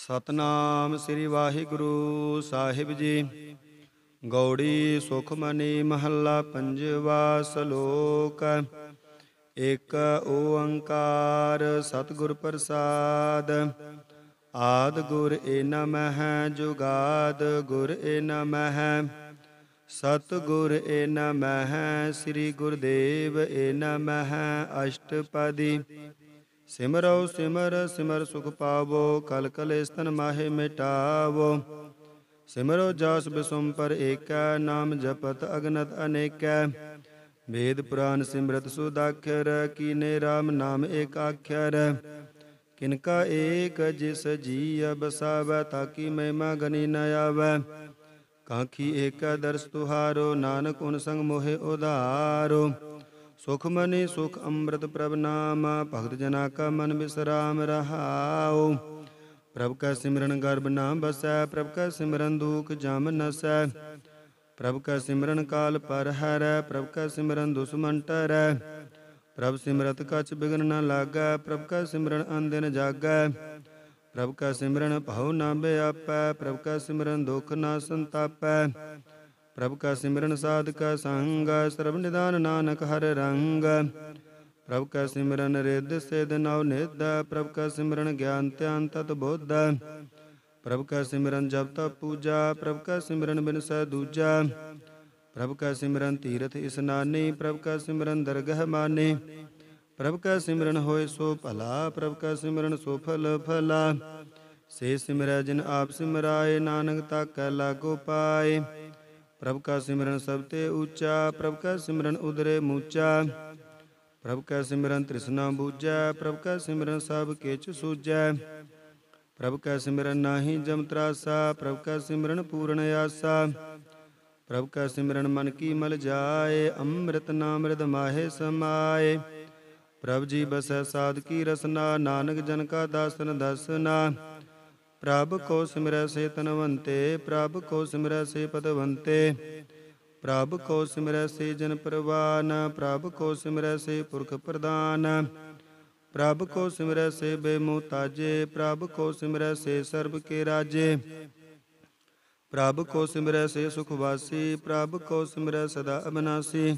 ਸਤਨਾਮ ਸ੍ਰੀ ਵਾਹਿਗੁਰੂ ਸਾਹਿਬ ਜੀ ਗੌੜੀ ਸੁਖਮਨੀ ਮਹੱਲਾ ਪੰਜਵਾ ਸ਼ਲੋਕ ਇਕ ਓੰਕਾਰ ਸਤਗੁਰ ਪ੍ਰਸਾਦ ਆਦ ਗੁਰ ਏ ਨਮਹ ਜੁਗਾਦ ਗੁਰ ਏ ਨਮਹ ਸਤਗੁਰ ਏ ਨਮਹ ਸ੍ਰੀ ਗੁਰਦੇਵ ਏ ਨਮਹ ਅਸ਼ਟਪਦੀ सिमरौ सिमर सिमर सुख पावो कल कलेस्तन माहे मिटावो सिमरो जास विसुम पर एक नाम जपत अगनत अनेक वेद पुराण सिमरत सुदाक्षर कीने राम नाम एकाक्षर किनका एक जिस जी अब ताकि महिमा गनी न आव कांखी एक दर्श तुहारो नानक उन संग मोहे उदारो ਸੁਖ ਮਨੀ ਸੁਖ ਅੰਮ੍ਰਿਤ ਪ੍ਰਭ ਨਾਮ ਭਗਤ ਜਨਾ ਕਾ ਮਨ ਬਿਸਰਾਮ ਰਹਾਉ ਪ੍ਰਭ ਕਾ ਸਿਮਰਨ ਗਰਬ ਨਾਮ ਬਸੈ ਪ੍ਰਭ ਕਾ ਸਿਮਰਨ ਦੁਖ ਜਮ ਨਸੈ ਪ੍ਰਭ ਕਾ ਸਿਮਰਨ ਕਾਲ ਪਰ ਹਰੈ ਪ੍ਰਭ ਕਾ ਸਿਮਰਨ ਦੁਸ਼ਮਨ ਟਰੈ ਪ੍ਰਭ ਸਿਮਰਤ ਕਛ ਬਿਗਨ ਨ ਲਾਗੈ ਪ੍ਰਭ ਕਾ ਸਿਮਰਨ ਅੰਦਿਨ ਜਾਗੈ ਪ੍ਰਭ ਕਾ ਸਿਮਰਨ ਭਉ ਨਾ ਆਪੈ ਪ੍ਰਭ ਕਾ ਸਿਮਰਨ ਦੁਖ ਨਾ ਸੰਤਾਪੈ ਪ੍ਰਭ ਕਾ ਸਿਮਰਨ ਸਾਧ ਕਾ ਸੰਗ ਸਰਬ ਨਿਦਾਨ ਨਾਨਕ ਹਰ ਰੰਗ ਪ੍ਰਭ ਕਾ ਸਿਮਰਨ ਰਿੱਧ ਸਿਧ ਨਉ ਨਿਧ ਪ੍ਰਭ ਕਾ ਸਿਮਰਨ ਗਿਆਨ ਧਿਆਨ ਤਤ ਬੋਧ ਪ੍ਰਭ ਕਾ ਸਿਮਰਨ ਜਪ ਤਪ ਪੂਜਾ ਪ੍ਰਭ ਕਾ ਸਿਮਰਨ ਬਿਨ ਸਹਿ ਦੂਜਾ ਪ੍ਰਭ ਕਾ ਸਿਮਰਨ ਤੀਰਥ ਇਸਨਾਨੀ ਪ੍ਰਭ ਕਾ ਸਿਮਰਨ ਦਰਗਹ ਮਾਨੀ ਪ੍ਰਭ ਕਾ ਸਿਮਰਨ ਹੋਏ ਸੋ ਭਲਾ ਪ੍ਰਭ ਕਾ ਸਿਮਰਨ ਸੋ ਫਲ ਫਲਾ ਸੇ ਸਿਮਰੈ ਜਿਨ ਆਪ ਸਿਮਰਾਏ ਨਾਨਕ ਤਾ ਕੈ ਲਾਗੋ ਪਾਏ ਪ੍ਰਭ ਕਾ ਸਿਮਰਨ ਸਭ ਤੇ ਉੱਚਾ ਪ੍ਰਭ ਕਾ ਸਿਮਰਨ ਉਦਰੇ ਮੂਚਾ ਪ੍ਰਭ ਕਾ ਸਿਮਰਨ ਤ੍ਰਿਸ਼ਨਾ ਬੂਝੈ ਪ੍ਰਭ ਕਾ ਸਿਮਰਨ ਸਭ ਕਿਛ ਸੂਝੈ ਪ੍ਰਭ ਕਾ ਸਿਮਰਨ ਨਾਹੀ ਜਮ ਤਰਾਸਾ ਪ੍ਰਭ ਕਾ ਸਿਮਰਨ ਪੂਰਨ ਆਸਾ ਪ੍ਰਭ ਕਾ ਸਿਮਰਨ ਮਨ ਕੀ ਮਲ ਜਾਏ ਅੰਮ੍ਰਿਤ ਨਾਮ ਰਿਦ ਮਾਹੇ ਸਮਾਏ ਪ੍ਰਭ ਜੀ ਬਸੈ ਸਾਧ ਕੀ ਰਸਨਾ ਨਾਨਕ ਜਨ ਕਾ ਦਾਸਨ ਦਸਨਾ ਪ੍ਰਭ ਕੋ ਸਿਮਰੈ ਸੇ ਤਨਵੰਤੇ ਪ੍ਰਭ ਕੋ ਸਿਮਰੈ ਸੇ ਪਦਵੰਤੇ ਪ੍ਰਭ ਕੋ ਸਿਮਰੈ ਸੇ ਜਨ ਪ੍ਰਵਾਨ ਪ੍ਰਭ ਕੋ ਸਿਮਰੈ ਸੇ ਪੁਰਖ ਪ੍ਰਦਾਨ ਪ੍ਰਭ ਕੋ ਸਿਮਰੈ ਸੇ ਬੇਮੁ ਤਾਜੇ ਪ੍ਰਭ ਕੋ ਸਿਮਰੈ ਸੇ ਸਰਬ ਕੇ ਰਾਜੇ ਪ੍ਰਭ ਕੋ ਸਿਮਰੈ ਸੇ ਸੁਖ ਵਾਸੀ ਪ੍ਰਭ ਕੋ ਸਿਮਰੈ ਸਦਾ ਅਬਨਾਸੀ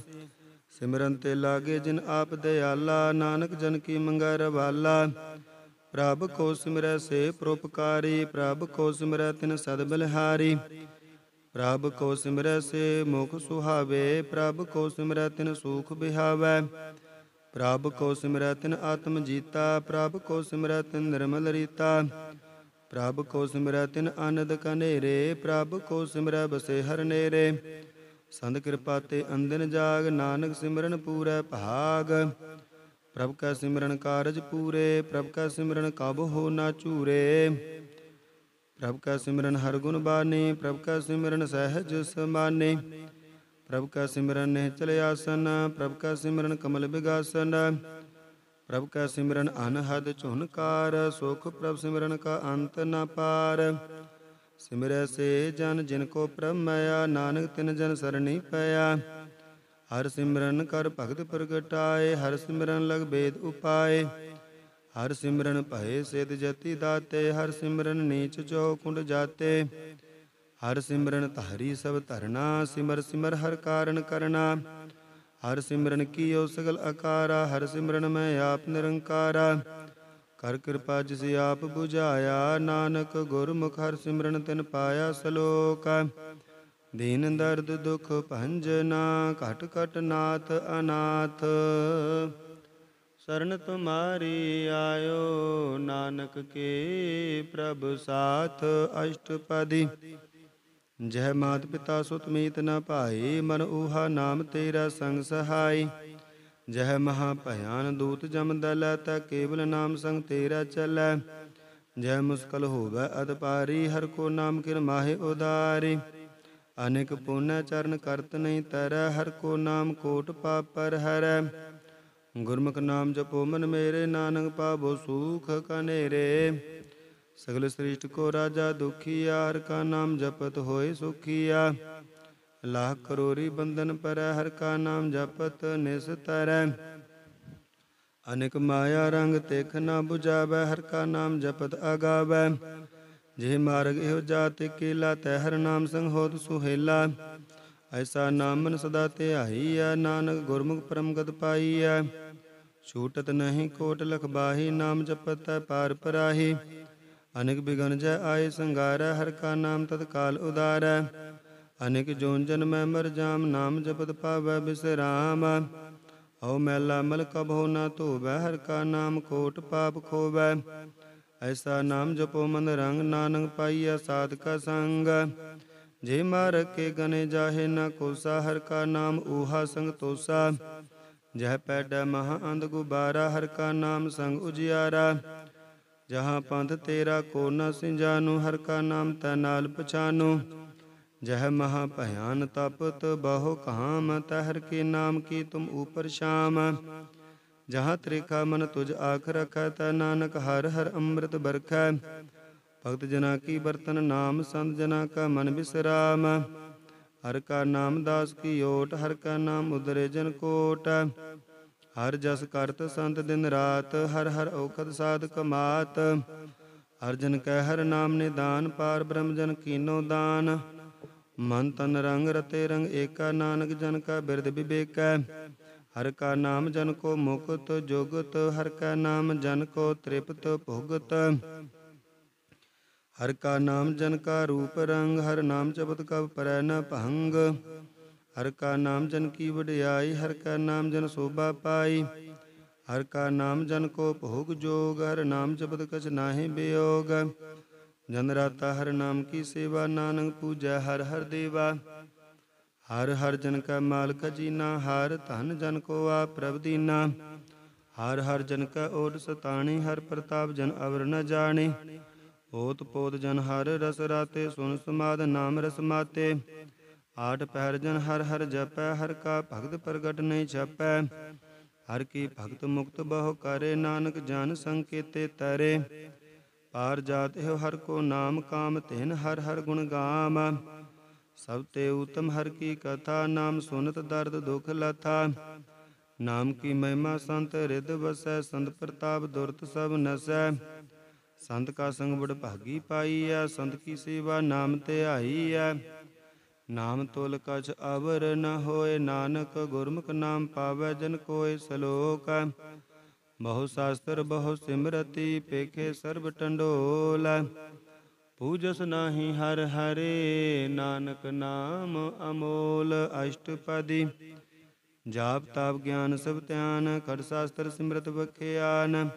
ਸਿਮਰਨ ਤੇ ਲਾਗੇ ਜਿਨ ਆਪ ਦਿਆਲਾ ਨਾਨਕ ਜਨ ਕੀ ਮੰਗੈ ਰਵਾਲਾ ਪ੍ਰਭ ਕੋ ਸਿਮਰੈ ਸੇ ਪ੍ਰੋਪਕਾਰੀ ਪ੍ਰਭ ਕੋ ਸਿਮਰੈ ਤਿਨ ਸਦ ਬਲਹਾਰੀ ਪ੍ਰਭ ਕੋ ਸਿਮਰੈ ਸੇ ਮੁਖ ਸੁਹਾਵੇ ਪ੍ਰਭ ਕੋ ਸਿਮਰੈ ਤਿਨ ਸੂਖ ਬਿਹਾਵੇ ਪ੍ਰਭ ਕੋ ਸਿਮਰੈ ਤਿਨ ਆਤਮ ਜੀਤਾ ਪ੍ਰਭ ਕੋ ਸਿਮਰੈ ਤਿਨ ਨਿਰਮਲ ਰੀਤਾ ਪ੍ਰਭ ਕੋ ਸਿਮਰੈ ਤਿਨ ਅਨੰਦ ਕਨੇਰੇ ਪ੍ਰਭ ਕੋ ਸਿਮਰੈ ਬਸੇ ਹਰ ਨੇਰੇ ਸੰਤ ਕਿਰਪਾ ਤੇ ਅੰਦਨ ਜਾਗ ਨਾਨਕ ਸਿਮਰਨ ਪੂਰੈ ਭਾਗ ਪ੍ਰਭ ਕਾ ਸਿਮਰਨ ਕਾਰਜ ਪੂਰੇ ਪ੍ਰਭ ਕਾ ਸਿਮਰਨ ਕਬ ਹੋ ਨਾ ਝੂਰੇ ਪ੍ਰਭ ਕਾ ਸਿਮਰਨ ਹਰ ਗੁਣ ਬਾਣੀ ਪ੍ਰਭ ਕਾ ਸਿਮਰਨ ਸਹਿਜ ਸਮਾਨੇ ਪ੍ਰਭ ਕਾ ਸਿਮਰਨ ਨੇ ਚਲ ਆਸਨ ਪ੍ਰਭ ਕਾ ਸਿਮਰਨ ਕਮਲ ਵਿਗਾਸਨ ਪ੍ਰਭ ਕਾ ਸਿਮਰਨ ਅਨਹਦ ਝੁਨਕਾਰ ਸੁਖ ਪ੍ਰਭ ਸਿਮਰਨ ਕਾ ਅੰਤ ਨਾ ਪਾਰ ਸਿਮਰੈ ਸੇ ਜਨ ਜਿਨ ਕੋ ਪ੍ਰਮਇਆ ਨਾਨਕ ਤਿਨ ਜਨ ਸਰਣੀ ਪਿਆ ਹਰ ਸਿਮਰਨ ਕਰ ਭਗਤ ਪ੍ਰਗਟਾਏ ਹਰ ਸਿਮਰਨ ਲਗ ਬੇਦ ਉਪਾਏ ਹਰ ਸਿਮਰਨ ਭਏ ਸਿਧ ਜਤੀ ਦਾਤੇ ਹਰ ਸਿਮਰਨ ਨੀਚ ਜੋ ਕੁੰਡ ਜਾਤੇ ਹਰ ਸਿਮਰਨ ਧਾਰੀ ਸਭ ਧਰਨਾ ਸਿਮਰ ਸਿਮਰ ਹਰ ਕਾਰਨ ਕਰਨਾ ਹਰ ਸਿਮਰਨ ਕੀਓ ਸਗਲ ਆਕਾਰਾ ਹਰ ਸਿਮਰਨ ਮੈਂ ਆਪ ਨਿਰੰਕਾਰਾ ਕਰ ਕਿਰਪਾ ਜਿਸ ਆਪ 부ਝਾਇਆ ਨਾਨਕ ਗੁਰਮੁਖ ਹਰ ਸਿਮਰਨ ਤਿਨ ਪਾਇਆ ਸਲੋਕਾ ਦੀਨ ਦਰਦ ਦੁਖ ਭੰਜਨਾ ਘਟ ਘਟ ਨਾਥ ਅਨਾਥ ਸਰਨ ਤੁਮਾਰੀ ਆਇਓ ਨਾਨਕ ਕੇ ਪ੍ਰਭ ਸਾਥ ਅਸ਼ਟਪਦੀ ਜਹ ਮਾਤ ਪਿਤਾ ਸੁਤ ਮੀਤ ਨ ਭਾਈ ਮਨ ਊਹਾ ਨਾਮ ਤੇਰਾ ਸੰਗ ਸਹਾਈ ਜਹ ਮਹਾ ਭਿਆਨ ਦੂਤ ਜਮ ਦਲ ਤਾ ਕੇਵਲ ਨਾਮ ਸੰਗ ਤੇਰਾ ਚੱਲੈ ਜਹ ਮੁਸਕਲ ਹੋਵੇ ਅਦ ਪਾਰੀ ਹਰ ਕੋ ਨਾਮ ਕਿਰ ਮਾਹੇ ਉਦਾਰੀ ਅਨੇਕ ਪੁੰਨ ਚਰਨ ਕਰਤ ਨਹੀਂ ਤਰੈ ਹਰ ਕੋ ਨਾਮ ਕੋਟ ਪਾਪ ਪਰ ਹਰੈ ਗੁਰਮੁਖ ਨਾਮ ਜਪੋ ਮਨ ਮੇਰੇ ਨਾਨਕ ਪਾਵੋ ਸੂਖ ਕਨੇਰੇ ਸਗਲ ਸ੍ਰਿਸ਼ਟ ਕੋ ਰਾਜਾ ਦੁਖੀ ਹਰ ਕਾ ਨਾਮ ਜਪਤ ਹੋਏ ਸੁਖੀਆ ਲੱਖ ਕਰੋਰੀ ਬੰਧਨ ਪਰ ਹਰ ਕਾ ਨਾਮ ਜਪਤ ਨਿਸਤਰੈ ਅਨੇਕ ਮਾਇਆ ਰੰਗ ਤੇਖ ਨਾ 부ਜਾਵੈ ਹਰ ਕਾ ਨਾਮ ਜਪਤ ਅਗਾਵੈ ਜਿਹ ਮਾਰਗ ਇਹੋ ਜਾਤ ਕੇਲਾ ਤੈ ਹਰ ਨਾਮ ਸੰਗ ਹੋਤ ਸੁਹੇਲਾ ਐਸਾ ਨਾਮਨ ਸਦਾ ਧਿਆਈਐ ਨਾਨਕ ਗੁਰਮੁਖ ਪਰਮਗਤ ਪਾਈਐ ਛੂਟਤ ਨਹੀਂ ਕੋਟ ਲਖ ਬਾਹੀ ਨਾਮ ਜਪਤ ਤੈ ਪਾਰ ਪਰਾਹੀ ਅਨੇਕ ਬਿਗਨ ਜੈ ਆਏ ਸੰਗਾਰੈ ਹਰ ਕਾ ਨਾਮ ਤਤਕਾਲ ਉਦਾਰੈ ਅਨੇਕ ਜੋਨ ਜਨ ਮਰ ਜਾਮ ਨਾਮ ਜਪਤ ਪਾਵੈ ਬਿਸਰਾਮ ਹਉ ਮੈਲਾ ਮਲ ਕਭੋ ਨਾ ਧੋਵੈ ਹਰ ਕਾ ਨਾਮ ਕੋਟ ਪਾਪ ਖੋਵੈ ਐਸਾ ਨਾਮ ਜਪੋ ਮਨ ਰੰਗ ਨਾਨਕ ਪਾਈਆ ਸਾਧਕਾ ਸੰਗ ਜੇ ਮਾਰ ਕੇ ਗਨੇ ਜਾਹੇ ਨਾ ਕੋਸਾ ਹਰ ਕਾ ਨਾਮ ਊਹਾ ਸੰਗ ਤੋਸਾ ਜਹ ਪੈਡਾ ਮਹਾ ਅੰਧ ਗੁਬਾਰਾ ਹਰ ਕਾ ਨਾਮ ਸੰਗ ਉਜਿਆਰਾ ਜਹਾਂ ਪੰਧ ਤੇਰਾ ਕੋ ਨ ਸਿੰਜਾਨੂ ਹਰ ਕਾ ਨਾਮ ਤੈ ਨਾਲ ਪਛਾਨੂ ਜਹ ਮਹਾ ਭਿਆਨ ਤਪਤ ਬਹੁ ਕਾਮ ਤਹਿਰ ਕੇ ਨਾਮ ਕੀ ਤੁਮ ਉਪਰ ਸ਼ਾਮ ਜਹਾਂ ਤ੍ਰਿਖਾ ਮਨ ਤੁਝ ਆਖ ਰਖੈ ਤੈ ਨਾਨਕ ਹਰ ਹਰ ਅੰਮ੍ਰਿਤ ਵਰਖੈ ਭਗਤ ਜਨਾ ਕੀ ਬਰਤਨ ਨਾਮ ਸੰਤ ਜਨਾ ਕਾ ਮਨ ਬਿਸਰਾਮ ਹਰ ਕਾ ਨਾਮ ਦਾਸ ਕੀ ਓਟ ਹਰ ਕਾ ਨਾਮ ਉਦਰੇ ਜਨ ਕੋਟ ਹਰ ਜਸ ਕਰਤ ਸੰਤ ਦਿਨ ਰਾਤ ਹਰ ਹਰ ਔਖਦ ਸਾਧ ਕਮਾਤ ਹਰ ਜਨ ਕੈ ਹਰ ਨਾਮ ਨੇ ਦਾਨ ਪਾਰ ਬ੍ਰਹਮ ਜਨ ਕੀਨੋ ਦਾਨ ਮਨ ਤਨ ਰੰਗ ਰਤੇ ਰੰਗ ਏਕਾ ਨਾਨਕ ਜਨ ਕਾ ਬਿਰਦ ਵਿਵੇਕੈ हर का नाम जन को मुकुत जुगत हर का नाम जन को तृप्त भुगत हर का नाम जन का रूप रंग हर नाम जपत कब पर भंग हर का नाम जन की वडियाई हर का नाम जन शोभा पाई हर का नाम जन को भोग जोग हर नाम जपत कछ नाहे बेयोग जन राता हर नाम की सेवा नानक पूजा हर हर देवा ਹਰ ਹਰ ਜਨ ਕਾ ਮਾਲਕ ਜੀਨਾ ਹਰ ਧਨ ਜਨ ਕੋ ਆ ਪ੍ਰਭ ਦੀਨਾ ਹਰ ਹਰ ਜਨ ਕਾ ਓਟ ਸਤਾਣੀ ਹਰ ਪ੍ਰਤਾਪ ਜਨ ਅਵਰ ਨ ਜਾਣੇ ਓਤ ਪੋਤ ਜਨ ਹਰ ਰਸ ਰਾਤੇ ਸੁਨ ਸਮਾਦ ਨਾਮ ਰਸ ਮਾਤੇ ਆਠ ਪਹਿਰ ਜਨ ਹਰ ਹਰ ਜਪੈ ਹਰ ਕਾ ਭਗਤ ਪ੍ਰਗਟ ਨਹੀਂ ਛਪੈ ਹਰ ਕੀ ਭਗਤ ਮੁਕਤ ਬਹੁ ਕਰੇ ਨਾਨਕ ਜਨ ਸੰਕੇਤੇ ਤਰੇ ਪਾਰ ਜਾਤਿ ਹਰ ਕੋ ਨਾਮ ਕਾਮ ਤਿਨ ਹਰ ਹਰ ਗੁਣ ਗਾਮ ਸਭ ਤੇ ਉਤਮ ਹਰ ਕੀ ਕਥਾ ਨਾਮ ਸੁਨਤ ਦਰਦ ਦੁਖ ਲਥਾ ਨਾਮ ਕੀ ਮਹਿਮਾ ਸੰਤ ਰਿਦ ਵਸੈ ਸੰਤ ਪ੍ਰਤਾਪ ਦੁਰਤ ਸਭ ਨਸੈ ਸੰਤ ਕਾ ਸੰਗ ਬੜ ਭਾਗੀ ਪਾਈ ਐ ਸੰਤ ਕੀ ਸੇਵਾ ਨਾਮ ਤੇ ਆਈ ਐ ਨਾਮ ਤੁਲ ਕਛ ਅਵਰ ਨ ਹੋਏ ਨਾਨਕ ਗੁਰਮੁਖ ਨਾਮ ਪਾਵੈ ਜਨ ਕੋਏ ਸਲੋਕ ਬਹੁ ਸਾਸਤਰ ਬਹੁ ਸਿਮਰਤੀ ਪੇਖੇ ਸਰਬ ਟੰਡੋਲ ਪੂਜਸ ਨਾਹੀ ਹਰ ਹਰੇ ਨਾਨਕ ਨਾਮ ਅਮੋਲ ਅਸ਼ਟਪਦੀ ਜਾਪ ਤਾਪ ਗਿਆਨ ਸਭ ਧਿਆਨ ਖੜ ਸਾਸਤਰ ਸਿਮਰਤ ਵਖਿਆਨ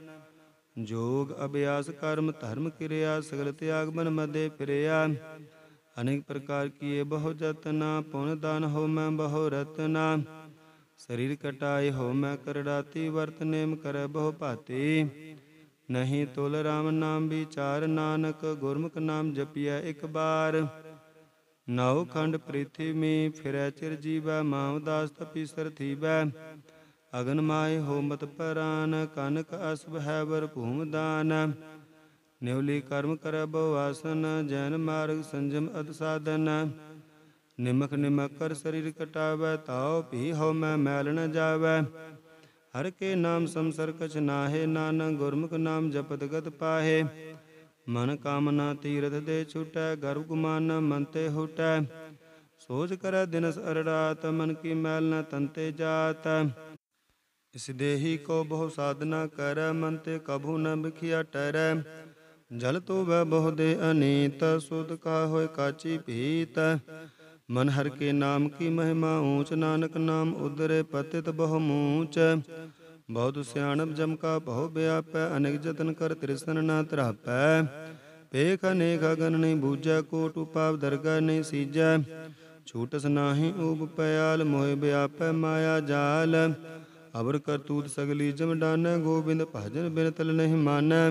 ਜੋਗ ਅਭਿਆਸ ਕਰਮ ਧਰਮ ਕਿਰਿਆ ਸਗਲ ਤਿਆਗ ਮਨ ਮਦੇ ਫਿਰਿਆ ਅਨੇਕ ਪ੍ਰਕਾਰ ਕੀਏ ਬਹੁ ਜਤਨਾ ਪੁਨ ਦਾਨ ਹੋ ਮੈਂ ਬਹੁ ਰਤਨਾ ਸਰੀਰ ਕਟਾਏ ਹੋ ਮੈਂ ਕਰੜਾਤੀ ਵਰਤ ਨੇਮ ਕਰੈ ਬਹੁ ਭਾਤੀ ਨਹੀਂ ਤੁਲ ਰਾਮ ਨਾਮ ਵਿਚਾਰ ਨਾਨਕ ਗੁਰਮੁਖ ਨਾਮ ਜਪੀਐ ਇੱਕ ਬਾਰ ਨਉ ਖੰਡ ਪ੍ਰਿਥਿਵੀ ਫਿਰੈ ਚਿਰ ਜੀਵੈ ਮਾਉ ਦਾਸ ਤਪੀ ਸਰ ਥੀਬੈ ਅਗਨ ਮਾਇ ਹੋਮਤ ਪਰਾਨ ਕਨਕ ਅਸਬ ਹੈ ਵਰ ਭੂਮ ਦਾਨ ਨਿਉਲੀ ਕਰਮ ਕਰ ਬਉ ਆਸਨ ਜਨ ਮਾਰਗ ਸੰਜਮ ਅਦ ਸਾਧਨ ਨਿਮਕ ਨਿਮਕ ਕਰ ਸਰੀਰ ਕਟਾਵੈ ਤਾਉ ਭੀ ਹਉ ਮੈ ਮੈਲ ਨ ਜਾਵੈ ਹਰ ਕੇ ਨਾਮ ਸੰਸਰ ਕਛ ਨਾਹੇ ਨਾਨਕ ਗੁਰਮੁਖ ਨਾਮ ਜਪਤ ਗਤ ਪਾਹੇ ਮਨ ਕਾਮਨਾ ਤੀਰਥ ਦੇ ਛੁਟੈ ਗਰਭ ਗੁਮਾਨ ਮੰਤੇ ਹੁਟੈ ਸੋਚ ਕਰੈ ਦਿਨਸ ਅਰੜਾਤ ਮਨ ਕੀ ਮੈਲ ਨ ਤੰਤੇ ਜਾਤ ਇਸ ਦੇਹੀ ਕੋ ਬਹੁ ਸਾਧਨਾ ਕਰੈ ਮਨ ਤੇ ਕਭੂ ਨ ਬਖਿਆ ਟਰੈ ਜਲ ਤੋ ਵੈ ਬਹੁ ਦੇ ਅਨੀਤ ਸੁਧ ਕਾ ਹੋਇ ਕਾਚੀ ਭੀਤ ਮਨ ਹਰ ਕੇ ਨਾਮ ਕੀ ਮਹਿਮਾ ਊਚ ਨਾਨਕ ਨਾਮ ਉਦਰੇ ਪਤਿਤ ਬਹੁ ਮੂਚ ਬਹੁਤ ਸਿਆਣਪ ਜਮ ਕਾ ਬਹੁ ਬਿਆਪੈ ਅਨੇਕ ਜਤਨ ਕਰ ਤ੍ਰਿਸ਼ਨ ਨਾ ਤਰਾਪੈ ਪੇਖ ਅਨੇਕ ਅਗਨ ਨਹੀਂ ਬੂਝੈ ਕੋਟ ਉਪਾਵ ਦਰਗਾ ਨਹੀਂ ਸੀਜੈ ਛੂਟਸ ਨਾਹੀ ਊਬ ਪਿਆਲ ਮੋਹਿ ਬਿਆਪੈ ਮਾਇਆ ਜਾਲ ਅਵਰ ਕਰਤੂਤ ਸਗਲੀ ਜਮ ਡਾਨੈ ਗੋਬਿੰਦ ਭਜਨ ਬਿਨ ਤਲ ਨਹੀਂ ਮਾਨੈ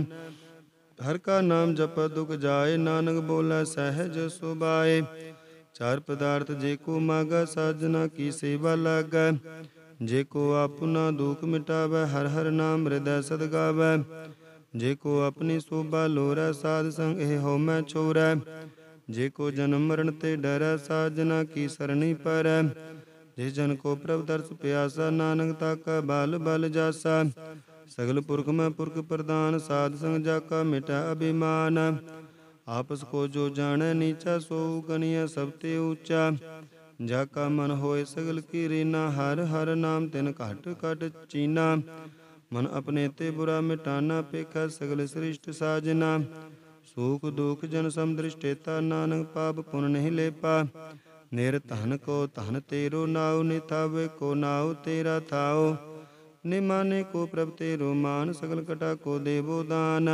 ਹਰ ਕਾ ਨਾਮ ਜਪੈ ਦੁਖ ਜਾਏ ਨਾਨਕ ਬੋਲੇ ਸਹਿਜ ਸੁਭਾਏ ਚਾਰ ਪਦਾਰਥ ਜੇ ਕੋ ਮਾਗਾ ਸਾਜਨਾ ਕੀ ਸੇਵਾ ਲਾਗੈ ਜੇ ਕੋ ਆਪਣਾ ਦੁਖ ਮਿਟਾਵੇ ਹਰ ਹਰ ਨਾਮ ਰਿਦੈ ਸਦ ਗਾਵੈ ਜੇ ਕੋ ਆਪਣੀ ਸੋਭਾ ਲੋਰੈ ਸਾਧ ਸੰਗ ਇਹ ਹੋਮੈ ਛੋਰੈ ਜੇ ਕੋ ਜਨਮ ਮਰਨ ਤੇ ਡਰੈ ਸਾਜਨਾ ਕੀ ਸਰਣੀ ਪਰੈ ਜੇ ਜਨ ਕੋ ਪ੍ਰਭ ਦਰਸ ਪਿਆਸਾ ਨਾਨਕ ਤੱਕ ਬਲ ਬਲ ਜਾਸਾ ਸਗਲ ਪੁਰਖ ਮੈਂ ਪੁਰਖ ਪ੍ਰਦਾਨ ਸਾਧ ਸੰਗ ਜਾ ਕਾ ਮਿਟਾ ਅਭਿਮਾਨ ਆਪਸ ਕੋ ਜੋ ਜਾਣੈ ਨੀਚਾ ਸੋ ਗਨਿਆ ਸਭ ਤੇ ਉੱਚਾ ਜਾ ਕਾ ਮਨ ਹੋਏ ਸਗਲ ਕੀ ਰੀਨਾ ਹਰ ਹਰ ਨਾਮ ਤਿਨ ਘਟ ਘਟ ਚੀਨਾ ਮਨ ਆਪਣੇ ਤੇ ਬੁਰਾ ਮਿਟਾਨਾ ਪੇਖਾ ਸਗਲ ਸ੍ਰਿਸ਼ਟ ਸਾਜਨਾ ਸੂਖ ਦੁਖ ਜਨ ਸਮ ਦ੍ਰਿਸ਼ਟੇਤਾ ਨਾਨਕ ਪਾਪ ਪੁਨ ਨਹੀਂ ਲੇਪਾ ਨਿਰ ਧਨ ਕੋ ਧਨ ਤੇਰੋ ਨਾਉ ਨਿਤਾਵੇ ਕੋ ਨਾਉ ਤੇਰਾ ਥਾਉ ਨਿਮਾਨੇ ਕੋ ਪ੍ਰਭ ਤੇਰੋ ਮਾਨ ਸਗਲ ਕਟਾ ਕੋ ਦੇਵੋ ਦਾਨ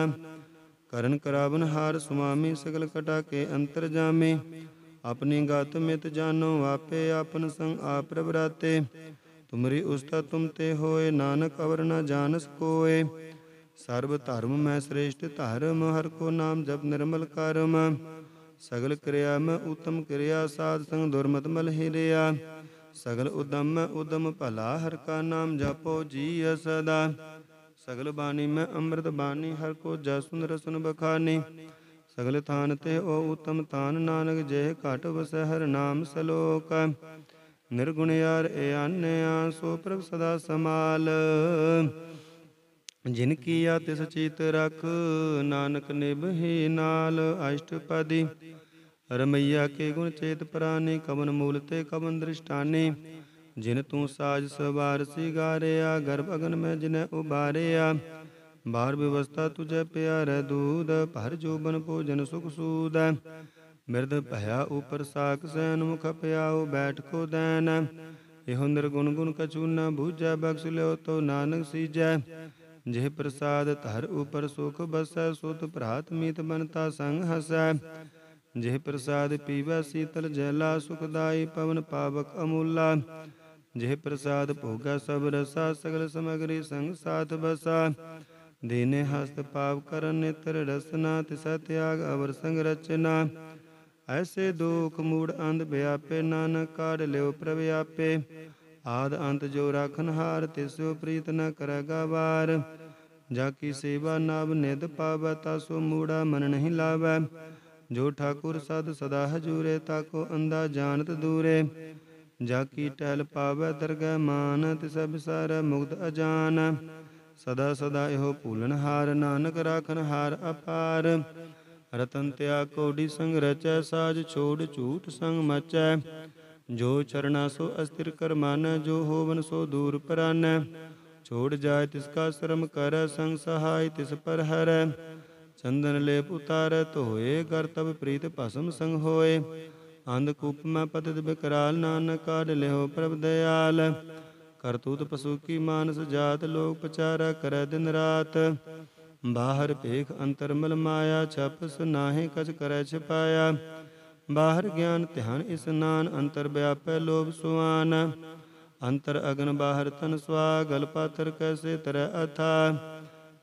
ਕਰਨ ਕਰਾਵਨ ਹਾਰ ਸੁਆਮੀ ਸਗਲ ਕਟਾ ਕੇ ਅੰਤਰ ਜਾਮੇ ਆਪਣੀ ਗਤ ਮਿਤ ਜਾਨੋ ਆਪੇ ਆਪਨ ਸੰਗ ਆਪ ਪ੍ਰਭ ਰਾਤੇ ਤੁਮਰੀ ਉਸਤਾ ਤੁਮ ਤੇ ਹੋਏ ਨਾਨਕ ਅਵਰ ਨ ਜਾਣਸ ਕੋਏ ਸਰਬ ਧਰਮ ਮੈਂ ਸ੍ਰੇਸ਼ਟ ਧਰਮ ਹਰ ਕੋ ਨਾਮ ਜਪ ਨਿਰਮਲ ਕਰਮ ਸਗਲ ਕਿਰਿਆ ਮੈਂ ਉਤਮ ਕਿਰਿਆ ਸਾਧ ਸੰਗ ਦੁਰਮਤ ਮਲ ਹਿਰਿਆ ਸਗਲ ਉਦਮ ਮੈਂ ਉਦਮ ਭਲਾ ਹਰ ਕਾ ਨਾਮ ਜਪੋ ਜੀ ਸਦਾ ਸਗਲ ਬਾਣੀ ਮੈਂ ਅੰਮ੍ਰਿਤ ਬਾਣੀ ਹਰ ਕੋ ਸੁਨ ਰਸਨ ਬਖਾਨੀ ਸਗਲ ਥਾਨ ਤੇ ਓ ਉਤਮ ਥਾਨ ਨਾਨਕ ਜੇ ਘਟ ਵਸੈ ਹਰ ਨਾਮ ਸਲੋਕ ਨਿਰਗੁਣ ਯਾਰ ਏ ਆਨਿਆ ਸੋ ਪ੍ਰਭ ਸਦਾ ਸਮਾਲ ਜਿਨ ਕੀ ਆ ਤਿਸ ਚੀਤ ਰਖ ਨਾਨਕ ਨਿਭਹੀ ਨਾਲ ਅਸ਼ਟਪਦੀ ਰਮਈਆ ਕੇ ਗੁਣ ਚੇਤ ਪ੍ਰਾਨੀ ਕਵਨ ਮੂਲ ਤੇ ਕਵਨ ਦ੍ਰਿਸ਼ਟਾਨੀ ਜਿਨ ਤੂੰ ਸਾਜ ਸਵਾਰ ਸਿਗਾਰਿਆ ਗਰਭਗਨ ਮੈਂ ਜਿਨੇ ਉਬਾਰਿਆ ਬਾਰ ਵਿਵਸਥਾ ਤੁਝੇ ਪਿਆਰੈ ਦੂਦ ਭਰ ਜੋਬਨ ਭੋਜਨ ਸੁਖ ਸੂਦ ਮਿਰਦ ਭਇਆ ਉਪਰ ਸਾਖ ਸੈਨ ਮੁਖ ਪਿਆਉ ਬੈਠ ਕੋ ਦੈਨ ਇਹੋ ਨਿਰਗੁਣ ਗੁਣ ਕਛੂ ਨਾ ਬੂਝੈ ਬਖਸ਼ ਲਿਓ ਤੋ ਨਾਨਕ ਸੀਜੈ ਜਿਹ ਪ੍ਰਸਾਦ ਧਰ ਉਪਰ ਸੁਖ ਬਸੈ ਸੁਤ ਭਰਾਤ ਮੀਤ ਬਨਤਾ ਸੰਗ ਹਸੈ ਜਿਹ ਪ੍ਰਸਾਦ ਪੀਵੈ ਸੀਤਲ ਜੈਲਾ ਸੁਖਦਾਈ ਪਵਨ ਪਾਵਕ ਅਮੂਲਾ ਜਿਹ ਪ੍ਰਸਾਦ ਭੋਗਾ ਸਭ ਰਸਾ ਸਗਲ ਸਮਗਰੀ ਸੰਗ ਸਾਥ ਬਸਾ ਦੇਨੇ ਹਸਤ ਪਾਪ ਕਰਨ ਨੇਤਰ ਰਸਨਾ ਤਿਸਾ ਤਿਆਗ ਅਵਰ ਸੰਗ ਰਚਨਾ ਐਸੇ ਦੁਖ ਮੂੜ ਅੰਧ ਬਿਆਪੇ ਨਾਨਕ ਕਾੜ ਲਿਓ ਪ੍ਰਭ ਆਪੇ ਆਦ ਅੰਤ ਜੋ ਰਖਨ ਹਾਰ ਤਿਸੋ ਪ੍ਰੀਤ ਨ ਕਰਗਾ ਵਾਰ ਜਾ ਕੀ ਸੇਵਾ ਨਾਮ ਨਿਦ ਪਾਵੈ ਤਾਸੋ ਮੂੜਾ ਮਨ ਨਹੀਂ ਲਾਵੈ ਜੋ ਠਾਕੁਰ ਸਦ ਸਦਾ ਹਜੂਰੇ ਤਾਕੋ ਅੰਦਾ ਜਾਣਤ ਦੂਰੇ ਜਾ ਕੀ ਟਹਿਲ ਪਾਵੈ ਦਰਗਹਿ ਮਾਨ ਤੇ ਸਭ ਸਾਰਾ ਮੁਕਤ ਅਜਾਨ ਸਦਾ ਸਦਾ ਇਹੋ ਭੂਲਨ ਹਾਰ ਨਾਨਕ ਰਾਖਨ ਹਾਰ ਅਪਾਰ ਰਤਨ ਤਿਆ ਕੋਡੀ ਸੰਗ ਰਚੈ ਸਾਜ ਛੋੜ ਝੂਠ ਸੰਗ ਮਚੈ ਜੋ ਚਰਣਾ ਸੋ ਅਸਥਿਰ ਮਨ ਜੋ ਹੋਵਨ ਸੋ ਦੂਰ ਪਰਾਨੈ ਛੋੜ ਜਾਇ ਤਿਸ ਕਾ ਸ਼ਰਮ ਕਰੈ ਸੰਗ ਸਹਾਇ ਤਿਸ ਪਰ ਹਰੈ ਚੰਦਨ ਲੇਪ ਉਤਾਰੈ ਧੋਏ ਕਰਤਬ ਤਬ ਪ੍ਰੀਤ ਭਸਮ ਸੰਗ ਹੋਏ ਅੰਧ ਕੂਪ ਮੈਂ ਪਤਿਤ ਬਿਕਰਾਲ ਨਾਨਕ ਕਾਢ ਲਿਓ ਪ੍ਰਭ ਦਿਆਲ ਕਰਤੂਤ ਪਸੂਕੀ ਮਾਨਸ ਜਾਤ ਲੋਕ ਪਚਾਰਾ ਕਰੈ ਦਿਨ ਰਾਤ ਬਾਹਰ ਭੇਖ ਅੰਤਰ ਮਲ ਮਾਇਆ ਛਪ ਸੁਨਾਹੇ ਕਛ ਕਰੈ ਛਪਾਇਆ ਬਾਹਰ ਗਿਆਨ ਧਿਆਨ ਇਸ ਨਾਨ ਅੰਤਰ ਵਿਆਪੈ ਲੋਭ ਸੁਆਨ ਅੰਤਰ ਅਗਨ ਬਾਹਰ ਤਨ ਸਵਾ ਗਲ ਪਾਤਰ ਕੈਸੇ ਤਰੈ ਅਥਾ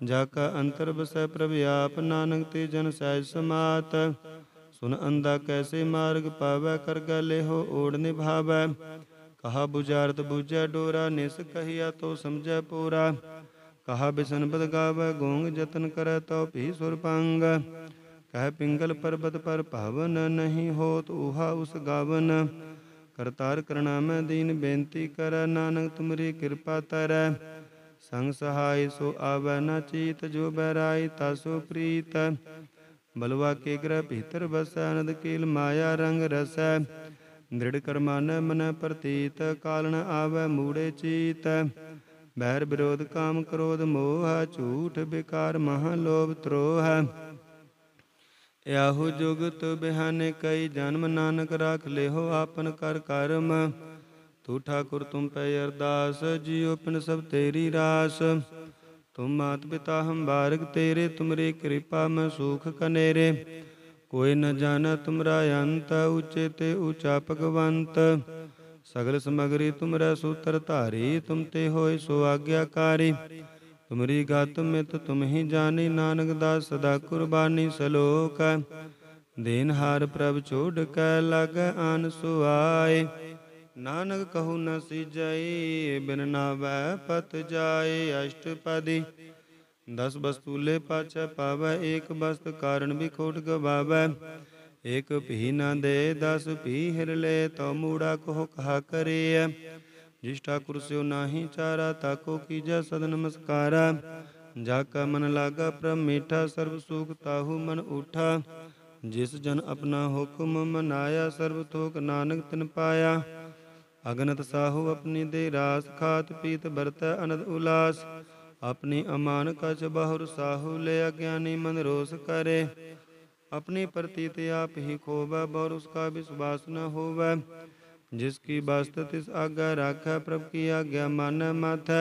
ਜਾ ਕਾ ਅੰਤਰ ਬਸੈ ਪ੍ਰਭ ਆਪ ਨਾਨਕ ਤੇ ਜਨ ਸਹਿਜ ਸਮਾਤ ਸੁਨ ਅੰਦਾ ਕੈਸੇ ਮਾਰਗ ਪਾਵੈ ਕਰ ਗਲੇ ਹੋ ਓੜ ਨਿਭਾਵੈ ਕਹਾ ਬੁਜਾਰਤ ਬੁਝੈ ਡੋਰਾ ਨਿਸ ਕਹੀਆ ਤੋ ਸਮਝੈ ਪੂਰਾ ਕਹਾ ਬਿਸਨ ਬਦ ਗਾਵੈ ਗੋਂਗ ਜਤਨ ਕਰੈ ਤੋ ਭੀ ਸੁਰ ਪੰਗ ਕਹਿ ਪਿੰਗਲ ਪਰਬਤ ਪਰ ਭਵਨ ਨਹੀਂ ਹੋਤ ਉਹਾ ਉਸ ਗਾਵਨ ਕਰਤਾਰ ਕਰਣਾ ਮੈਂ ਦੀਨ ਬੇਨਤੀ ਕਰੈ ਨਾਨਕ ਤੁਮਰੀ ਕਿਰਪਾ ਤਰੈ ਸੰਗ ਸਹਾਈ ਸੋ ਆਵੈ ਨਾ ਚੀਤ ਜੋ ਰਾਈ ਤਾਸੋ ਪ੍ਰੀਤ ਬਲਵਾ ਕੇ ਗ੍ਰਹਿ ਭੀਤਰ ਵਸੈ ਅਨੰਦ ਕੀਲ ਮਾਇਆ ਰੰਗ ਰਸੈ ਦ੍ਰਿੜ ਕਰਮਨ ਮਨ ਪ੍ਰਤੀਤ ਕਾਲਣ ਆਵੈ ਮੂੜੇ ਚੀਤ ਬੈਰ ਵਿਰੋਧ ਕਾਮ ਕ੍ਰੋਧ ਮੋਹ ਝੂਠ ਬਿਕਾਰ ਮਹਾ ਲੋਭ ਤ੍ਰੋਹ ਯਾਹੂ ਜੁਗਤ ਬਿਹਾਨੇ ਕਈ ਜਨਮ ਨਾਨਕ ਰਾਖ ਲਿਓ ਆਪਨ ਕਰ ਕਰਮ ਤੂ ਠਾਕੁਰ ਤੁਮ ਪੈ ਅਰਦਾਸ ਜੀਉ ਪਿਨ ਸਭ ਤੇਰੀ ਰਾਸ ਤੁਮ ਮਾਤ ਪਿਤਾ ਹਮ ਬਾਰਕ ਤੇਰੇ ਤੁਮਰੇ ਕਿਰਪਾ ਮੈਂ ਸੁਖ ਕਨੇਰੇ ਕੋਈ ਨ ਜਾਣਾ ਤੁਮਰਾ ਅੰਤ ਉਚੇ ਤੇ ਉਚਾ ਭਗਵੰਤ ਸਗਲ ਸਮਗਰੀ ਤੁਮਰਾ ਸੂਤਰ ਧਾਰੀ ਤੁਮ ਤੇ ਹੋਏ ਸੋ ਆਗਿਆਕਾਰੀ ਤੁਮਰੀ ਗਤ ਮਿਤ ਤੁਮ ਹੀ ਜਾਣੀ ਨਾਨਕ ਦਾ ਸਦਾ ਕੁਰਬਾਨੀ ਸਲੋਕ ਦੇਨ ਹਾਰ ਪ੍ਰਭ ਛੋੜ ਕੈ ਲਗ ਅਨ ਸੁਆਏ ਨਾਨਕ ਕਹੂ ਨ ਸਿਜੈ ਬਿਨ ਨਾਵੈ ਪਤ ਜਾਏ ਅਸ਼ਟਪਦੀ ਦਸ ਬਸਤੂਲੇ ਪਾਛੈ ਪਾਵੈ ਏਕ ਬਸਤ ਕਾਰਨ ਖੋਟ ਗਵਾਵੈ ਏਕ ਭੀ ਨ ਦੇ ਦਸ ਭੀ ਹਿਰ ਲੈ ਤਉ ਮੂੜਾ ਕੋ ਕਹਾ ਕਰੇ ਜਿਸ ਠਾਕੁਰ ਸਿਉ ਨਾਹੀ ਚਾਰਾ ਤਾਕੋ ਕੀਜੈ ਸਦ ਨਮਸਕਾਰਾ ਜਾ ਕਾ ਮਨ ਲਾਗਾ ਪ੍ਰਮੇਠਾ ਮੀਠਾ ਸਰਬ ਸੁਖ ਤਾਹੂ ਮਨ ਉਠਾ ਜਿਸ ਜਨ ਆਪਣਾ ਹੁਕਮ ਮਨਾਇਆ ਸਰਬ ਤੋਕ ਨਾਨਕ ਤਿਨ ਪਾਇਆ ਅਗਨਤ ਸਾਹੂ ਆਪਣੀ ਦੇ ਰਾਸ ਖਾਤ ਪੀਤ ਵਰਤੈ ਅਨੰਦ ਉਲਾਸ ਆਪਣੀ ਅਮਾਨ ਕਛ ਬਹੁਰ ਸਾਹੂ ਲੈ ਅਗਿਆਨੀ ਮਨ ਰੋਸ ਕਰੇ ਆਪਣੀ ਪ੍ਰਤੀਤ ਆਪ ਹੀ ਖੋਵੈ ਬਹੁਰ ਉਸ ਕਾ ਵਿਸ਼ਵਾਸ ਨ ਹੋਵੇ ਜਿਸ ਕੀ ਬਸਤ ਤਿਸ ਆਗਾ ਰਾਖੈ ਪ੍ਰਭ ਕੀ ਆਗਿਆ ਮਨ ਮਥ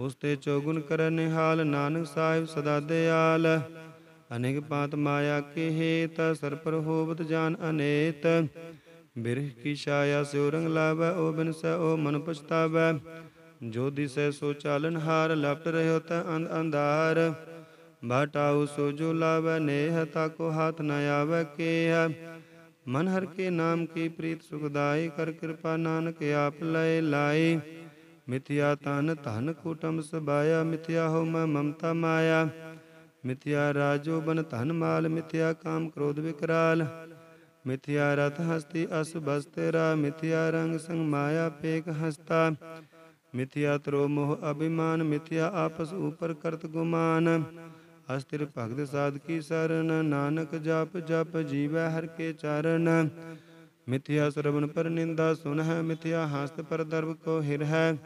ਉਸ ਤੇ ਚੋਗੁਣ ਕਰਨ ਹਾਲ ਨਾਨਕ ਸਾਹਿਬ ਸਦਾ ਦਿਆਲ ਅਨੇਕ ਪਾਤ ਮਾਇਆ ਕੇ ਹੇਤ ਸਰਪਰ ਹੋਵਤ ਜਾਨ ਅਨੇਤ बिरह की छाया से रंग लावै ओ बिन सै ओ मन पछतावै जो दिशै सो चालन हार लपट रह्यो तै अंध अंधार भाटाऊ सो जो लावै नेह ताको हाथ न आवै के मन हर के नाम की प्रीत सुखदाई कर कृपा नानक आप लय लाई मिथ्या तन धन कुटम सबाया मिथ्या हो मैं ममता माया मिथ्या राजो बन धन माल मिथ्या काम क्रोध विकराल ਮਿਥਿਆ ਰਤ ਹਸਤੀ ਅਸ ਬਸਤੇਰਾ ਮਿਥਿਆ ਰੰਗ ਸੰਗ ਮਾਇਆ ਪੇਕ ਹਸਤਾ ਮਿਥਿਆ ਤਰੋ ਮੋਹ ਅਭਿਮਾਨ ਮਿਥਿਆ ਆਪਸ ਉਪਰ ਕਰਤ ਗੁਮਾਨ ਅਸਤਿਰ ਭਗਤ ਸਾਧ ਕੀ ਸਰਨ ਨਾਨਕ ਜਪ ਜਪ ਜੀਵੈ ਹਰ ਕੇ ਚਰਨ ਮਿਥਿਆ ਸਰਵਨ ਪਰ ਨਿੰਦਾ ਸੁਨਹਿ ਮਿਥਿਆ ਹਸਤ ਪਰ ਦਰਬ ਕੋ ਹਿਰ ਹੈ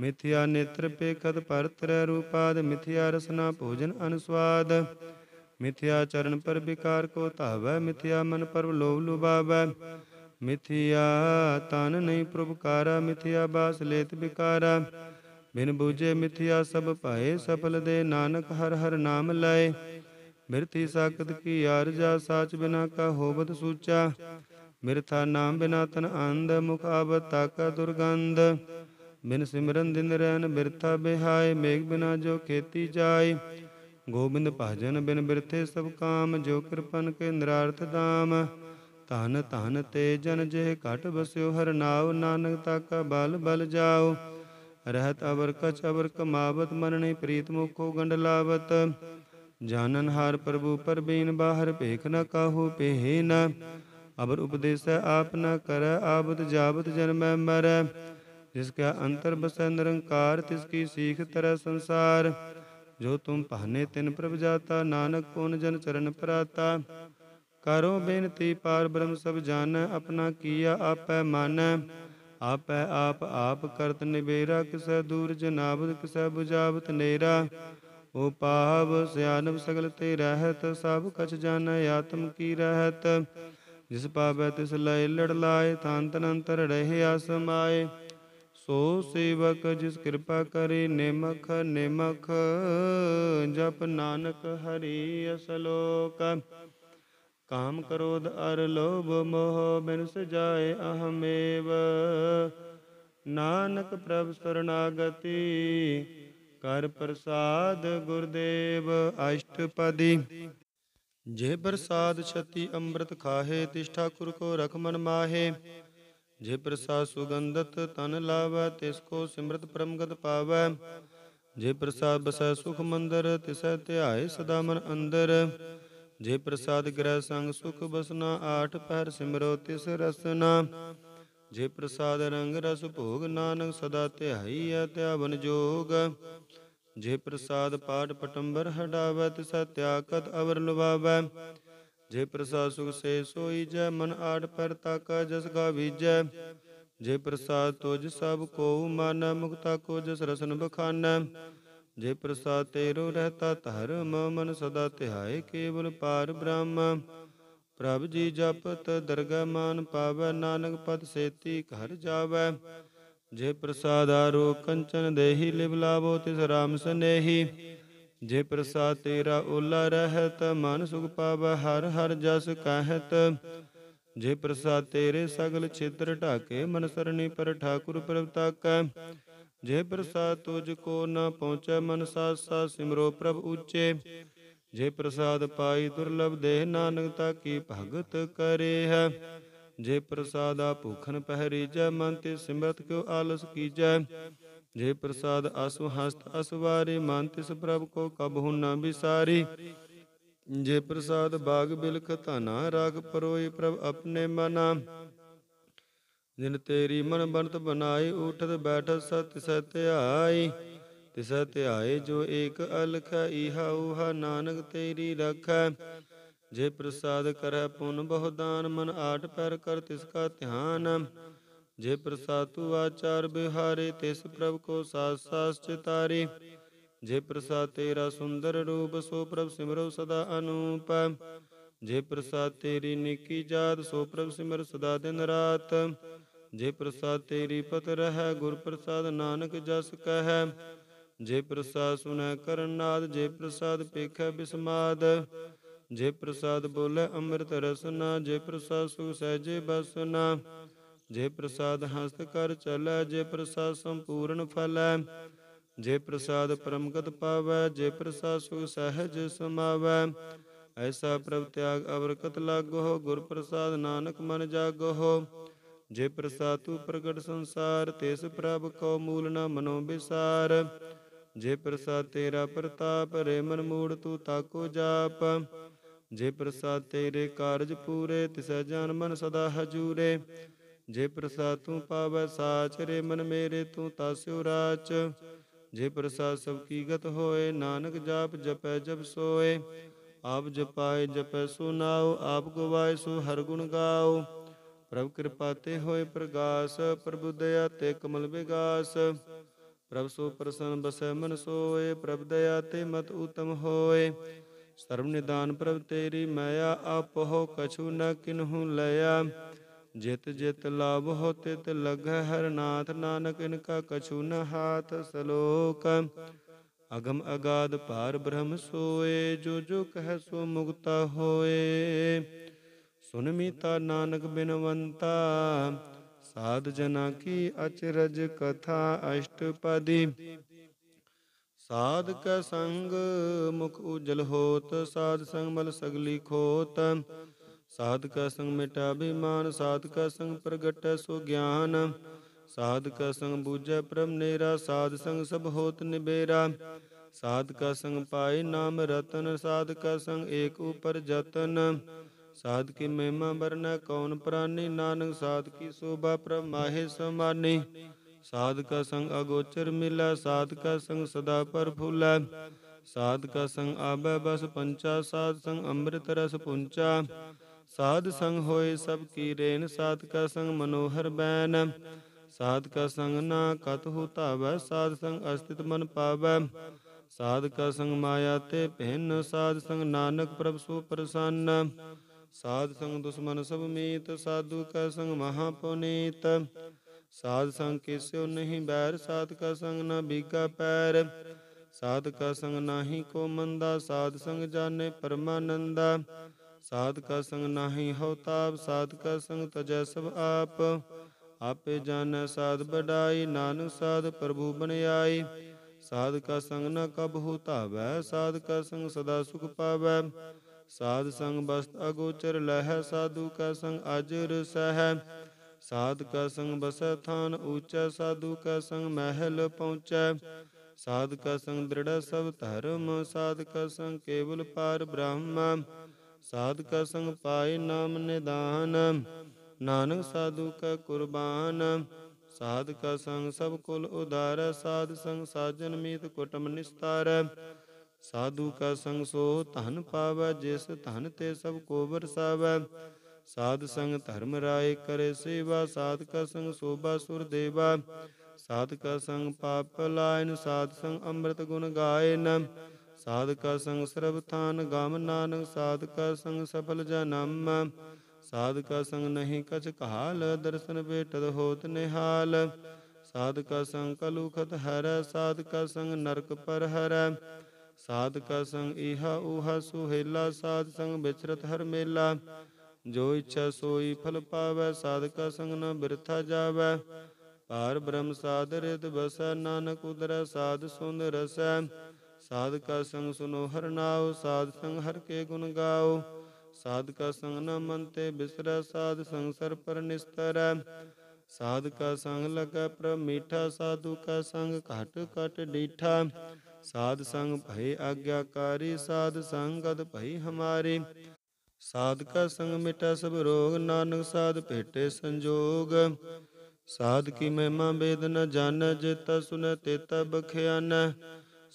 ਮਿਥਿਆ ਨੇਤਰ ਪੇਖਤ ਪਰਤਰ ਰੂਪਾਦ ਮਿਥਿਆ ਰਸਨਾ ਭੋਜਨ ਅਨਸਵਾਦ ਮਿਥਿਆ ਚਰਨ ਪਰ ਵਿਕਾਰ ਕੋ ਧਾਵੈ ਮਿਥਿਆ ਮਨ ਪਰ ਲੋਭ ਲੁਭਾਵੈ ਮਿਥਿਆ ਤਨ ਨਹੀਂ ਪ੍ਰਭ ਕਾਰਾ ਮਿਥਿਆ ਬਾਸ ਲੇਤ ਵਿਕਾਰਾ ਬਿਨ ਬੂਝੇ ਮਿਥਿਆ ਸਭ ਭਾਏ ਸਫਲ ਦੇ ਨਾਨਕ ਹਰ ਹਰ ਨਾਮ ਲਏ ਮਿਰਤੀ ਸਾਖਤ ਕੀ ਅਰਜਾ ਸਾਚ ਬਿਨਾ ਕਾ ਹੋਵਤ ਸੂਚਾ ਮਿਰਥਾ ਨਾਮ ਬਿਨਾ ਤਨ ਅੰਧ ਮੁਖ ਆਵਤ ਤਾਕਾ ਦੁਰਗੰਧ ਬਿਨ ਸਿਮਰਨ ਦਿਨ ਰਹਿਨ ਮਿਰਥਾ ਬਿਹਾਏ ਮੇਗ ਬਿਨਾ ਜੋ ਖੇਤੀ ਜਾਏ ਗੋਬਿੰਦ ਭਜਨ ਬਿਨ ਬਿਰਥੇ ਸਭ ਕਾਮ ਜੋ ਕਿਰਪਨ ਕੇ ਨਿਰਾਰਥ ਦਾਮ ਧਨ ਧਨ ਤੇ ਜਨ ਜੇ ਘਟ ਬਸਿਓ ਹਰ ਨਾਉ ਨਾਨਕ ਤਾਕਾ ਬਲ ਬਲ ਜਾਓ ਰਹਿਤ ਅਵਰ ਕਛ ਅਵਰ ਕਮਾਵਤ ਮਨਨੇ ਪ੍ਰੀਤ ਮੁਖੋ ਗੰਡ ਲਾਵਤ ਜਾਨਨ ਹਾਰ ਪ੍ਰਭੂ ਪਰਬੀਨ ਬਾਹਰ ਭੇਖ ਨ ਕਾਹੂ ਪਹਿਨ ਅਬਰ ਉਪਦੇਸ ਆਪ ਨ ਕਰ ਆਬਦ ਜਾਬਤ ਜਨਮੈ ਮਰੈ ਜਿਸ ਕਾ ਅੰਤਰ ਬਸੈ ਨਿਰੰਕਾਰ ਤਿਸ ਕੀ ਸੀਖ ਤਰੈ ਸੰਸਾਰ ਜੋ ਤੁਮ ਪਹਨੇ ਤਿਨ ਪ੍ਰਭ ਜਾਤਾ ਨਾਨਕ ਕੋਨ ਜਨ ਚਰਨ ਪਰਾਤਾ ਕਰੋ ਬੇਨਤੀ ਪਾਰ ਬ੍ਰਹਮ ਸਭ ਜਾਣ ਆਪਣਾ ਕੀਆ ਆਪੈ ਮਨ ਆਪੈ ਆਪ ਆਪ ਕਰਤ ਨਿਵੇਰਾ ਕਿਸੈ ਦੂਰ ਜਨਾਬਦ ਕਿਸੈ 부ਜਾਵਤ ਨੇਰਾ ਓ ਪਾਵ ਸਿਆਨਵ ਸਗਲ ਤੇ ਰਹਿਤ ਸਭ ਕਛ ਜਾਣੈ ਆਤਮ ਕੀ ਰਹਿਤ ਜਿਸ ਪਾਵੈ ਤਿਸ ਲੈ ਲੜ ਲਾਏ ਤਾਂਤਨ ਅੰਤਰ ਰਹਿ ਆਸਮਾਏ ਸੋ ਸੇਵਕ ਜਿਸ ਕਿਰਪਾ ਕਰੇ ਨਿਮਖ ਨਿਮਖ ਜਪ ਨਾਨਕ ਹਰੀ ਅਸਲੋਕ ਕਾਮ ਕਰੋਧ ਅਰ ਲੋਭ ਮੋਹ ਬਿਨ ਸਜਾਏ ਅਹਮੇਵ ਨਾਨਕ ਪ੍ਰਭ ਸਰਣਾਗਤੀ ਕਰ ਪ੍ਰਸਾਦ ਗੁਰਦੇਵ ਅਸ਼ਟਪਦੀ ਜੇ ਪ੍ਰਸਾਦ ਛਤੀ ਅੰਮ੍ਰਿਤ ਖਾਹੇ ਤਿਸ ਠਾਕੁਰ ਕੋ ਰਖ ਮਨ ਮਾਹੇ ਜੇ ਪ੍ਰਸਾਦ ਸੁਗੰਧਤ ਤਨ ਲਾਵੈ ਤਿਸ ਕੋ ਸਿਮਰਤ ਪਰਮਗਤ ਪਾਵੈ ਜੇ ਪ੍ਰਸਾਦ ਬਸੈ ਸੁਖ ਮੰਦਰ ਤਿਸੈ ਧਿਆਇ ਸਦਾ ਮਨ ਅੰਦਰ ਜੇ ਪ੍ਰਸਾਦ ਗ੍ਰਹਿ ਸੰਗ ਸੁਖ ਬਸਨਾ ਆਠ ਪਹਿਰ ਸਿਮਰੋ ਤਿਸ ਰਸਨਾ ਜੇ ਪ੍ਰਸਾਦ ਰੰਗ ਰਸ ਭੋਗ ਨਾਨਕ ਸਦਾ ਧਿਆਈ ਐ ਧਿਆਵਨ ਜੋਗ ਜੇ ਪ੍ਰਸਾਦ ਪਾਠ ਪਟੰਬਰ ਹਟਾਵੈ ਤਿਸੈ ਤਿਆਕਤ ਅਵਰ ਲਵਾਵੈ ਜੇ ਪ੍ਰਸਾਦ ਸੁਖ ਸੇ ਸੋਈ ਜੈ ਮਨ ਆੜ ਪਰ ਤਾਕਾ ਜਸ ਗਾ ਬੀਜੈ ਜੇ ਪ੍ਰਸਾਦ ਤੁਜ ਸਭ ਕੋ ਮਨ ਮੁਕਤਾ ਕੋ ਜਸ ਰਸਨ ਬਖਾਨੈ ਜੇ ਪ੍ਰਸਾਦ ਤੇਰੋ ਰਹਤਾ ਧਰਮ ਮਨ ਸਦਾ ਤਿਹਾਏ ਕੇਵਲ ਪਾਰ ਬ੍ਰਹਮ ਪ੍ਰਭ ਜੀ ਜਪਤ ਦਰਗਾ ਮਾਨ ਪਾਵੈ ਨਾਨਕ ਪਦ ਸੇਤੀ ਘਰ ਜਾਵੈ ਜੇ ਪ੍ਰਸਾਦ ਆਰੋ ਕੰਚਨ ਦੇਹੀ ਲਿਵ ਲਾਵੋ ਤਿਸ ਰਾਮ ਸਨੇਹੀ ਜੇ ਪ੍ਰਸਾਦ ਤੇਰਾ ਓਲਾ ਰਹਿਤ ਮਨ ਸੁਖ ਪਾਵ ਹਰ ਹਰ ਜਸ ਕਹਿਤ ਜੇ ਪ੍ਰਸਾਦ ਤੇਰੇ ਸਗਲ ਛੇਤਰ ਢਾਕੇ ਮਨ ਸਰਣੀ ਪਰ ਠਾਕੁਰ ਪ੍ਰਭ ਤੱਕ ਜੇ ਪ੍ਰਸਾਦ ਤੁਝ ਕੋ ਨਾ ਪਹੁੰਚੈ ਮਨ ਸਾਸ ਸਾ ਸਿਮਰੋ ਪ੍ਰਭ ਉੱਚੇ ਜੇ ਪ੍ਰਸਾਦ ਪਾਈ ਦੁਰਲਭ ਦੇਹ ਨਾਨਕ ਤਾ ਕੀ ਭਗਤ ਕਰੇ ਹੈ ਜੇ ਆ ਭੁਖਨ ਪਹਿਰੀ ਜੈ ਮਨ ਤੇ ਸਿਮਰਤ ਕਿਉ ਆਲਸ ਕੀਜੈ ਜੇ ਪ੍ਰਸਾਦ ਅਸੁ ਹਸਤ ਅਸਵਾਰੇ ਮਨ ਤਿਸ ਪ੍ਰਭ ਕੋ ਕਬਹੁ ਨਾ ਬਿਸਾਰੀ ਜੇ ਪ੍ਰਸਾਦ ਬਾਗ ਬਿਲਖ ਧਨਾ ਰਾਗ ਪਰੋਏ ਪ੍ਰਭ ਆਪਣੇ ਮਨਾ ਜਿਨ ਤੇਰੀ ਮਨ ਬੰਤ ਬਨਾਏ ਉਠਤ ਬੈਠਤ ਸਤ ਸਤਿਆਈ ਤਿਸ ਧਿਆਏ ਜੋ ਏਕ ਅਲਖ ਇਹਾ ਉਹਾ ਨਾਨਕ ਤੇਰੀ ਰਖੈ ਜੇ ਪ੍ਰਸਾਦ ਕਰੈ ਪੁਨ ਬਹੁ ਦਾਨ ਮਨ ਆਟ ਪੈਰ ਕਰ ਤਿਸ ਕਾ ਧਿਆਨ ਜੇ ਪ੍ਰਸਾਦ ਤੂ ਆਚਾਰ ਬਿਹਾਰੇ ਤਿਸ ਪ੍ਰਭ ਕੋ ਸਾਸ ਸਾਸ ਚਿਤਾਰੇ ਜੇ ਪ੍ਰਸਾਦ ਤੇਰਾ ਸੁੰਦਰ ਰੂਪ ਸੋ ਪ੍ਰਭ ਸਿਮਰੋ ਸਦਾ ਅਨੂਪ ਜੇ ਪ੍ਰਸਾਦ ਤੇਰੀ ਨਿੱਕੀ ਜਾਤ ਸੋ ਪ੍ਰਭ ਸਿਮਰ ਸਦਾ ਦਿਨ ਰਾਤ ਜੇ ਪ੍ਰਸਾਦ ਤੇਰੀ ਪਤ ਰਹਿ ਗੁਰ ਪ੍ਰਸਾਦ ਨਾਨਕ ਜਸ ਕਹੈ ਜੇ ਪ੍ਰਸਾਦ ਸੁਨੈ ਕਰਨਾਦ ਜੇ ਪ੍ਰਸਾਦ ਪੇਖੈ ਬਿਸਮਾਦ ਜੇ ਪ੍ਰਸਾਦ ਬੋਲੇ ਅੰਮ੍ਰਿਤ ਰਸਨਾ ਜੇ ਪ੍ਰਸਾਦ ਸੁ ਸਹਿਜੇ ਬਸਨਾ ਜੇ ਪ੍ਰਸਾਦ ਹਸਤ ਕਰ ਚਲੈ ਜੇ ਪ੍ਰਸਾਦ ਸੰਪੂਰਨ ਫਲੈ ਜੇ ਪ੍ਰਸਾਦ ਪਰਮਗਤ ਪਾਵੈ ਜੇ ਪ੍ਰਸਾਦ ਸੁਖ ਸਹਿਜ ਸਮਾਵੈ ਐਸਾ ਪ੍ਰਭ ਤਿਆਗ ਅਵਰਕਤ ਲਾਗੋ ਗੁਰ ਪ੍ਰਸਾਦ ਨਾਨਕ ਮਨ ਜਾਗੋ ਜੇ ਪ੍ਰਸਾਦ ਤੂ ਪ੍ਰਗਟ ਸੰਸਾਰ ਤਿਸ ਪ੍ਰਭ ਕੋ ਮੂਲ ਨ ਮਨੋ ਵਿਸਾਰ ਜੇ ਪ੍ਰਸਾਦ ਤੇਰਾ ਪ੍ਰਤਾਪ ਰੇ ਮਨ ਮੂੜ ਤੂ ਤਾਕੋ ਜਾਪ ਜੇ ਪ੍ਰਸਾਦ ਤੇਰੇ ਕਾਰਜ ਪੂਰੇ ਤਿਸ ਜਨ ਮਨ ਸਦਾ ਹਜੂਰੇ ਜੇ ਪ੍ਰਸਾਦ ਤੂੰ ਪਾਵੈ ਸਾਚਰੇ ਮਨ ਮੇਰੇ ਤੂੰ ਤਾਸਿਉ ਰਾਚ ਜੇ ਪ੍ਰਸਾਦ ਸਭ ਕੀ ਗਤ ਹੋਏ ਨਾਨਕ ਜਾਪ ਜਪੈ ਜਬ ਸੋਏ ਆਪ ਜਪਾਏ ਜਪੈ ਸੋ ਨਾਉ ਆਪ ਗਵਾਏ ਸੋ ਹਰ ਗੁਣ ਗਾਉ ਪ੍ਰਭ ਕਿਰਪਾ ਤੇ ਹੋਏ ਪ੍ਰਗਾਸ ਪ੍ਰਭੂ ਦਇਆ ਤੇ ਕਮਲ ਵਿਗਾਸ ਪ੍ਰਭ ਸੋ ਪ੍ਰਸੰਨ ਬਸੈ ਮਨ ਸੋਏ ਪ੍ਰਭ ਦਇਆ ਤੇ ਮਤ ਉਤਮ ਹੋਏ ਸਰਬ ਨਿਦਾਨ ਪ੍ਰਭ ਤੇਰੀ ਮਾਇਆ ਆਪੋ ਕਛੂ ਨ ਕਿਨਹੂ ਲਿਆ ਜਿਤ ਜਿਤ ਲਾਭ ਹੋ ਤਿਤ ਲਗੈ ਹਰਨਾਥ ਨਾਨਕ ਇਨ ਕਾ ਕਛੂ ਨ ਹਾਥ ਸਲੋਕ ਅਗਮ ਅਗਾਦ ਭਾਰ ਬ੍ਰਹਮ ਸੋਏ ਜੋ ਜੋ ਕਹਿ ਸੋ ਮੁਕਤਾ ਹੋਏ ਸੁਨ ਮੀਤਾ ਨਾਨਕ ਬਿਨਵੰਤਾ ਸਾਧ ਜਨਾ ਕੀ ਅਚਰਜ ਕਥਾ ਅਸ਼ਟਪਦੀ ਸਾਧ ਕਾ ਸੰਗ ਮੁਖ ਉਜਲ ਹੋਤ ਸਾਧ ਸੰਗ ਮਲ ਸਗਲੀ ਖੋਤ ਸਾਧ ਕਾ ਸੰਗ ਮਿਟਾ ਬਿਮਾਨ ਸਾਧ ਕਾ ਸੰਗ ਪ੍ਰਗਟੈ ਸੋ ਗਿਆਨ ਸਾਧ ਕਾ ਸੰਗ ਬੂਝੈ ਪ੍ਰਭ ਨੇਰਾ ਸਾਧ ਸੰਗ ਸਭ ਹੋਤ ਨਿਬੇਰਾ ਸਾਧ ਕਾ ਸੰਗ ਪਾਏ ਨਾਮ ਰਤਨ ਸਾਧ ਕਾ ਸੰਗ ਏਕ ਉਪਰ ਜਤਨ ਸਾਧ ਕੀ ਮਹਿਮਾ ਵਰਨਾ ਕੌਣ ਪ੍ਰਾਨੀ ਨਾਨਕ ਸਾਧ ਕੀ ਸੋਭਾ ਪ੍ਰਭ ਮਾਹੇ ਸਮਾਨੀ ਸਾਧ ਕਾ ਸੰਗ ਅਗੋਚਰ ਮਿਲੈ ਸਾਧ ਕਾ ਸੰਗ ਸਦਾ ਪਰਫੁਲੈ ਸਾਧ ਕਾ ਸੰਗ ਆਬੈ ਬਸ ਪੰਚਾ ਸਾਧ ਸੰਗ ਅੰਮ੍ਰਿਤ ਰਸ ਪੁੰਚਾ ਸਾਧ ਸੰਗ ਹੋਏ ਸਭ ਕੀ ਰੇਨ ਸਾਧ ਕਾ ਸੰਗ ਮਨੋਹਰ ਬੈਨ ਸਾਧ ਕਾ ਸੰਗ ਨਾ ਕਤ ਹੋ ਧਾਵੈ ਸਾਧ ਸੰਗ ਅਸਤਿਤ ਮਨ ਪਾਵੈ ਸਾਧ ਕਾ ਸੰਗ ਮਾਇਆ ਤੇ ਭਿੰਨ ਸਾਧ ਸੰਗ ਨਾਨਕ ਪ੍ਰਭ ਸੋ ਪ੍ਰਸੰਨ ਸਾਧ ਸੰਗ ਦੁਸ਼ਮਨ ਸਭ ਮੀਤ ਸਾਧੂ ਕਾ ਸੰਗ ਮਹਾ ਪੁਨੀਤ ਸਾਧ ਸੰਗ ਕਿਸਿਓ ਨਹੀਂ ਬੈਰ ਸਾਧ ਕਾ ਸੰਗ ਨਾ ਬੀਕਾ ਪੈਰ ਸਾਧ ਕਾ ਸੰਗ ਨਾਹੀ ਕੋ ਮੰਦਾ ਸਾਧ ਸੰਗ ਜਾਣੇ ਪਰਮਾਨੰਦਾ ਸਾਧ ਕਾ ਸੰਗ ਨਾਹੀ ਹਉ ਤਾਪ ਸਾਧ ਕਾ ਸੰਗ ਤਜੈ ਸਭ ਆਪ ਆਪੇ ਜਾਣੈ ਸਾਧ ਬਡਾਈ ਨਾਨਕ ਸਾਧ ਪ੍ਰਭੂ ਬਨਿਆਈ ਸਾਧ ਕਾ ਸੰਗ ਨ ਕਬ ਧਾਵੈ ਸਾਧ ਕਾ ਸੰਗ ਸਦਾ ਸੁਖ ਪਾਵੈ ਸਾਧ ਸੰਗ ਬਸਤ ਅਗੋਚਰ ਲਹਿ ਸਾਧੂ ਕਾ ਸੰਗ ਅਜਰ ਸਹਿ ਸਾਧ ਕਾ ਸੰਗ ਬਸੈ ਥਾਨ ਊਚੈ ਸਾਧੂ ਕਾ ਸੰਗ ਮਹਿਲ ਪਹੁੰਚੈ ਸਾਧ ਕਾ ਸੰਗ ਦ੍ਰਿੜ ਸਭ ਧਰਮ ਸਾਧ ਕਾ ਸੰਗ ਕੇਵਲ ਪਾਰ ਬ੍ਰਹਮ ਸਾਧ ਕਾ ਸੰਗ ਪਾਏ ਨਾਮ ਨਿਦਾਨ ਨਾਨਕ ਸਾਧੂ ਕਾ ਕੁਰਬਾਨ ਸਾਧ ਕਾ ਸੰਗ ਸਭ ਕੁਲ ਉਦਾਰ ਸਾਧ ਸੰਗ ਸਾਜਨ ਮੀਤ ਕੁਟਮ ਨਿਸਤਾਰ ਸਾਧੂ ਕਾ ਸੰਗ ਸੋ ਧਨ ਪਾਵੈ ਜਿਸ ਧਨ ਤੇ ਸਭ ਕੋ ਵਰਸਾਵੈ ਸਾਧ ਸੰਗ ਧਰਮ ਰਾਏ ਕਰੇ ਸੇਵਾ ਸਾਧ ਕਾ ਸੰਗ ਸੋਭਾ ਸੁਰ ਦੇਵਾ ਸਾਧ ਕਾ ਸੰਗ ਪਾਪ ਲਾਇਨ ਸਾਧ ਸੰਗ ਅੰਮ੍ਰਿਤ ਗੁਣ ਗਾਏਨ ਸਾਧਕਾ ਸੰਗ ਸਰਬ ਥਾਨ ਗਮ ਨਾਨਕ ਸਾਧਕਾ ਸੰਗ ਸਫਲ ਜਨਮ ਸਾਧਕਾ ਸੰਗ ਨਹੀਂ ਕਛ ਕਹਾਲ ਦਰਸ਼ਨ ਬੇਟਦ ਹੋਤ ਨਿਹਾਲ ਸਾਧਕਾ ਸੰਗ ਕਲੂਖਤ ਹਰੈ ਸਾਧਕਾ ਸੰਗ ਨਰਕ ਪਰ ਹਰੈ ਸਾਧਕਾ ਸੰਗ ਇਹਾ ਉਹਾ ਸੁਹੇਲਾ ਸਾਧ ਸੰਗ ਵਿਚਰਤ ਹਰ ਮੇਲਾ ਜੋ ਇੱਛਾ ਸੋਈ ਫਲ ਪਾਵੈ ਸਾਧਕਾ ਸੰਗ ਨ ਬਿਰਥਾ ਜਾਵੈ ਪਾਰ ਬ੍ਰਹਮ ਸਾਧ ਰਿਤ ਬਸੈ ਨਾਨਕ ਉਦਰ ਸਾਧ ਸੁੰਦ ਰਸੈ ਸਾਧ ਕਾ ਸੰਗ ਸੁਨੋ ਹਰ ਨਾਉ ਸਾਧ ਸੰਗ ਹਰ ਕੇ ਗੁਣ ਗਾਓ ਸਾਧ ਕਾ ਸੰਗ ਨ ਮੰਤੇ ਬਿਸਰੈ ਸਾਧ ਸੰਗ ਸਰ ਪਰ ਨਿਸਤਰੈ ਸਾਧ ਕਾ ਸੰਗ ਲਗੈ ਪ੍ਰਭ ਮੀਠਾ ਸਾਧੂ ਕਾ ਸੰਗ ਘਟ ਘਟ ਡੀਠਾ ਸਾਧ ਸੰਗ ਭਏ ਆਗਿਆਕਾਰੀ ਸਾਧ ਸੰਗਤ ਭਈ ਹਮਾਰੇ ਸਾਧ ਕਾ ਸੰਗ ਮਿਟੈ ਸਭ ਰੋਗ ਨਾਨਕ ਸਾਧ ਭੇਟੇ ਸੰਜੋਗ ਸਾਧ ਕੀ ਮਹਿਮਾ ਬੇਦ ਨ ਜਾਣੈ ਜੇ ਤਾ ਸੁਨੈ ਤੇ ਤਬ ਬਖਿਆਨੈ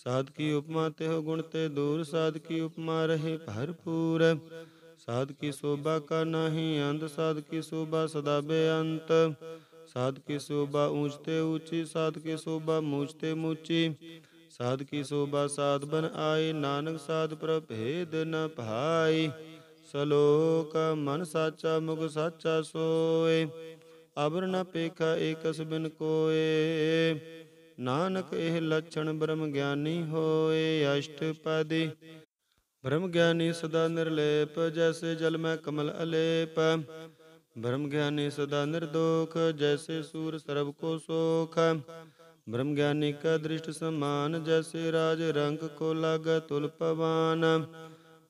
साध की उपमा ते हो गुण ते दूर साध की उपमा रहे भरपूर साध की शोभा का नाही अंत साध की शोभा सदा बेअंत साध की शोभा ऊंचते ऊंची साध की शोभा मूचते मूची साध की शोभा साध बन आई नानक साध प्रभेद न पाई सलोक मन साचा मुख साचा सोए अबर न पेखा एक बिन कोए ਨਾਨਕ ਇਹ ਲਛਣ ਬ੍ਰਹਮ ਗਿਆਨੀ ਹੋਏ ਅਸ਼ਟਪਦੀ ਬ੍ਰਹਮ ਗਿਆਨੀ ਸਦਾ ਨਿਰਲੇਪ ਜੈਸੇ ਜਲ ਮੈਂ ਕਮਲ ਅਲੇਪ ਬ੍ਰਹਮ ਗਿਆਨੀ ਸਦਾ ਨਿਰਦੋਖ ਜੈਸੇ ਸੂਰ ਸਰਬ ਕੋ ਸੋਖ ਬ੍ਰਹਮ ਗਿਆਨੀ ਕਾ ਦ੍ਰਿਸ਼ਟ ਸਮਾਨ ਜੈਸੇ ਰਾਜ ਰੰਗ ਕੋ ਲਗ ਤੁਲ ਪਵਾਨ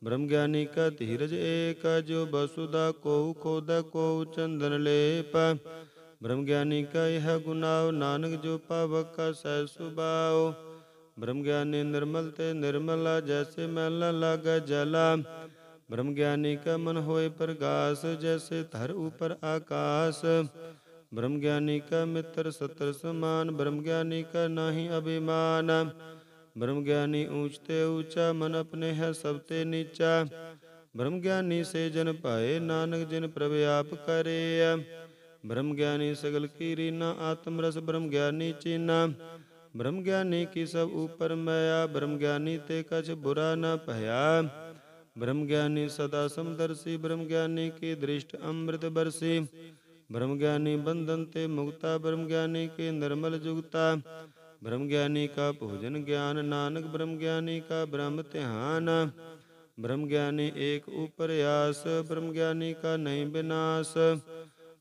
ਬ੍ਰਹਮ ਗਿਆਨੀ ਕਾ ਧੀਰਜ ਏਕ ਜੋ ਬਸੁਦਾ ਕੋ ਖੋਦ ਕੋ ਚੰਦਨ ਲੇਪ ब्रह्म ज्ञानी का यह गुनाव नानक जो पावक का सह सुबाओ ब्रह्म ज्ञानी निर्मल ते निर्मला जैसे मैला लागा जला ब्रह्म ज्ञानी का मन होय प्रकाश जैसे धर ऊपर आकाश ब्रह्म ज्ञानी का मित्र सतर समान ब्रह्म ज्ञानी का नाही अभिमान ब्रह्म ज्ञानी ऊंचते ऊंचा मन अपने है सबते नीचा ब्रह्म ज्ञानी से जन पाए नानक जिन प्रभ आप करे ब्रह्म ज्ञानी सगल की रीना आत्म रस ब्रह्म ज्ञानी चीना ब्रह्म ज्ञानी की सब ऊपर मया ब्रह्म ज्ञानी ते कछ बुरा न पया ब्रह्म ज्ञानी सदा समदर्शी ब्रह्म ज्ञानी की दृष्ट अमृत बरसी ब्रह्म ज्ञानी बंधन ते मुक्ता ब्रह्म ज्ञानी की निर्मल जुगता ब्रह्म ज्ञानी का भोजन ज्ञान नानक ब्रह्म ज्ञानी का ब्रह्म ध्यान ब्रह्म ज्ञानी एक ऊपर आस ब्रह्म ज्ञानी का नहीं विनाश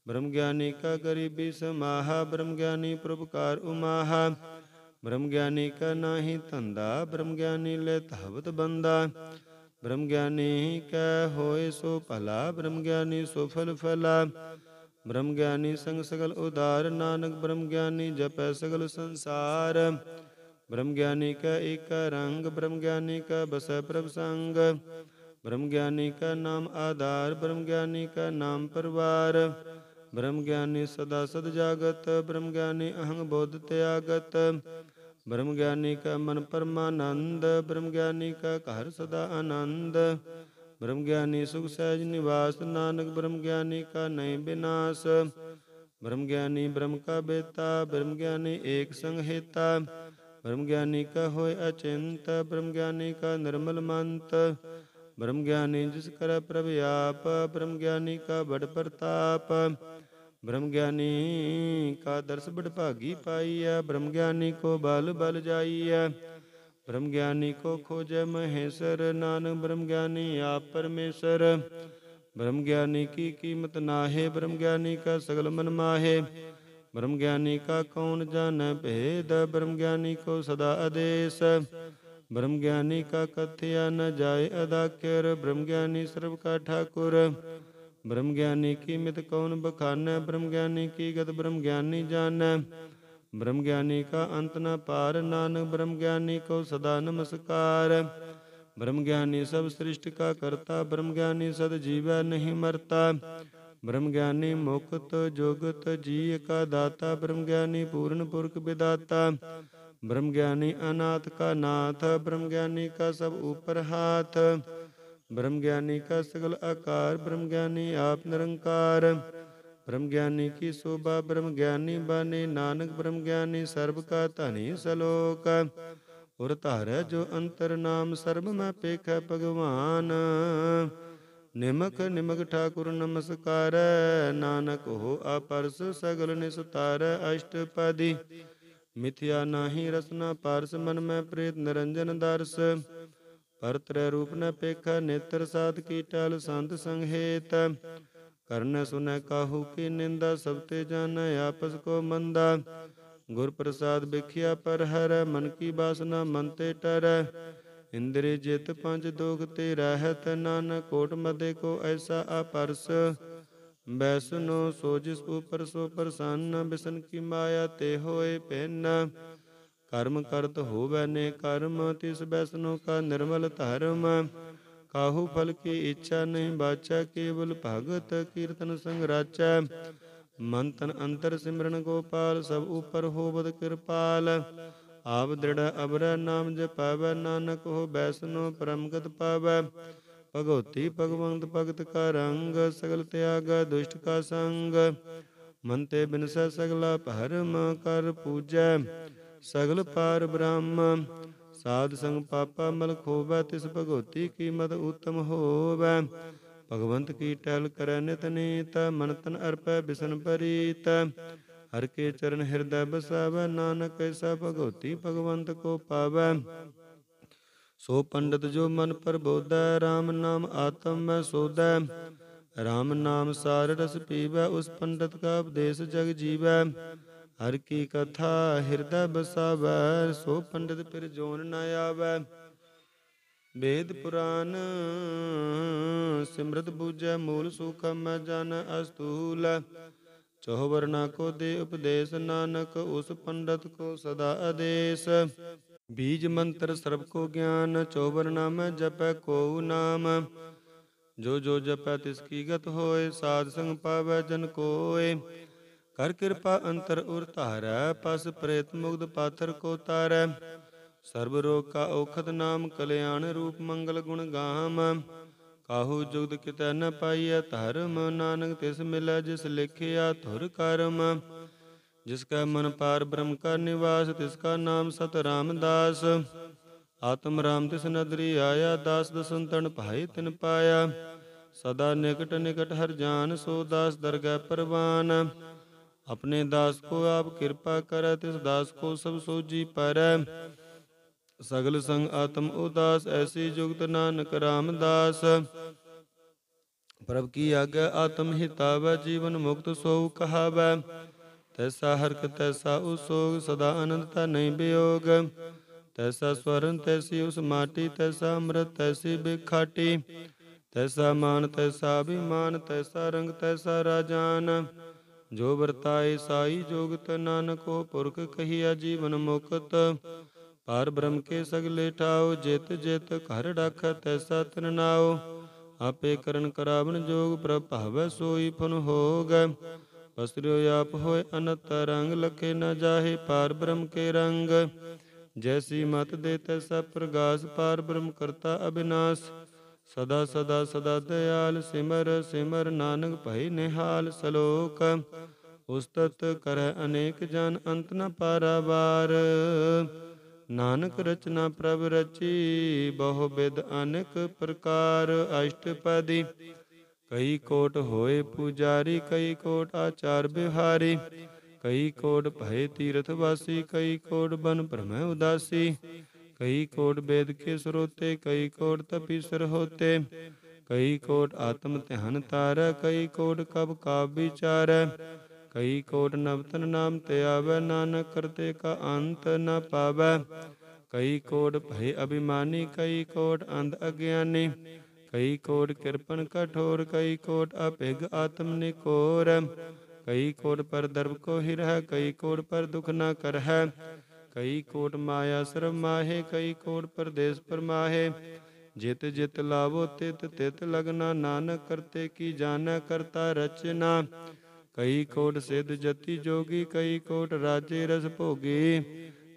ਬ੍ਰਹਮ ਗਿਆਨੀ ਕਾ ਗਰੀਬੀ ਸਮਾਹਾ ਬ੍ਰਹਮ ਗਿਆਨੀ ਪ੍ਰਭ ਕਾਰ ਉਮਾਹਾ ਬ੍ਰਹਮ ਗਿਆਨੀ ਕਾ ਨਾਹੀ ਧੰਦਾ ਬ੍ਰਹਮ ਗਿਆਨੀ ਲੈ ਤਹਵਤ ਬੰਦਾ ਬ੍ਰਹਮ ਗਿਆਨੀ ਕਾ ਹੋਏ ਸੋ ਭਲਾ ਬ੍ਰਹਮ ਗਿਆਨੀ ਸੋ ਫਲ ਫਲਾ ਬ੍ਰਹਮ ਗਿਆਨੀ ਸੰਗ ਸਗਲ ਉਦਾਰ ਨਾਨਕ ਬ੍ਰਹਮ ਗਿਆਨੀ ਜਪੈ ਸਗਲ ਸੰਸਾਰ ਬ੍ਰਹਮ ਗਿਆਨੀ ਕਾ ਇਕ ਰੰਗ ਬ੍ਰਹਮ ਗਿਆਨੀ ਕਾ ਬਸੈ ਪ੍ਰਭ ਸੰਗ ਬ੍ਰਹਮ ਗਿਆਨੀ ਕਾ ਨਾਮ ਆਧਾਰ ਬ੍ਰਹਮ ਗਿਆਨੀ ਕਾ ਨਾਮ ਪਰਵਾਰ ब्रह्म ज्ञानी सदा सद जागत ब्रह्म ज्ञानी अहंग बोध त्यागत ब्रह्म ज्ञानी का मन परमानंद ब्रह्म ज्ञानी का घर सदा आनंद ब्रह्म ज्ञानी सुख सहज निवास नानक ब्रह्म ज्ञानी का नय विनाश ब्रह्म ज्ञानी ब्रह्म का बेता ब्रह्म ज्ञानी एक संहिता ब्रह्म ज्ञानी का होय अचिंत ब्रह्म ज्ञानी का निर्मल मंत ब्रह्म ज्ञानी जिस कर प्रभयाप ब्रह्म ज्ञानी का बड़ प्रताप ਬ੍ਰਹਮ ਗਿਆਨੀ ਕਾ ਦਰਸ ਬੜ ਭਾਗੀ ਪਾਈਐ ਬ੍ਰਹਮ ਗਿਆਨੀ ਕੋ ਬਲ ਬਲ ਜਾਈਐ ਬ੍ਰਹਮ ਗਿਆਨੀ ਕੋ ਖੋਜੈ ਮਹੇਸ਼ਰ ਨਾਨਕ ਬ੍ਰਹਮ ਗਿਆਨੀ ਆਪ ਪਰਮੇਸ਼ਰ ਬ੍ਰਹਮ ਗਿਆਨੀ ਕੀ ਕੀਮਤ ਨਾਹੇ ਬ੍ਰਹਮ ਗਿਆਨੀ ਕਾ ਸਗਲ ਮਨ ਮਾਹੇ ਬ੍ਰਹਮ ਗਿਆਨੀ ਕਾ ਕੌਣ ਜਾਣੈ ਭੇਦ ਬ੍ਰਹਮ ਗਿਆਨੀ ਕੋ ਸਦਾ ਆਦੇਸ਼ ਬ੍ਰਹਮ ਗਿਆਨੀ ਕਾ ਕਥਿਆ ਨ ਜਾਏ ਅਦਾਕਿਰ ਬ੍ਰਹਮ ਗਿਆਨੀ ਸਰਬ ਕਾ ਠਾਕੁਰ ਬ੍ਰਹਮ ਗਿਆਨੀ ਕੀ ਮਿਤ ਕੌਣ ਬਖਾਨੈ ਬ੍ਰਹਮ ਗਿਆਨੀ ਕੀ ਗਤ ਬ੍ਰਹਮ ਗਿਆਨੀ ਜਾਣੈ ਬ੍ਰਹਮ ਗਿਆਨੀ ਕਾ ਅੰਤ ਨ ਪਾਰ ਨਾਨਕ ਬ੍ਰਹਮ ਗਿਆਨੀ ਕੋ ਸਦਾ ਨਮਸਕਾਰ ਬ੍ਰਹਮ ਗਿਆਨੀ ਸਭ ਸ੍ਰਿਸ਼ਟ ਕਾ ਕਰਤਾ ਬ੍ਰਹਮ ਗਿਆਨੀ ਸਦ ਜੀਵੈ ਨਹੀਂ ਮਰਤਾ ਬ੍ਰਹਮ ਗਿਆਨੀ ਮੁਕਤ ਜੁਗਤ ਜੀ ਕਾ ਦਾਤਾ ਬ੍ਰਹਮ ਗਿਆਨੀ ਪੂਰਨ ਪੁਰਖ ਵਿਦਾਤਾ ਬ੍ਰਹਮ ਗਿਆਨੀ ਅਨਾਥ ਕਾ ਨਾਥ ਬ੍ਰਹਮ ਗਿਆਨੀ ਕਾ ਸਭ ਉਪਰ ਹਾਥ ਬ੍ਰਹਮ ਗਿਆਨੀ ਕਾ ਸਗਲ ਆਕਾਰ ਬ੍ਰਹਮ ਗਿਆਨੀ ਆਪ ਨਿਰੰਕਾਰ ਬ੍ਰਹਮ ਗਿਆਨੀ ਕੀ ਸੋਭਾ ਬ੍ਰਹਮ ਗਿਆਨੀ ਬਾਣੀ ਨਾਨਕ ਬ੍ਰਹਮ ਗਿਆਨੀ ਸਰਬ ਕਾ ਧਨੀ ਸਲੋਕ ਉਰ ਧਾਰੈ ਜੋ ਅੰਤਰ ਨਾਮ ਸਰਬ ਮੈਂ ਪੇਖੈ ਭਗਵਾਨ ਨਿਮਕ ਨਿਮਕ ਠਾਕੁਰ ਨਮਸਕਾਰੈ ਨਾਨਕ ਹੋ ਆਪਰਸ ਸਗਲ ਨਿਸਤਾਰੈ ਅਸ਼ਟਪਦੀ ਮਿਥਿਆ ਨਾਹੀ ਰਸਨਾ ਪਾਰਸ ਮਨ ਮੈਂ ਪ੍ਰੀਤ ਨਿਰੰਜਨ ਦਰਸ ਪਰ ਤਰੇ ਰੂਪ ਨ ਪੇਖਾ ਨੇਤਰ ਸਾਧ ਕੀ ਟਲ ਸੰਤ ਸੰਹੇਤ ਕਰਨ ਸੁਨ ਕਾਹੂ ਕੀ ਨਿੰਦਾ ਸਭ ਤੇ ਜਾਣ ਆਪਸ ਕੋ ਮੰਦਾ ਗੁਰ ਪ੍ਰਸਾਦ ਵਿਖਿਆ ਪਰ ਹਰ ਮਨ ਕੀ ਬਾਸਨਾ ਮਨ ਤੇ ਟਰ ਇੰਦਰੀ ਜਿਤ ਪੰਜ ਦੁਖ ਤੇ ਰਹਿਤ ਨਾਨਕ ਕੋਟ ਮਦੇ ਕੋ ਐਸਾ ਅਪਰਸ ਬੈਸਨੋ ਸੋ ਜਿਸ ਉਪਰ ਸੋ ਪ੍ਰਸੰਨ ਬਿਸਨ ਕੀ ਮਾਇਆ ਤੇ ਹੋਏ ਪੈਨ ਕਰਮ ਕਰਤ ਹੋਵੈ ਨੇ ਕਰਮ ਤਿਸ ਬੈਸਨੋ ਕਾ ਨਿਰਮਲ ਧਰਮ ਕਾਹੂ ਫਲ ਕੀ ਇੱਛਾ ਨਹੀਂ ਬਾਚਾ ਕੇਵਲ ਭਗਤ ਕੀਰਤਨ ਸੰਗ ਰਾਚੈ ਮਨ ਤਨ ਅੰਤਰ ਸਿਮਰਨ ਗੋਪਾਲ ਸਭ ਉਪਰ ਹੋਵਦ ਕਿਰਪਾਲ ਆਪ ਦ੍ਰਿੜ ਅਬਰ ਨਾਮ ਜਪਾਵੈ ਨਾਨਕ ਹੋ ਬੈਸਨੋ ਪਰਮਗਤ ਪਾਵੈ ਭਗਉਤੀ ਭਗਵੰਤ ਭਗਤ ਕਾ ਰੰਗ ਸਗਲ ਤਿਆਗ ਦੁਸ਼ਟ ਕਾ ਸੰਗ ਮਨ ਤੇ ਬਿਨਸੈ ਸਗਲਾ ਭਰਮ ਕਰ ਪੂਜੈ ਸਗਲ ਪਾਰ ਬ੍ਰਹਮ ਸਾਧ ਸੰਗ ਪਾਪਾ ਮਲ ਖੋਬੈ ਤਿਸ ਭਗਉਤੀ ਕੀਮਤ ਉਤਮ ਹੋਵੈ ਭਗਵੰਤ ਕੀ ਟਹਿਲ ਕਰੈ ਨਿਤ ਨੀਤ ਮਨ ਤਨ ਅਰਪੈ ਬਿਸਨ ਪਰੀਤ ਹਰ ਕੇ ਚਰਨ ਹਿਰਦੈ ਬਸਾਵੈ ਨਾਨਕ ਐਸਾ ਭਗਉਤੀ ਭਗਵੰਤ ਕੋ ਪਾਵੈ ਸੋ ਪੰਡਤ ਜੋ ਮਨ ਪਰਬੋਧੈ RAM ਨਾਮ ਆਤਮ ਮੈਂ ਸੋਧੈ RAM ਨਾਮ ਸਾਰ ਰਸ ਪੀਵੈ ਉਸ ਪੰਡਤ ਕਾ ਉਪਦੇਸ਼ ਜਗ ਜੀਵੈ ਹਰ ਕੀ ਕਥਾ ਹਿਰਦੈ ਬਸਾਵੈ ਸੋ ਪੰਡਿਤ ਫਿਰ ਜੋਨ ਨ ਆਵੈ ਵੇਦ ਪੁਰਾਨ ਸਿਮਰਤ ਬੂਜੈ ਮੂਲ ਸੁਖਮ ਜਨ ਅਸਤੂਲ ਚੋ ਵਰਨਾ ਕੋ ਦੇ ਉਪਦੇਸ਼ ਨਾਨਕ ਉਸ ਪੰਡਤ ਕੋ ਸਦਾ ਆਦੇਸ਼ ਬੀਜ ਮੰਤਰ ਸਰਬ ਕੋ ਗਿਆਨ ਚੋ ਵਰਨਾ ਮੈਂ ਜਪੈ ਕੋ ਨਾਮ ਜੋ ਜੋ ਜਪੈ ਤਿਸ ਕੀ ਗਤ ਹੋਏ ਸਾਧ ਸੰਗ ਪਾਵੈ ਜਨ ਕੋਏ ਕਰ ਕਿਰਪਾ ਅੰਤਰ ਉਰ ਧਾਰੈ ਪਸ ਪ੍ਰੇਤ ਮੁਗਦ ਪਾਥਰ ਕੋ ਤਾਰੈ ਸਰਬ ਰੋਗ ਕਾ ਔਖਤ ਨਾਮ ਕਲਿਆਣ ਰੂਪ ਮੰਗਲ ਗੁਣ ਗਾਮ ਕਾਹੂ ਜੁਗਦ ਕਿਤੈ ਨ ਪਾਈਐ ਧਰਮ ਨਾਨਕ ਤਿਸ ਮਿਲੈ ਜਿਸ ਲਿਖਿਆ ਧੁਰ ਕਰਮ ਜਿਸ ਕਾ ਮਨ ਪਾਰ ਬ੍ਰਹਮ ਕਾ ਨਿਵਾਸ ਤਿਸ ਕਾ ਨਾਮ ਸਤ ਰਾਮਦਾਸ ਆਤਮ ਰਾਮ ਤਿਸ ਨਦਰੀ ਆਇਆ ਦਾਸ ਦਸੰਤਨ ਭਾਈ ਤਿਨ ਪਾਇਆ ਸਦਾ ਨਿਕਟ ਨਿਕਟ ਹਰ ਜਾਨ ਸੋ ਦਾਸ ਦਰਗਹਿ ਪਰਵਾਨ अपने दास को आप कृपा करत इस दास को सब सोजी पर सगल संग आत्म उदास ऐसी जुगत नानक रामदास प्रभ की आज्ञा आत्म हिताव जीवन मुक्त सो कहाव तैसा हरक तैसा उसोग सदा अनंत नहीं बियोग तैसा स्वर्ण तैसी उस माटी तैसा अमृत तैसी बिखाटी तैसा मान तैसा अभिमान तैसा रंग तैसा राजान ਜੋ ਵਰਤਾਏ ਸਾਈ ਜੋਗਤ ਨਾਨਕੋ ਪੁਰਖ ਕਹੀਆ ਜੀਵਨ ਮੁਕਤ ਪਰ ਬ੍ਰਹਮ ਕੇ ਸਗਲੇ ਠਾਉ ਜਿਤ ਜਿਤ ਘਰ ਡਖ ਤੈ ਸਤਨ ਨਾਉ ਆਪੇ ਕਰਨ ਕਰਾਵਣ ਜੋਗ ਪ੍ਰਭਾਵੈ ਸੋਈ ਫਨ ਹੋਗੈ ਪਸਰਿਓ ਆਪ ਹੋਏ ਅਨਤ ਰੰਗ ਲਖੇ ਨ ਜਾਹੇ ਪਾਰ ਬ੍ਰਹਮ ਕੇ ਰੰਗ ਜੈਸੀ ਮਤ ਦੇ ਤੈ ਸਭ ਪ੍ਰਗਾਸ ਪਾਰ ਬ੍ਰਹਮ ਕਰਤਾ ਅਬਿਨਾਸ਼ ਸਦਾ ਸਦਾ ਸਦਾ ਦਿਆਲ ਸਿਮਰ ਸਿਮਰ ਨਾਨਕ ਭਈ ਨਿਹਾਲ ਸਲੋਕ ਉਸਤਤ ਕਰੈ ਅਨੇਕ ਜਨ ਅੰਤ ਨ ਪਾਰਾਵਾਰ ਨਾਨਕ ਰਚਨਾ ਪ੍ਰਭ ਰਚੀ ਬਹੁ ਬਿਦ ਅਨੇਕ ਪ੍ਰਕਾਰ ਅਸ਼ਟਪਦੀ ਕਈ ਕੋਟ ਹੋਏ ਪੁਜਾਰੀ ਕਈ ਕੋਟ ਆਚਾਰ ਬਿਹਾਰੀ ਕਈ ਕੋਟ ਭਏ ਤੀਰਥ ਵਾਸੀ ਕਈ ਕੋਟ ਬਨ ਭ੍ਰਮੈ ਉਦਾਸੀ कई कोट वेद के स्रोते कई कोट तपीसर होते कई कोट आत्म ध्यान तार कई कोट कब का विचार कई कोट नवतन नाम त्याव नानक करते का अंत न पाव कई कोट भय अभिमानी कई कोट अंध अज्ञानी कई कोट कृपण कठोर कई कोट अपिघ आत्म निकोर कई कोट पर दर्व को हिर है कई कोट पर दुख न कर है ਕਈ ਕੋਟ ਮਾਇਆ ਸਰਬ ਮਾਹੇ ਕਈ ਕੋਟ ਪਰਦੇਸ ਪਰਮਾਹੇ ਜਿਤ ਜਿਤ ਲਾਵੋ ਤਿਤ ਤਿਤ ਲਗਨਾ ਨਾਨਕ ਕਰਤੇ ਕੀ ਜਾਣਾ ਕਰਤਾ ਰਚਨਾ ਕਈ ਕੋਟ ਸਿਧ ਜਤੀ ਜੋਗੀ ਕਈ ਕੋਟ ਰਾਜੇ ਰਸ ਭੋਗੀ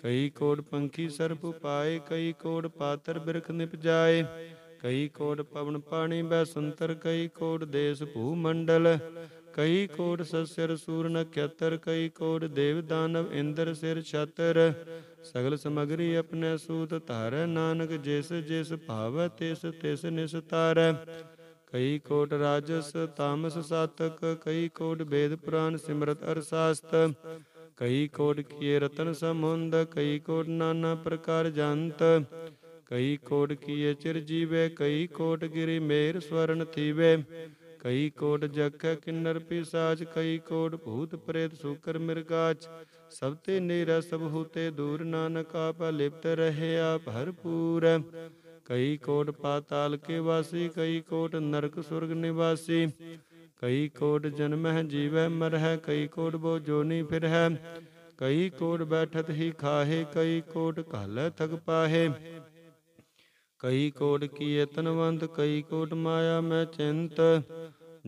ਕਈ ਕੋਟ ਪੰਖੀ ਸਰਪ ਪਾਏ ਕਈ ਕੋਟ ਪਾਤਰ ਬਿਰਖ ਨਿਪਜਾਏ ਕਈ ਕੋਟ ਪਵਨ ਪਾਣੀ ਬੈ ਸੁੰਤਰ ਕਈ ਕੋਟ ਦੇਸ ਭੂ ਮੰਡਲ ਕਈ ਕੋਟ ਸਸਰ ਸੂਰ ਨਖਤਰ ਕਈ ਕੋਟ ਦੇਵ ਦਾਨਵ ਇੰਦਰ ਸਿਰ ਛਤਰ ਸਗਲ ਸਮਗਰੀ ਆਪਣੇ ਸੂਤ ਧਾਰੈ ਨਾਨਕ ਜਿਸ ਜਿਸ ਭਾਵੈ ਤਿਸ ਤਿਸ ਨਿਸਤਾਰ ਕਈ ਕੋਟ ਰਾਜਸ ਤਾਮਸ ਸਤਕ ਕਈ ਕੋਟ ਵੇਦ ਪ੍ਰਾਨ ਸਿਮਰਤ ਅਰਸਾਸਤ ਕਈ ਕੋਟ ਕੀਏ ਰਤਨ ਸਮੁੰਦ ਕਈ ਕੋਟ ਨਾਨਾ ਪ੍ਰਕਾਰ ਜੰਤ ਕਈ ਕੋਟ ਕੀਏ ਚਿਰ ਜੀਵੇ ਕਈ ਕੋਟ ਗਿਰੀ ਮੇਰ ਸਵਰਨ ਥੀਵੇ ਕਈ ਕੋਟ ਜਖ ਕਿੰਨਰ ਪਿਸਾਚ ਕਈ ਕੋਟ ਭੂਤ ਪ੍ਰੇਤ ਸੂਕਰ ਮਿਰਗਾਚ ਸਭ ਤੇ ਨੇਰਾ ਸਭ ਹੂਤੇ ਦੂਰ ਨਾਨਕ ਆਪ ਲਿਪਤ ਰਹਿਆ ਭਰਪੂਰ ਕਈ ਕੋਟ ਪਾਤਾਲ ਕੇ ਵਾਸੀ ਕਈ ਕੋਟ ਨਰਕ ਸੁਰਗ ਨਿਵਾਸੀ ਕਈ ਕੋਟ ਜਨਮ ਹੈ ਜੀਵੈ ਮਰਹਿ ਕਈ ਕੋਟ ਬੋ ਜੋਨੀ ਫਿਰਹਿ ਕਈ ਕੋਟ ਬੈਠਤ ਹੀ ਖਾਹੇ ਕਈ ਕੋਟ ਘਾਲੇ ਥਗ ਪਾਹੇ ਕਈ ਕੋਟ ਕੀ ਤਨਵੰਤ ਕਈ ਕੋਟ ਮਾਇਆ ਮੈਂ ਚਿੰਤ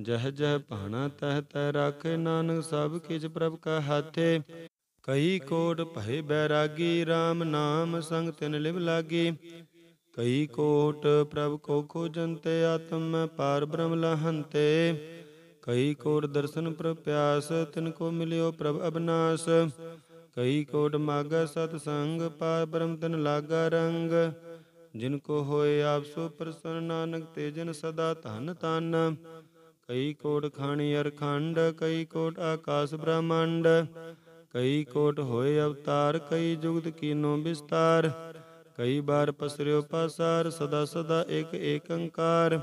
ਜਹ ਜਹ ਭਾਣਾ ਤਹ ਤਹ ਰਖ ਨਾਨਕ ਸਭ ਕਿਛ ਪ੍ਰਭ ਕਾ ਹਾਥੇ ਕਈ ਕੋਟ ਭਏ ਬੈਰਾਗੀ RAM ਨਾਮ ਸੰਗ ਤਿਨ ਲਿਵ ਲਾਗੀ ਕਈ ਕੋਟ ਪ੍ਰਭ ਕੋ ਜੰਤੇ ਆਤਮ ਪਾਰ ਬ੍ਰਹਮ ਲਹੰਤੇ ਕਈ ਕੋਟ ਦਰਸ਼ਨ ਪ੍ਰਪਿਆਸ ਤਿਨ ਕੋ ਮਿਲਿਓ ਪ੍ਰਭ ਅਬਨਾਸ ਕਈ ਕੋਟ ਮਾਗਾ ਸਤ ਸੰਗ ਪਾਰ ਬ੍ਰਹਮ ਤਿਨ ਲਾਗਾ ਰੰਗ ਜਿਨ ਕੋ ਹੋਏ ਆਪ ਸੋ ਪ੍ਰਸੰਨ ਨਾਨਕ ਤੇ ਜਨ ਸਦਾ ਧਨ ਤਨ ਕਈ ਕੋਟ ਖਾਣੀ ਅਰਖੰਡ ਕਈ ਕੋਟ ਆਕਾਸ਼ ਬ੍ਰਹਮੰਡ ਕਈ ਕੋਟ ਹੋਏ ਅਵਤਾਰ ਕਈ ਜੁਗਤ ਕੀਨੋ ਵਿਸਤਾਰ ਕਈ ਬਾਰ ਪਸਰਿਓ ਪਾਸਾਰ ਸਦਾ ਸਦਾ ਇੱਕ ਏਕੰਕਾਰ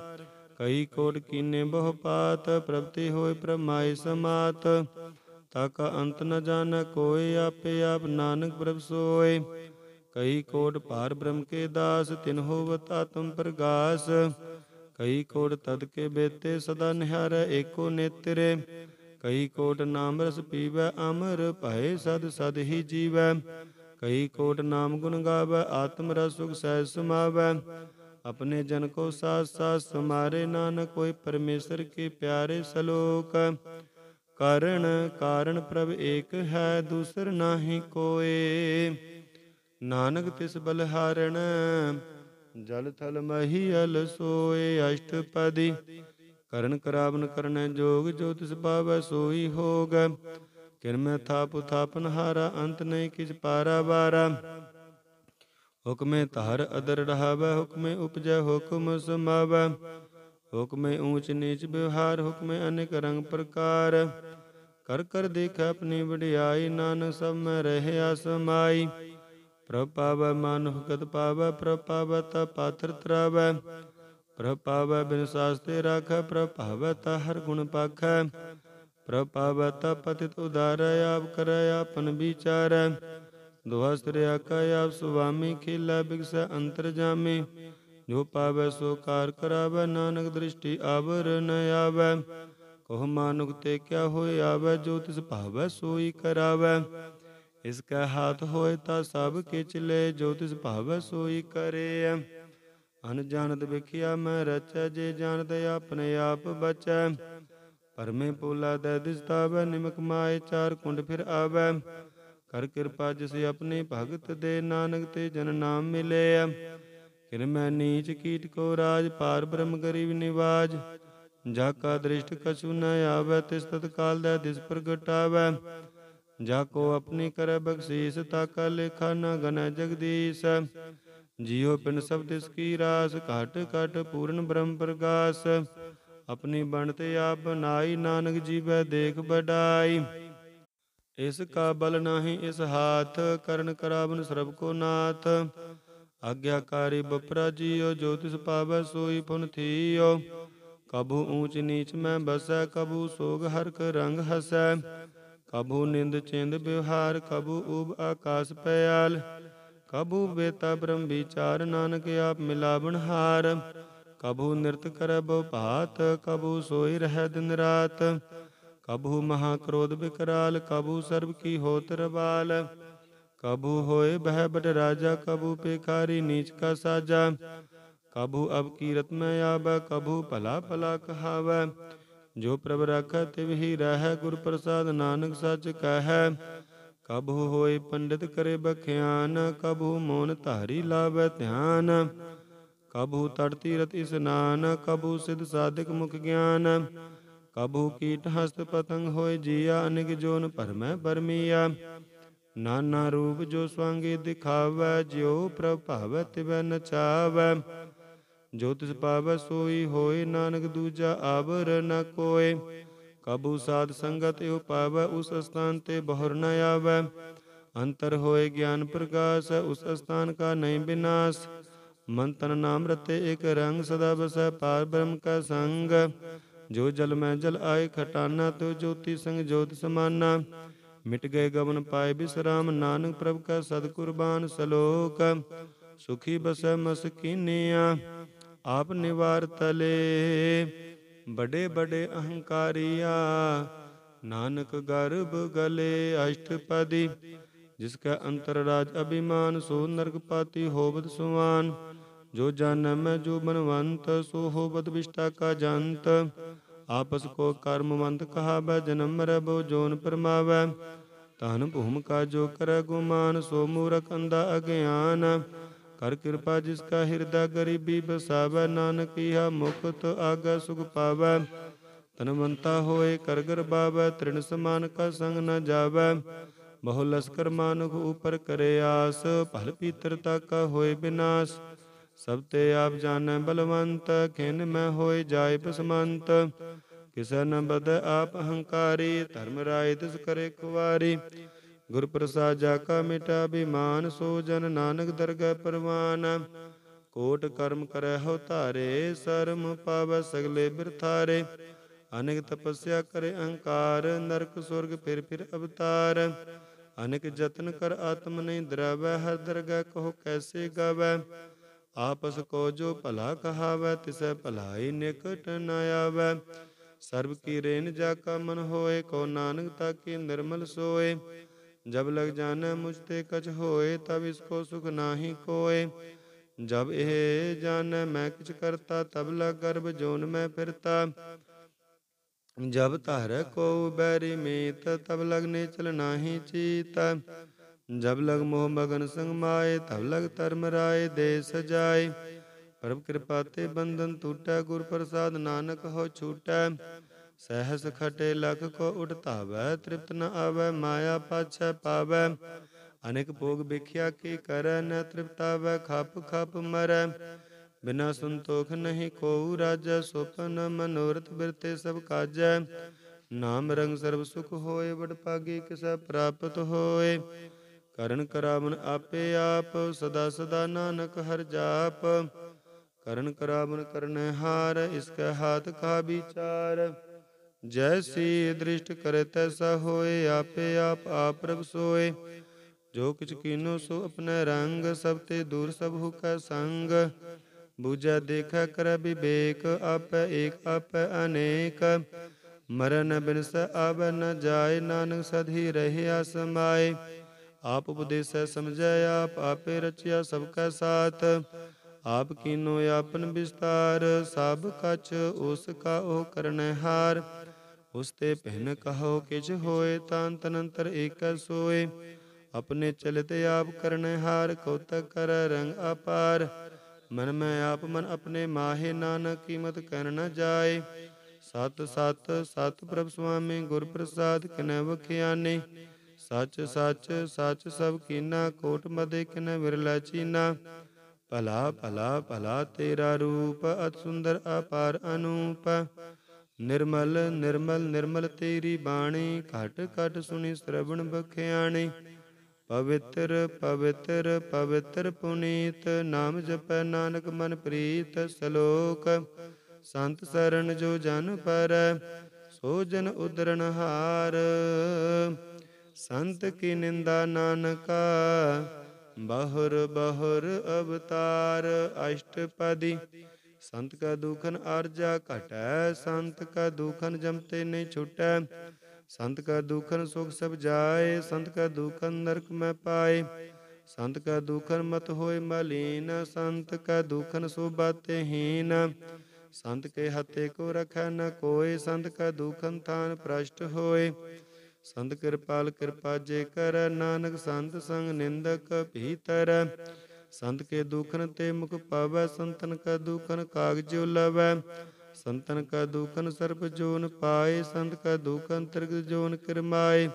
ਕਈ ਕੋਟ ਕੀਨੇ ਬਹੁ ਪਾਤ ਪ੍ਰਪਤੀ ਹੋਏ ਪ੍ਰਮਾਇ ਸਮਾਤ ਤਕ ਅੰਤ ਨ ਜਾਣ ਕੋਏ ਆਪੇ ਆਪ ਨਾਨਕ ਪ੍ਰਭ ਸੋਏ ਕਈ ਕੋਟ ਭਾਰ ਬ੍ਰਹਮ ਕੇ ਦਾਸ ਤਿਨ ਹੋਵਤ ਆਤਮ ਪ੍ਰਗਾਸ ਕਈ ਕੋਟ ਤਦ ਕੇ ਬੇਤੇ ਸਦਾ ਨਿਹਾਰੈ ਏਕੋ ਨੇਤਰੇ ਕਈ ਕੋਟ ਨਾਮ ਰਸ ਪੀਵੈ ਅਮਰ ਭਏ ਸਦ ਸਦ ਹੀ ਜੀਵੈ ਕਈ ਕੋਟ ਨਾਮ ਗੁਣ ਗਾਵੈ ਆਤਮ ਰਸ ਸੁਖ ਸਹਿ ਸਮਾਵੈ ਆਪਣੇ ਜਨ ਕੋ ਸਾਥ ਸਾਥ ਸਮਾਰੇ ਨਾਨਕ ਕੋਈ ਪਰਮੇਸ਼ਰ ਕੇ ਪਿਆਰੇ ਸਲੋਕ ਕਰਨ ਕਾਰਣ ਪ੍ਰਭ ਏਕ ਹੈ ਦੂਸਰ ਨਾਹੀ ਕੋਏ ਨਾਨਕ ਤਿਸ ਬਲਹਾਰਣ ਜਲ ਥਲ ਮਹੀ ਅਲ ਸੋਏ ਅਸ਼ਟਪਦੀ ਕਰਨ ਕਰਾਵਨ ਕਰਨੈ ਜੋਗ ਜੋ ਤਿਸ ਪਾਵੈ ਸੋਈ ਹੋਗ ਕਿਰ ਮੈਂ ਥਾਪ ਥਾਪਨ ਹਾਰਾ ਅੰਤ ਨਹੀਂ ਕਿਛ ਪਾਰਾ ਬਾਰਾ ਹੁਕਮੇ ਧਰ ਅਦਰ ਰਹਾਵੈ ਹੁਕਮੇ ਉਪਜੈ ਹੁਕਮ ਸਮਾਵੈ ਹੁਕਮੇ ਊਚ ਨੀਚ ਵਿਵਹਾਰ ਹੁਕਮੇ ਅਨੇਕ ਰੰਗ ਪ੍ਰਕਾਰ ਕਰ ਕਰ ਦੇਖ ਆਪਣੀ ਵਡਿਆਈ ਨਾਨਕ ਸਭ ਮੈਂ ਰਹਿ ਅਸਮਾਈ ਪ੍ਰਭਾਵ ਮਨੁ ਹੁਕਤ ਪਾਵੈ ਪ੍ਰਭ ਤਾ ਪਾਤਰ ਤਰਾਵੈ ਪ੍ਰਭਾਵ ਬਿਨ ਸਾਸਤੇ ਰਾਖੈ ਪ੍ਰਭਾਵ ਤਾ ਹਰ ਗੁਣ ਪਾਖੈ ਪ੍ਰਭਾਵ ਤਾ ਪਤਿਤ ਉਦਾਰੈ ਆਪ ਕਰੈ ਆਪਨ ਵਿਚਾਰੈ ਦੁਹਸਤਿ ਆਕੈ ਆਪ ਸੁਆਮੀ ਖੇਲਾ ਬਿਗਸੈ ਅੰਤਰ ਜਾਮੀ ਜੋ ਪਾਵੈ ਸੋ ਕਾਰ ਕਰਾਵੈ ਨਾਨਕ ਦ੍ਰਿਸ਼ਟੀ ਆਵਰ ਨ ਆਵੈ ਕੋ ਮਾਨੁਕ ਤੇ ਕਿਆ ਹੋਇ ਆਵੈ ਜੋ ਤਿਸ ਭਾਵੈ ਸੋਈ ਕਰਾਵੈ ਇਸ ਕੈ ਹਾਥ ਹੋਏ ਤਾਂ ਸਭ ਕਿਛ ਲੈ ਜੋ ਤਿਸ ਭਾਵੈ ਸੋਈ ਕਰੇ ਅਨ ਜਾਣਤ ਵਿਖਿਆ ਮੈਂ ਰਚੈ ਜੇ ਜਾਣਤ ਆਪਣੇ ਆਪ ਬਚੈ ਪਰਮੇ ਪੂਲਾ ਦੇ ਦਿਸਤਾ ਬੈ ਨਿਮਕ ਮਾਏ ਚਾਰ ਕੁੰਡ ਫਿਰ ਆਵੈ ਕਰ ਕਿਰਪਾ ਜਿਸ ਆਪਣੇ ਭਗਤ ਦੇ ਨਾਨਕ ਤੇ ਜਨ ਨਾਮ ਮਿਲੇ ਕਿਰ ਮੈਂ ਨੀਚ ਕੀਟ ਕੋ ਰਾਜ ਪਾਰ ਬ੍ਰਹਮ ਗਰੀਬ ਨਿਵਾਜ ਜਾ ਕਾ ਦ੍ਰਿਸ਼ਟ ਕਛੂ ਨ ਆਵੈ ਤਿਸ ਤਤਕਾਲ ਦੇ ਦਿਸ ਦਿਸ ਪ੍ਰਗਟਾਵੈ ਜਾ ਕੋ ਆਪਣੀ ਕਰ ਬਖਸ਼ੀਸ ਤਾ ਕਾ ਲੇਖਾ ਨਾ ਗਨ ਜਗਦੀਸ਼ ਜਿਉ ਪਿੰਨ ਸਭ ਤਿਸ ਕੀ ਰਾਸ ਘਟ ਘਟ ਪੂਰਨ ਬ੍ਰਹਮ ਪ੍ਰਗਾਸ ਆਪਣੀ ਬਣ ਤੇ ਆਪ ਬਨਾਈ ਨਾਨਕ ਜੀ ਬੈ ਦੇਖ ਬਡਾਈ ਇਸ ਕਾ ਬਲ ਨਾਹੀ ਇਸ ਹਾਥ ਕਰਨ ਕਰਾਵਨ ਸਰਬ ਕੋ ਨਾਥ ਆਗਿਆਕਾਰੀ ਬਪਰਾ ਜੀਓ ਜੋ ਤਿਸ ਪਾਵੈ ਸੋਈ ਪੁਨ ਥੀਓ ਕਬੂ ਊਚ ਨੀਚ ਮੈਂ ਬਸੈ ਕਬੂ ਸੋਗ ਹਰਕ ਰੰਗ ਹਸੈ ਕਬੂ ਨਿੰਦ ਚਿੰਦ ਵਿਵਹਾਰ ਕਬੂ ਊਬ ਆਕਾਸ ਪਿਆਲ ਕਬੂ ਬੇਤਾ ਬ੍ਰਹਮ ਵਿਚਾਰ ਨਾਨਕ ਆਪ ਮਿਲਾ ਬਣਹਾਰ ਕਬੂ ਨਿਰਤ ਕਰੈ ਭਾਤ ਕਬੂ ਸੋਈ ਰਹਿ ਦਿਨ ਰਾਤ ਕਬੂ ਮਹਾ ਕ੍ਰੋਧ ਵਿਕਰਾਲ ਕਬੂ ਸਰਬ ਕੀ ਹੋਤ ਰਬਾਲ ਕਬੂ ਹੋਏ ਬਹਿ ਬਟ ਰਾਜਾ ਕਬੂ ਪੇਖਾਰੀ ਨੀਚ ਕਾ ਸਾਜਾ ਕਬੂ ਅਬ ਕੀਰਤ ਮੈਂ ਆਵੈ ਕਬੂ ਭਲਾ ਭਲਾ ਕਹਾਵੈ ਜੋ ਪ੍ਰਭ ਰਾਖਾ ਤਿਵ ਹੀ ਰਹਿ ਗੁਰ ਪ੍ਰਸਾਦ ਨਾਨਕ ਸੱਚ ਕਹਿ ਕਬਹੁ ਹੋਏ ਪੰਡਿਤ ਕਰੇ ਬਖਿਆਨ ਕਬਹੁ ਮੋਨ ਧਾਰੀ ਲਾਵੇ ਧਿਆਨ ਕਬਹੁ ਤੜਤੀ ਰਤਿ ਇਸਨਾਨ ਕਬਹੁ ਸਿਧ ਸਾਧਿਕ ਮੁਖ ਗਿਆਨ ਕਬਹੁ ਕੀਟ ਹਸਤ ਪਤੰਗ ਹੋਏ ਜੀਆ ਅਨਿਕ ਜੋਨ ਪਰਮੈ ਪਰਮੀਆ ਨਾਨਾ ਰੂਪ ਜੋ ਸਵਾਂਗੇ ਦਿਖਾਵੇ ਜਿਉ ਪ੍ਰਭ ਭਾਵੈ ਤਿਵੈ ਨਚਾਵੈ ਜੋ ਤਿਸ ਪਾਵੈ ਸੋਈ ਹੋਏ ਨਾਨਕ ਦੂਜਾ ਆਵਰ ਨ ਕੋਏ ਕਬੂ ਸਾਧ ਸੰਗਤ ਇਹ ਪਾਵੈ ਉਸ ਸਥਾਨ ਤੇ ਬਹੁਰ ਨ ਆਵੈ ਅੰਤਰ ਹੋਏ ਗਿਆਨ ਪ੍ਰਕਾਸ਼ ਉਸ ਸਥਾਨ ਕਾ ਨਹੀਂ ਬਿਨਾਸ਼ मन नाम रते एक रंग सदा बस पार ब्रह्म का संग जो जल में जल आए खटाना तो ज्योति संग ज्योत समाना मिट गए गवन पाए विश्राम नानक प्रभु का सद कुर्बान सलोक सुखी बस मसकीनिया ਆਪ ਨਿਵਾਰ ਤਲੇ ਬੜੇ ਬੜੇ ਅਹੰਕਾਰੀਆ ਨਾਨਕ ਗਰਬ ਗਲੇ ਅਸ਼ਟਪਦੀ ਜਿਸ ਕਾ ਅੰਤਰ ਰਾਜ ਅਭਿਮਾਨ ਸੋ ਪਾਤੀ ਹੋਵਤ ਸੁਵਾਨ ਜੋ ਜਨਮ ਜੋ ਬਨਵੰਤ ਸੋ ਹੋਵਤ ਵਿਸ਼ਟਾ ਕਾ ਜੰਤ ਆਪਸ ਕੋ ਕਰਮਵੰਤ ਬੈ ਜਨਮ ਰਬੋ ਜੋਨ ਪਰਮਾਵੈ ਤਨ ਭੂਮ ਕਾ ਜੋ ਕਰੈ ਗੁਮਾਨ ਸੋ ਮੂਰਖੰਦਾ ਅੰਦਾ ਅਗਿਆਨ ਕਰ ਕਿਰਪਾ ਜਿਸ ਕਾ ਹਿਰਦਾ ਗਰੀਬੀ ਬਸਾਵੈ ਨਾਨਕ ਇਹਾ ਮੁਕਤ ਆਗਾ ਸੁਖ ਪਾਵੈ ਤਨਵੰਤਾ ਹੋਏ ਕਰ ਗਰਬਾਵੈ ਤ੍ਰਿਣ ਸਮਾਨ ਕਾ ਸੰਗ ਨ ਜਾਵੈ ਬਹੁ ਲਸਕਰ ਮਾਨੁਖ ਉਪਰ ਕਰੇ ਆਸ ਭਲ ਪੀਤਰ ਤੱਕ ਹੋਏ ਬਿਨਾਸ਼ ਸਭ ਤੇ ਆਪ ਜਾਣੈ ਬਲਵੰਤ ਕਿਨ ਮੈਂ ਹੋਏ ਜਾਇ ਬਸਮੰਤ ਕਿਸਨ ਬਦ ਆਪ ਹੰਕਾਰੀ ਧਰਮ ਰਾਏ ਤਿਸ ਕਰੇ ਕੁਵਾਰੀ ਗੁਰ ਪ੍ਰਸਾਦ ਜਾ ਕਾ ਮਿਟਾ ਬਿਮਾਨ ਸੋ ਜਨ ਨਾਨਕ ਦਰਗਹਿ ਪਰਵਾਨ ਕੋਟ ਕਰਮ ਕਰੈ ਹਉ ਧਾਰੇ ਸਰਮ ਪਵ ਸਗਲੇ ਬਿਰਥਾਰੇ ਅਨੇਕ ਤਪੱਸਿਆ ਕਰੇ ਅਹੰਕਾਰ ਨਰਕ ਸੁਰਗ ਫਿਰ ਫਿਰ ਅਵਤਾਰ ਅਨੇਕ ਯਤਨ ਕਰ ਆਤਮ ਨਹੀਂ ਦਰਵੈ ਹਰ ਦਰਗਹਿ ਕਹੋ ਕੈਸੇ ਗਾਵੈ ਆਪਸ ਕੋ ਜੋ ਭਲਾ ਕਹਾਵੈ ਤਿਸੈ ਭਲਾਈ ਨਿਕਟ ਨ ਆਵੈ ਸਰਬ ਕੀ ਰੇਨ ਜਾ ਕਾ ਮਨ ਹੋਏ ਕੋ ਨਾਨਕ ਤਾ ਕੀ ਨਿਰਮਲ ਸੋਏ जब लग जाना मुझते कछ होए तब इसको सुख नाही कोय जब ए जान मैं किछ करता तब लग गर्भ जोन में फिरता जब तार को बैरी मीत तब लग चल नाही चीता जब लग मोह मगन संग माए तब लग तरम राय दे सजाए प्रभ कृपाते ते बंधन टूटा गुर प्रसाद नानक हो छूटा ਸਹਿਸ ਖਟੇ ਲਗ ਕੋ ਉਡਤਾਵੈ ਤ੍ਰਿਪਤ ਨ ਆਵੈ ਮਾਇਆ ਪਾਛੈ ਪਾਵੈ ਅਨੇਕ ਭੋਗ ਵਿਖਿਆ ਕੀ ਕਰੈ ਨ ਤ੍ਰਿਪਤਾਵੈ ਖਪ ਖਪ ਮਰੈ ਬਿਨਾ ਸੰਤੋਖ ਨਹੀਂ ਕੋਉ ਰਾਜ ਸੁਪਨ ਮਨੋਰਥ ਬਿਰਤੇ ਸਭ ਕਾਜੈ ਨਾਮ ਰੰਗ ਸਰਬ ਸੁਖ ਹੋਏ ਵਡ ਪਾਗੇ ਕਿਸੈ ਪ੍ਰਾਪਤ ਹੋਏ ਕਰਨ ਕਰਾਵਨ ਆਪੇ ਆਪ ਸਦਾ ਸਦਾ ਨਾਨਕ ਹਰ ਜਾਪ ਕਰਨ ਕਰਾਵਨ ਕਰਨੇ ਹਾਰ ਇਸ ਕੈ ਹਾਥ ਕਾ ਵਿਚਾਰ ਜੈਸੀ ਦ੍ਰਿਸ਼ਟ ਕਰੇ ਤੈਸਾ ਹੋਏ ਆਪੇ ਆਪ ਆਪ ਪ੍ਰਭ ਸੋਏ ਜੋ ਕਿਛ ਕੀਨੋ ਸੋ ਆਪਣੇ ਰੰਗ ਸਭ ਤੇ ਦੂਰ ਸਭ ਹੋ ਕਾ ਸੰਗ ਬੂਝਾ ਦੇਖਾ ਕਰ ਬਿਵੇਕ ਆਪੇ ਏਕ ਆਪੇ ਅਨੇਕ ਮਰਨ ਬਿਨਸ ਆਵ ਨ ਜਾਏ ਨਾਨਕ ਸਦ ਹੀ ਰਹਿਆ ਸਮਾਏ ਆਪ ਉਪਦੇਸੈ ਸਮਝੈ ਆਪ ਆਪੇ ਰਚਿਆ ਸਭ ਕਾ ਸਾਥ ਆਪ ਕੀਨੋ ਆਪਨ ਵਿਸਤਾਰ ਸਭ ਕਛ ਉਸ ਕਾ ਉਹ ਕਰਨਹਾਰ ਹਾਰ ਉਸ ਤੇ ਭਿਨ ਕਹੋ ਕਿਛ ਹੋਏ ਤਾਂ ਤਨੰਤਰ ਏਕ ਸੋਏ ਆਪਣੇ ਚਲਿਤ ਆਪ ਕਰਨੇ ਹਾਰ ਕੋਤਕ ਕਰ ਰੰਗ ਅਪਾਰ ਮਨ ਮੈਂ ਆਪ ਮਨ ਆਪਣੇ ਮਾਹੇ ਨਾਨਕ ਕੀਮਤ ਕਰਨ ਨਾ ਜਾਏ ਸਤ ਸਤ ਸਤ ਪ੍ਰਭ ਸੁਆਮੀ ਗੁਰ ਪ੍ਰਸਾਦ ਕਿਨੈ ਵਖਿਆਨੇ ਸੱਚ ਸੱਚ ਸੱਚ ਸਭ ਕੀਨਾ ਕੋਟ ਮਦੇ ਕਿਨੈ ਵਿਰਲਾ ਚੀਨਾ ਭਲਾ ਭਲਾ ਭਲਾ ਤੇਰਾ ਰੂਪ ਅਤ ਸੁੰਦਰ ਅਪਾਰ ਅਨੂਪ ਨਿਰਮਲ ਨਿਰਮਲ ਨਿਰਮਲ ਤੇਰੀ ਬਾਣੀ ਘਟ ਘਟ ਸੁਣੀ ਸ੍ਰਵਣ ਬਖਿਆਣੀ ਪਵਿੱਤਰ ਪਵਿੱਤਰ ਪਵਿੱਤਰ ਪੁਨੀਤ ਨਾਮ ਜਪੈ ਨਾਨਕ ਮਨ ਪ੍ਰੀਤ ਸਲੋਕ ਸੰਤ ਸਰਣ ਜੋ ਜਨ ਪਰ ਸੋ ਜਨ ਉਦਰਨ ਹਾਰ ਸੰਤ ਕੀ ਨਿੰਦਾ ਨਾਨਕਾ ਬਹਰ ਬਹਰ ਅਵਤਾਰ ਅਸ਼ਟਪਦੀ ਸੰਤ ਕਾ ਦੁਖਨ ਅਰਜਾ ਘਟੈ ਸੰਤ ਕਾ ਦੁਖਨ ਜਮਤੇ ਨਹੀਂ ਛੁਟੈ ਸੰਤ ਕਾ ਦੁਖਨ ਸੁਖ ਸਭ ਜਾਏ ਸੰਤ ਕਾ ਦੁਖਨ ਨਰਕ ਮੈਂ ਪਾਏ ਸੰਤ ਕਾ ਦੁਖਨ ਮਤ ਹੋਏ ਮਲੀਨ ਸੰਤ ਕਾ ਦੁਖਨ ਸੋਭਾ ਤੇ ਹੀਨ ਸੰਤ ਕੇ ਹੱਤੇ ਕੋ ਰਖੈ ਨ ਕੋਏ ਸੰਤ ਕਾ ਦੁਖਨ ਥਾਨ ਪ੍ਰਸ਼ਟ ਹੋਏ ਸੰਤ ਕਿਰਪਾਲ ਕਿਰਪਾ ਜੇ ਕਰ ਨਾਨਕ ਸੰਤ ਸੰਗ ਨਿੰਦਕ ਭੀਤਰ ਸੰਤ ਕੇ ਦੁਖਨ ਤੇ ਮੁਖ ਪਾਵੈ ਸੰਤਨ ਕਾ ਦੁਖਨ ਕਾਗਜਿਉ ਲਵੈ ਸੰਤਨ ਕਾ ਦੁਖਨ ਸਰਬ ਜੋਨ ਪਾਏ ਸੰਤ ਕਾ ਦੁਖਨ ਤਿਰਗਤ ਜੋਨ ਕਰਮਾਏ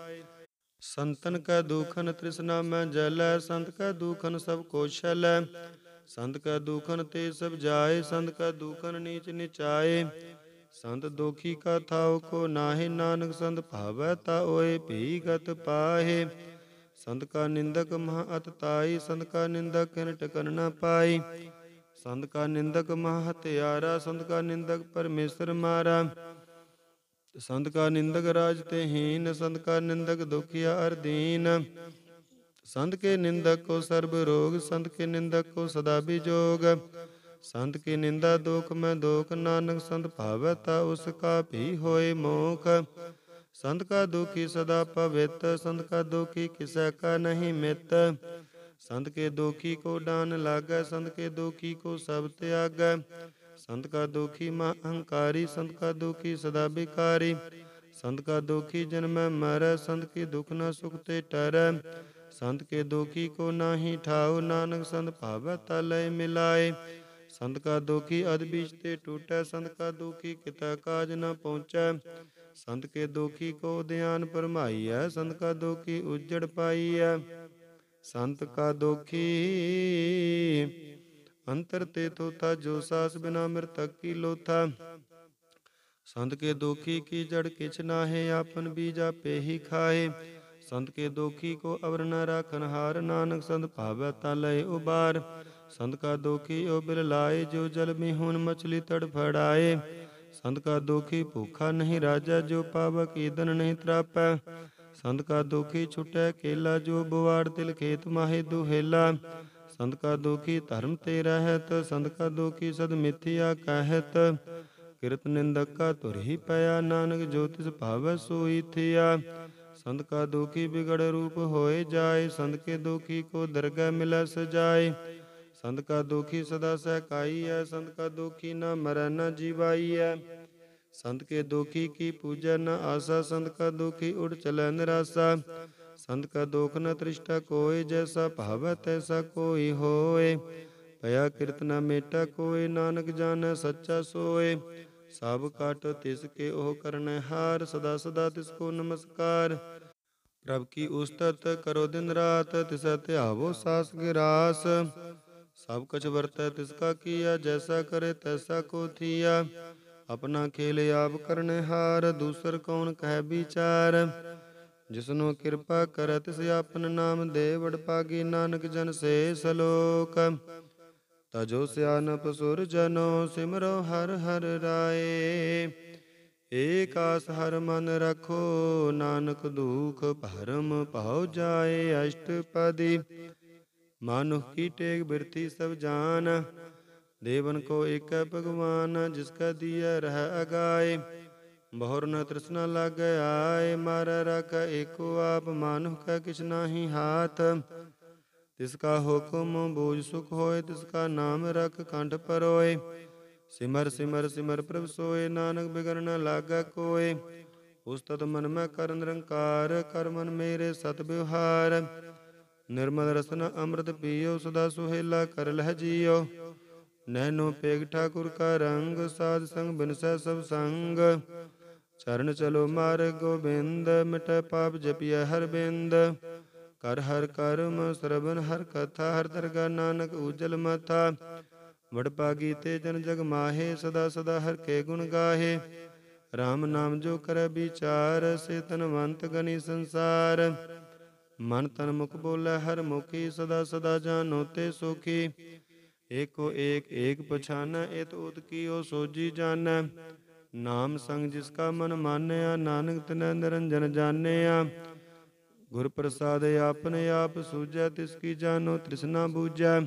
ਸੰਤਨ ਕਾ ਦੁਖਨ ਤ੍ਰਿਸ਼ਨਾ ਮੈਂ ਜਲੈ ਸੰਤ ਕਾ ਦੁਖਨ ਸਭ ਕੋਸ਼ਲੈ ਸੰਤ ਕਾ ਦੁਖਨ ਤੇ ਸਭ ਜਾਏ ਸੰਤ ਕਾ ਦੁਖਨ ਨੀਚ ਨਿਚਾਏ ਸੰਤ ਦੋਖੀ ਕਾ ਥਾਉ ਕੋ ਨਾਹੀ ਨਾਨਕ ਸੰਤ ਭਾਵੈ ਤਾ ਓਏ ਭੀ ਗਤ ਪਾਹੇ ਸੰਤ ਕਾ ਨਿੰਦਕ ਮਹਾ ਅਤਤਾਈ ਸੰਤ ਕਾ ਨਿੰਦਕ ਕਿਨ ਟਕਨ ਨਾ ਪਾਈ ਸੰਤ ਕਾ ਨਿੰਦਕ ਮਹਾ ਹਤਿਆਰਾ ਸੰਤ ਕਾ ਨਿੰਦਕ ਪਰਮੇਸ਼ਰ ਮਾਰਾ ਸੰਤ ਕਾ ਨਿੰਦਕ ਰਾਜ ਤੇ ਹੀਨ ਸੰਤ ਕਾ ਨਿੰਦਕ ਦੁਖਿਆ ਅਰਦੀਨ ਸੰਤ ਕੇ ਨਿੰਦਕ ਕੋ ਸਰਬ ਰੋਗ ਸੰਤ ਕੇ ਨਿੰਦਕ ਕੋ ਸਦਾ ਬਿਜੋਗ ਸੰਤ ਕੀ ਨਿੰਦਾ ਦੋਖ ਮੈਂ ਦੋਖ ਨਾਨਕ ਸੰਤ ਭਾਵੈ ਤਾ ਉਸ ਕਾ ਭੀ ਹੋਏ ਮੋਖ ਸੰਤ ਕਾ ਦੁਖੀ ਸਦਾ ਪਵਿੱਤ ਸੰਤ ਕਾ ਦੁਖੀ ਕਿਸੈ ਕਾ ਨਹੀਂ ਮਿਤ ਸੰਤ ਕੇ ਦੁਖੀ ਕੋ ਡਾਨ ਲਾਗੈ ਸੰਤ ਕੇ ਦੁਖੀ ਕੋ ਸਭ ਤਿਆਗੈ ਸੰਤ ਕਾ ਦੁਖੀ ਮਾ ਅਹੰਕਾਰੀ ਸੰਤ ਕਾ ਦੁਖੀ ਸਦਾ ਬਿਕਾਰੀ ਸੰਤ ਕਾ ਦੁਖੀ ਜਨਮੈ ਮਰੈ ਸੰਤ ਕੀ ਦੁਖ ਨਾ ਸੁਖ ਤੇ ਟਰੈ ਸੰਤ ਕੇ ਦੁਖੀ ਕੋ ਨਾਹੀ ਠਾਉ ਨਾਨਕ ਸੰਤ ਭਾਵੈ ਤਲੈ ਮਿਲਾਏ ਸੰਤ ਕਾ ਦੁਖੀ ਅਦ ਤੇ ਟੂਟੈ ਸੰਤ ਕਾ ਦੁਖੀ ਕਿਤਾ ਕਾਜ ਨਾ ਪਹੁੰਚੈ ਸੰਤ ਕੇ ਦੋਖੀ ਕੋ ਧਿਆਨ ਪਰਮਾਈਐ ਸੰਤ ਕਾ ਦੋਖੀ ਉਜੜ ਪਾਈਐ ਸੰਤ ਕਾ ਦੋਖੀ ਅੰਤਰ ਤੇ ਤੋਤਾ ਜੋ ਸਾਸ ਬਿਨਾ ਮਰਤਕ ਕੀ ਲੋਥਾ ਸੰਤ ਕੇ ਦੋਖੀ ਕੀ ਜੜ ਕਿਛ ਨਾਹੇ ਆਪਨ ਬੀਜਾ ਪੇਹੀ ਖਾਏ ਸੰਤ ਕੇ ਦੋਖੀ ਕੋ ਅਵਰ ਨ ਰਾਖਨ ਹਾਰ ਨਾਨਕ ਸੰਤ ਭਾਵੈ ਤਾ ਲੈ ਉਬਾਰ ਸੰਤ ਕਾ ਦੋਖੀ ਓ ਬਿਲ ਲਾਏ ਜੋ ਜਲ ਮਿਹੁਨ ਮਛਲੀ ਤੜ ਫੜਾਏ ਸੰਤ ਕਾ ਦੁਖੀ ਭੁੱਖਾ ਨਹੀਂ ਰਾਜਾ ਜੋ ਪਾਵ ਕੀਦਨ ਨਹੀਂ ਤਰਾਪੈ ਸੰਤ ਕਾ ਦੁਖੀ ਛੁਟੈ ਕੇਲਾ ਜੋ ਬਵਾੜ ਤਿਲ ਖੇਤ ਮਾਹੇ ਦੁਹੇਲਾ ਸੰਤ ਕਾ ਦੁਖੀ ਧਰਮ ਤੇ ਰਹਿਤ ਸੰਤ ਕਾ ਦੁਖੀ ਸਦ ਮਿੱਥਿਆ ਕਹਿਤ ਕਿਰਤ ਨਿੰਦਕਾ ਤੁਰਹੀ ਪਿਆ ਨਾਨਕ ਜੋਤਿਸ ਭਾਵੈ ਸੋਈ ਥਿਆ ਸੰਤ ਕਾ ਦੁਖੀ ਬਿਗੜ ਰੂਪ ਹੋਏ ਜਾਏ ਸੰਤ ਕੇ ਦੁਖੀ ਕੋ ਦਰਗਹਿ ਮਿਲੈ ਸਜਾਏ ਸੰਤ ਕਾ ਦੁਖੀ ਸਦਾ ਸਹਿ ਕਾਈ ਐ ਸੰਤ ਕਾ ਦੁਖੀ ਨਾ ਮਰੈ ਨਾ ਜੀਵਾਈ ਐ ਸੰਤ ਕੇ ਦੁਖੀ ਕੀ ਪੂਜੈ ਨ ਆਸਾ ਸੰਤ ਕਾ ਦੁਖੀ ਉੜ ਚਲੈ ਨਿਰਾਸਾ ਸੰਤ ਕਾ ਦੁਖ ਨ ਤ੍ਰਿਸ਼ਟਾ ਕੋਈ ਜੈਸਾ ਭਾਵੈ ਤੈਸਾ ਕੋਈ ਹੋਏ ਭਇਆ ਕਿਰਤ ਨ ਮੇਟਾ ਕੋਈ ਨਾਨਕ ਜਾਣੈ ਸੱਚਾ ਸੋਏ ਸਭ ਕਟ ਤਿਸ ਕੇ ਉਹ ਕਰਨੈ ਹਾਰ ਸਦਾ ਸਦਾ ਤਿਸ ਕੋ ਨਮਸਕਾਰ ਪ੍ਰਭ ਕੀ ਉਸਤਤ ਕਰੋ ਦਿਨ ਰਾਤ ਤਿਸ ਧਿਆਵੋ ਸਾਸ ਗਿਰਾਸ ਸਭ ਕੁਛ ਵਰਤੈ ਤਿਸ ਕਾ ਕੀਆ ਜੈਸਾ ਕਰੇ ਤੈਸਾ ਕੋ ਥੀਆ ਆਪਣਾ ਖੇਲ ਆਪ ਕਰਨੇ ਹਾਰ ਦੂਸਰ ਕੌਣ ਕਹਿ ਵਿਚਾਰ ਜਿਸਨੂੰ ਕਿਰਪਾ ਕਰੈ ਤਿਸ ਆਪਨ ਨਾਮ ਦੇ ਵਡਪਾਗੀ ਨਾਨਕ ਜਨ ਸੇ ਸਲੋਕ ਤਜੋ ਸਿਆਨਪ ਸੁਰ ਜਨੋ ਸਿਮਰੋ ਹਰ ਹਰ ਰਾਏ ਏਕ ਆਸ ਹਰ ਮਨ ਰਖੋ ਨਾਨਕ ਦੁਖ ਭਰਮ ਪਾਉ ਜਾਏ ਅਸ਼ਟਪਦੀ ਮਾਨੁਖ ਕੀ ਟੇਕ ਬਿਰਤੀ ਸਭ ਜਾਨ ਦੇਵਨ ਕੋ ਏਕ ਭਗਵਾਨ ਜਿਸ ਕਾ ਦੀਆ ਰਹਿ ਅਗਾਏ ਬਹੁਰ ਨ ਤ੍ਰਿਸ਼ਨਾ ਲਾਗ ਆਏ ਮਾਰ ਰਖ ਏਕੋ ਆਪ ਮਾਨੁਖ ਕਾ ਕਿਛ ਨਾਹੀ ਹਾਥ ਤਿਸ ਕਾ ਹੁਕਮ ਬੋਝ ਸੁਖ ਹੋਏ ਤਿਸ ਕਾ ਨਾਮ ਰਖ ਕੰਠ ਪਰੋਏ ਸਿਮਰ ਸਿਮਰ ਸਿਮਰ ਪ੍ਰਭ ਸੋਏ ਨਾਨਕ ਬਿਗਨ ਨ ਲਾਗਾ ਕੋਏ ਉਸਤਤ ਮਨ ਮੈਂ ਕਰ ਨਿਰੰਕਾਰ ਕਰ ਮਨ ਮੇਰੇ ਸਤ ਬਿਵਹਾਰ ਨਿਰਮਲ ਰਸਨ ਅੰਮ੍ਰਿਤ ਪੀਓ ਸਦਾ ਸੁਹੇਲਾ ਕਰ ਲਹਿ ਜੀਓ ਨੈਨੋ ਪੇਗ ਠਾਕੁਰ ਕਾ ਰੰਗ ਸਾਧ ਸੰਗ ਬਿਨਸੈ ਸਭ ਸੰਗ ਚਰਨ ਚਲੋ ਮਾਰ ਗੋਬਿੰਦ ਮਿਟੈ ਪਾਪ ਜਪਿਐ ਹਰ ਬਿੰਦ ਕਰ ਹਰ ਕਰਮ ਸਰਬਨ ਹਰ ਕਥਾ ਹਰ ਦਰਗਾ ਨਾਨਕ ਉਜਲ ਮਥਾ ਵਡਭਾਗੀ ਤੇ ਜਨ ਜਗ ਮਾਹੇ ਸਦਾ ਸਦਾ ਹਰ ਕੇ ਗੁਣ ਗਾਹੇ RAM ਨਾਮ ਜੋ ਕਰੈ ਵਿਚਾਰ ਸੇ ਤਨਵੰਤ ਗਨੀ ਸੰਸਾਰ ਮਨ ਤਨ ਮੁਖ ਬੋਲੇ ਹਰ ਮੁਖੀ ਸਦਾ ਸਦਾ ਜਾਨੋ ਤੇ ਸੁਖੀ ਏਕੋ ਏਕ ਏਕ ਪਛਾਨੈ ਇਤ ਉਤ ਉਹ ਸੋਜੀ ਜਾਣੈ ਨਾਮ ਸੰਗ ਜਿਸ ਕਾ ਮਨ ਮਾਨਿਆ ਨਾਨਕ ਤਨੈ ਨਿਰੰਜਨ ਜਾਣਿਆ ਗੁਰ ਪ੍ਰਸਾਦ ਆਪਨੇ ਆਪ ਸੂਜੈ ਤਿਸ ਕੀ ਜਾਨੋ ਤ੍ਰਿਸ਼ਨਾ ਬੂਜੈ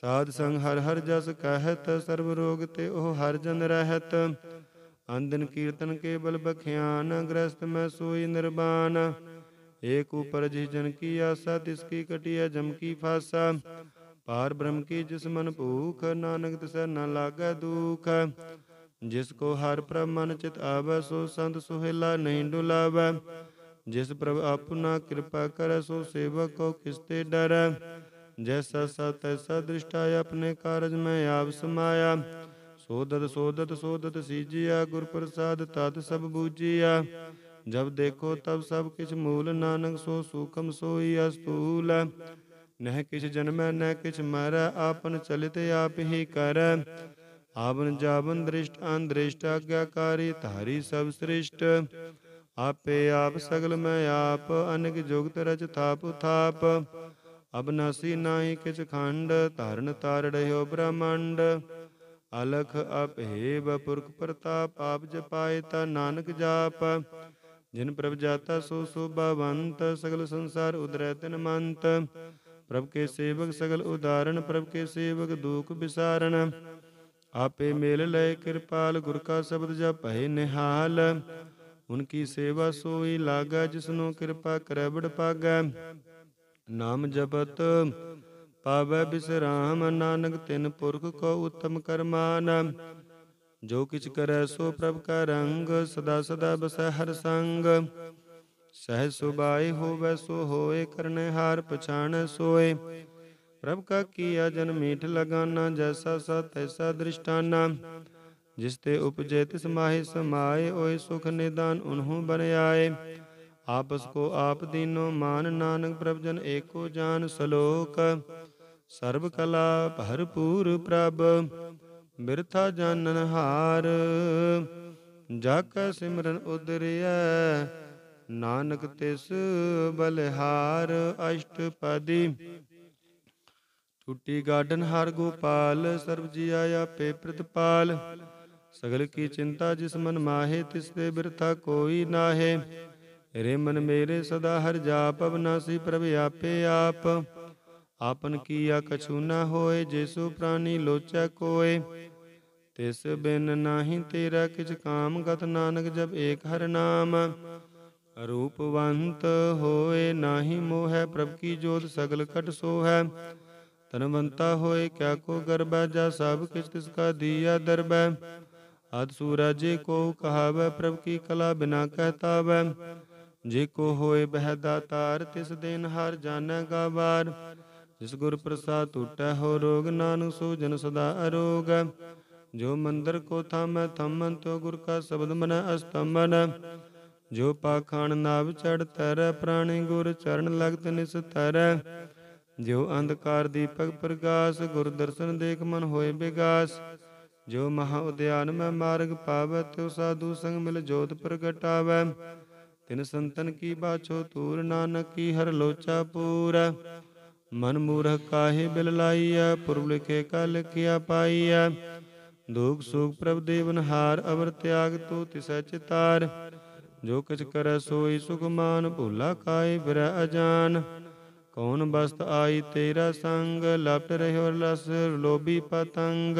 ਸਾਧ ਸੰਗ ਹਰ ਹਰ ਜਸ ਕਹਿਤ ਸਰਬ ਰੋਗ ਤੇ ਉਹ ਹਰ ਜਨ ਰਹਿਤ ਅੰਦਨ ਕੀਰਤਨ ਕੇਵਲ ਬਖਿਆਨ ਗ੍ਰਸਤ ਮੈਂ ਸੋਈ ਨਿਰਬਾਨ एक ऊपर जिस ਕੀ ਆਸਾ ਤਿਸ ਕੀ कटिया जम की फासा पार ब्रह्म की जिस मन भूख नानक तिसर न लागा दुख ਜਿਸ ਕੋ ਹਰ ਪ੍ਰਭ ਮਨ ਚਿਤ ਆਵੈ ਸੋ ਸੰਤ ਸੁਹਿਲਾ ਨਹੀਂ ਡੁਲਾਵੈ ਜਿਸ ਪ੍ਰਭ ਆਪੁਨਾ ਕਿਰਪਾ ਕਰੈ ਸੋ ਸੇਵਕ ਕੋ ਕਿਸਤੇ ਡਰੈ ਜੈਸਾ ਸਤ ਤੈਸਾ ਦ੍ਰਿਸ਼ਟਾ ਆਪਣੇ ਕਾਰਜ ਮੈਂ ਆਪ ਸਮਾਇਆ ਸੋਦਤ ਸੋਦਤ ਸੋਦਤ ਸੀਜਿਆ ਗੁਰ ਪ੍ਰਸਾਦ ਤਤ ਸਭ ਬੂਜਿਆ ਜਬ ਦੇਖੋ ਤਬ ਸਭ ਕਿਛ ਮੂਲ ਨਾਨਕ ਸੋ ਸੂਖਮ ਸੋਈ ਅਸਤੂਲ ਨਹਿ ਕਿਛ ਜਨਮੈ ਨਹਿ ਕਿਛ ਮਰੈ ਆਪਨ ਚਲਿਤ ਆਪ ਹੀ ਕਰੈ ਆਪਨ ਜਾਵਨ ਦ੍ਰਿਸ਼ਟ ਅੰਦ੍ਰਿਸ਼ਟ ਅਗਿਆਕਾਰੀ ਧਾਰੀ ਸਭ ਸ੍ਰਿਸ਼ਟ ਆਪੇ ਆਪ ਸਗਲ ਮੈਂ ਆਪ ਅਨਿਕ ਜੁਗਤ ਰਚ ਥਾਪ ਥਾਪ ਅਬਨਾਸੀ ਨਾਹੀ ਕਿਛ ਖੰਡ ਧਾਰਨ ਤਾਰ ਰਹਿਓ ਬ੍ਰਹਮੰਡ ਅਲਖ ਅਭੇਵ ਪੁਰਖ ਪ੍ਰਤਾਪ ਆਪ ਜਪਾਇ ਤਾ ਨਾਨਕ ਜਾਪ ਜਿਨ ਪ੍ਰਭ ਜਾਤਾ ਸੋ ਸੁਭਾਵੰਤ ਸਗਲ ਸੰਸਾਰ ਉਦਰੈ ਤਿਨ ਮੰਤ ਪ੍ਰਭ ਕੇ ਸੇਵਕ ਸਗਲ ਉਦਾਰਣ ਪ੍ਰਭ ਕੇ ਸੇਵਕ ਦੂਖ ਵਿਸਾਰਣ ਆਪੇ ਮੇਲ ਲੈ ਕਿਰਪਾਲ ਗੁਰ ਕਾ ਸ਼ਬਦ ਜਪਹਿ ਨਿਹਾਲ ਉਨਕੀ ਸੇਵਾ ਸੋਈ ਲਾਗਾ ਜਿਸਨੂੰ ਕਿਰਪਾ ਕਰੈ ਬੜ ਪਾਗੈ ਨਾਮ ਜਪਤ ਪਾਵੈ ਬਿਸਰਾਮ ਨਾਨਕ ਤਿਨ ਪੁਰਖ ਕੋ ਉਤਮ ਕਰਮਾਨ ਜੋ ਕਿਛ ਕਰੈ ਸੋ ਪ੍ਰਭ ਕਾ ਰੰਗ ਸਦਾ ਸਦਾ ਬਸੈ ਹਰ ਸੰਗ ਸਹਿ ਸੁਭਾਈ ਹੋਵੈ ਸੋ ਹੋਏ ਕਰਨੇ ਹਾਰ ਪਛਾਣੈ ਸੋਏ ਪ੍ਰਭ ਕਾ ਕੀਆ ਜਨ ਮੀਠ ਲਗਾਨਾ ਜੈਸਾ ਸਤ ਤੈਸਾ ਦ੍ਰਿਸ਼ਟਾਨਾ ਜਿਸ ਤੇ ਉਪਜੇ ਤਿਸ ਮਾਹਿ ਸਮਾਏ ਓਏ ਸੁਖ ਨਿਦਾਨ ਉਨਹੂ ਬਨਿਆਏ ਆਪਸ ਕੋ ਆਪ ਦੀਨੋ ਮਾਨ ਨਾਨਕ ਪ੍ਰਭ ਜਨ ਏਕੋ ਜਾਨ ਸਲੋਕ ਸਰਬ ਕਲਾ ਭਰਪੂਰ ਪ੍ਰਭ ਮਿਰਥਾ ਜਾਣਨ ਹਾਰ ਜਕ ਸਿਮਰਨ ਉਦਰਿਐ ਨਾਨਕ ਤਿਸ ਬਲਿਹਾਰ ਅਸ਼ਟਪਦੀ ਟੁੱਟੀ ਗਾਰਡਨ ਹਰ ਗੋਪਾਲ ਸਰਬ ਜੀ ਆਇਆ ਪੇ ਪ੍ਰਤਪਾਲ ਸਗਲ ਕੀ ਚਿੰਤਾ ਜਿਸ ਮਨ ਮਾਹੇ ਤਿਸ ਤੇ ਬਿਰਥਾ ਕੋਈ ਨਾਹੇ ਰੇ ਮਨ ਮੇਰੇ ਸਦਾ ਹਰ ਜਾਪ ਅਬਨਾਸੀ ਪ੍ਰਭ ਆਪੇ ਆਪ ਆਪਨ ਕੀਆ ਕਛੂ ਨਾ ਹੋਏ ਜੇਸੂ ਪ੍ਰਾਨੀ ਲੋਚੈ ਕੋਏ ਤਿਸ ਬਿਨ ਨਾਹੀ ਤੇਰਾ ਕਿਛ ਕਾਮ ਗਤ ਨਾਨਕ ਜਬ ਏਕ ਹਰ ਨਾਮ ਰੂਪਵੰਤ ਹੋਏ ਨਾਹੀ ਮੋਹਿ ਪ੍ਰਭ ਕੀ ਜੋਤ ਸਗਲ ਕਟ ਸੋਹੈ ਤਨਵੰਤਾ ਹੋਏ ਕਿਆ ਕੋ ਗਰਬੈ ਜਾ ਸਭ ਕਿਛ ਤਿਸ ਕਾ ਦੀਆ ਦਰਬੈ ਅਤ ਸੂਰਜੇ ਕੋ ਕਹਾਵੈ ਪ੍ਰਭ ਕੀ ਕਲਾ ਬਿਨਾ ਕਹਤਾਵੈ ਜੇ ਕੋ ਹੋਏ ਬਹਿ ਦਾਤਾਰ ਤਿਸ ਦਿਨ ਹਰ ਜਾਣੈ ਗਾਵਾਰ ਜਿਸ ਗੁਰ ਪ੍ਰਸਾਦ ਟੁਟੈ ਹੋ ਰੋਗ ਨਾਨਕ ਸੋ ਜਨ ਸਦਾ ਅਰੋਗ ਜੋ ਮੰਦਰ ਕੋ ਥਮ ਥਮਨ ਤੋ ਗੁਰ ਕਾ ਸ਼ਬਦ ਮਨ ਅਸਤਮਨ ਜੋ ਪਾਖਣ ਨਾਭ ਚੜ ਤਰੈ ਪ੍ਰਾਣੀ ਗੁਰ ਚਰਨ ਲਗਤ ਨਿਸ ਤਰੈ ਜੋ ਅੰਧਕਾਰ ਦੀਪਕ ਪ੍ਰਗਾਸ ਗੁਰ ਦਰਸ਼ਨ ਦੇਖ ਮਨ ਹੋਏ ਬਿਗਾਸ ਜੋ ਮਹਾ ਉਦਿਆਨ ਮੈਂ ਮਾਰਗ ਪਾਵੈ ਤਿਉ ਸਾਧੂ ਸੰਗ ਮਿਲ ਜੋਤ ਪ੍ਰਗਟਾਵੈ ਤਿਨ ਸੰਤਨ ਕੀ ਬਾਛੋ ਤੂਰ ਨਾਨਕ ਕੀ ਹਰ ਲੋਚਾ ਪੂਰਾ ਮਨ ਮੂਰਖ ਕਾਹੇ ਬਿਲ ਲਾਈਐ ਪੁਰਬ ਲਿਖੇ ਕਲ ਲਿਖਿਆ ਪਾਈਐ ਦੁਖ ਸੁਖ ਪ੍ਰਭ ਦੇਵਨ ਹਾਰ ਅਵਰ ਤਿਆਗ ਤੋ ਤਿਸੈ ਚਿਤਾਰ ਜੋ ਕਿਛ ਕਰੈ ਸੋਈ ਸੁਖ ਮਾਨ ਭੁਲਾ ਕਾਏ ਬਿਰੈ ਅਜਾਨ ਕੌਣ ਬਸਤ ਆਈ ਤੇਰਾ ਸੰਗ ਲਪਟ ਰਹਿਓ ਰਸ ਲੋਭੀ ਪਤੰਗ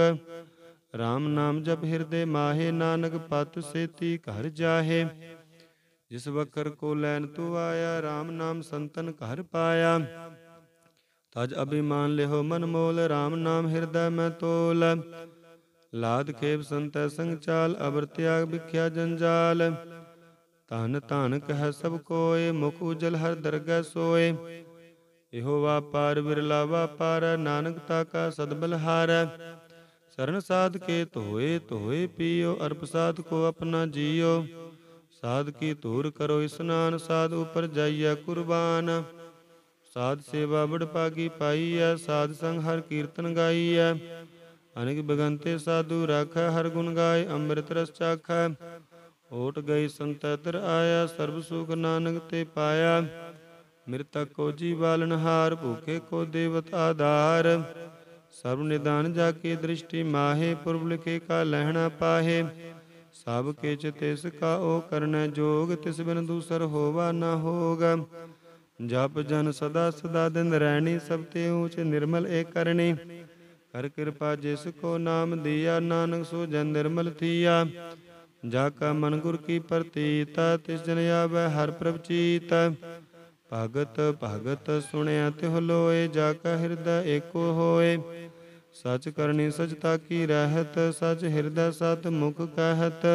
RAM ਨਾਮ ਜਪ ਹਿਰਦੇ ਮਾਹੇ ਨਾਨਕ ਪਤ ਸੇਤੀ ਘਰ ਜਾਹੇ ਜਿਸ ਵਕਰ ਕੋ ਲੈਨ ਤੂ ਆਇਆ RAM ਨਾਮ ਸੰਤਨ ਘਰ ਪਾਇਆ ਅਜ ਅਭਿਮਾਨ ਲਿਹੋ ਮਨ ਮੋਲ RAM ਨਾਮ ਹਿਰਦੈ ਮੈਂ ਤੋਲ ਲਾਦ ਖੇਬ ਸੰਤੈ ਸੰਗ ਚਾਲ ਅਬਰ ਤਿਆਗ ਵਿਖਿਆ ਜੰਜਾਲ ਧਨ ਧਨ ਕਹਿ ਸਭ ਕੋਏ ਮੁਖ ਉਜਲ ਹਰ ਦਰਗਹਿ ਸੋਏ ਇਹੋ ਵਾਪਾਰ ਵਿਰਲਾ ਵਾਪਾਰ ਨਾਨਕ ਤਾ ਕਾ ਸਦਬਲ ਹਾਰ ਸਰਨ ਸਾਧ ਕੇ ਧੋਏ ਧੋਏ ਪੀਓ ਅਰਪ ਸਾਧ ਕੋ ਆਪਣਾ ਜੀਓ ਸਾਧ ਕੀ ਧੂਰ ਕਰੋ ਇਸਨਾਨ ਸਾਧ ਉਪਰ ਜਾਈਐ ਕੁਰਬਾਨ ਸਾਧ ਸੇਵਾ ਬੜ ਪਾਗੀ ਪਾਈ ਐ ਸਾਧ ਸੰਗ ਹਰ ਕੀਰਤਨ ਗਾਈ ਐ ਅਨੇਕ ਬਗੰਤੇ ਸਾਧੂ ਰਾਖੈ ਹਰ ਗੁਣ ਗਾਏ ਅੰਮ੍ਰਿਤ ਰਸ ਚਾਖੈ ਓਟ ਗਈ ਸੰਤੈ ਤਰ ਆਇਆ ਸਰਬ ਸੁਖ ਨਾਨਕ ਤੇ ਪਾਇਆ ਮਿਰਤਕ ਕੋ ਜੀ ਹਾਰ ਭੂਖੇ ਕੋ ਦੇਵਤ ਆਧਾਰ ਸਰਬ ਨਿਦਾਨ ਜਾ ਕੇ ਦ੍ਰਿਸ਼ਟੀ ਮਾਹੇ ਪੁਰਬ ਲਿਖੇ ਕਾ ਲਹਿਣਾ ਪਾਹੇ ਸਭ ਕੇ ਤਿਸ ਕਾ ਓ ਕਰਨਾ ਜੋਗ ਤਿਸ ਬਿਨ ਦੂਸਰ ਹੋਵਾ ਨਾ ਹੋਗਾ ਜਪ ਜਨ ਸਦਾ ਸਦਾ ਦਿਨ ਰਹਿਣੀ ਸਭ ਤੇ ਊਚ ਨਿਰਮਲ ਏ ਕਰਨੀ ਕਰ ਕਿਰਪਾ ਜਿਸ ਕੋ ਨਾਮ ਦਿਆ ਨਾਨਕ ਸੋ ਜਨ ਨਿਰਮਲ ਥੀਆ ਜਾ ਕਾ ਮਨ ਗੁਰ ਕੀ ਪ੍ਰਤੀਤ ਤਿਸ ਜਨ ਆਵੈ ਹਰ ਪ੍ਰਭ ਚੀਤ ਭਗਤ ਭਗਤ ਸੁਣਿਆ ਤਿਹ ਲੋਏ ਜਾ ਕਾ ਹਿਰਦਾ ਏਕੋ ਹੋਏ ਸਚ ਕਰਨੀ ਸਚਤਾ ਕੀ ਰਹਿਤ ਸਚ ਹਿਰਦਾ ਸਤ ਮੁਖ ਕਹਿਤ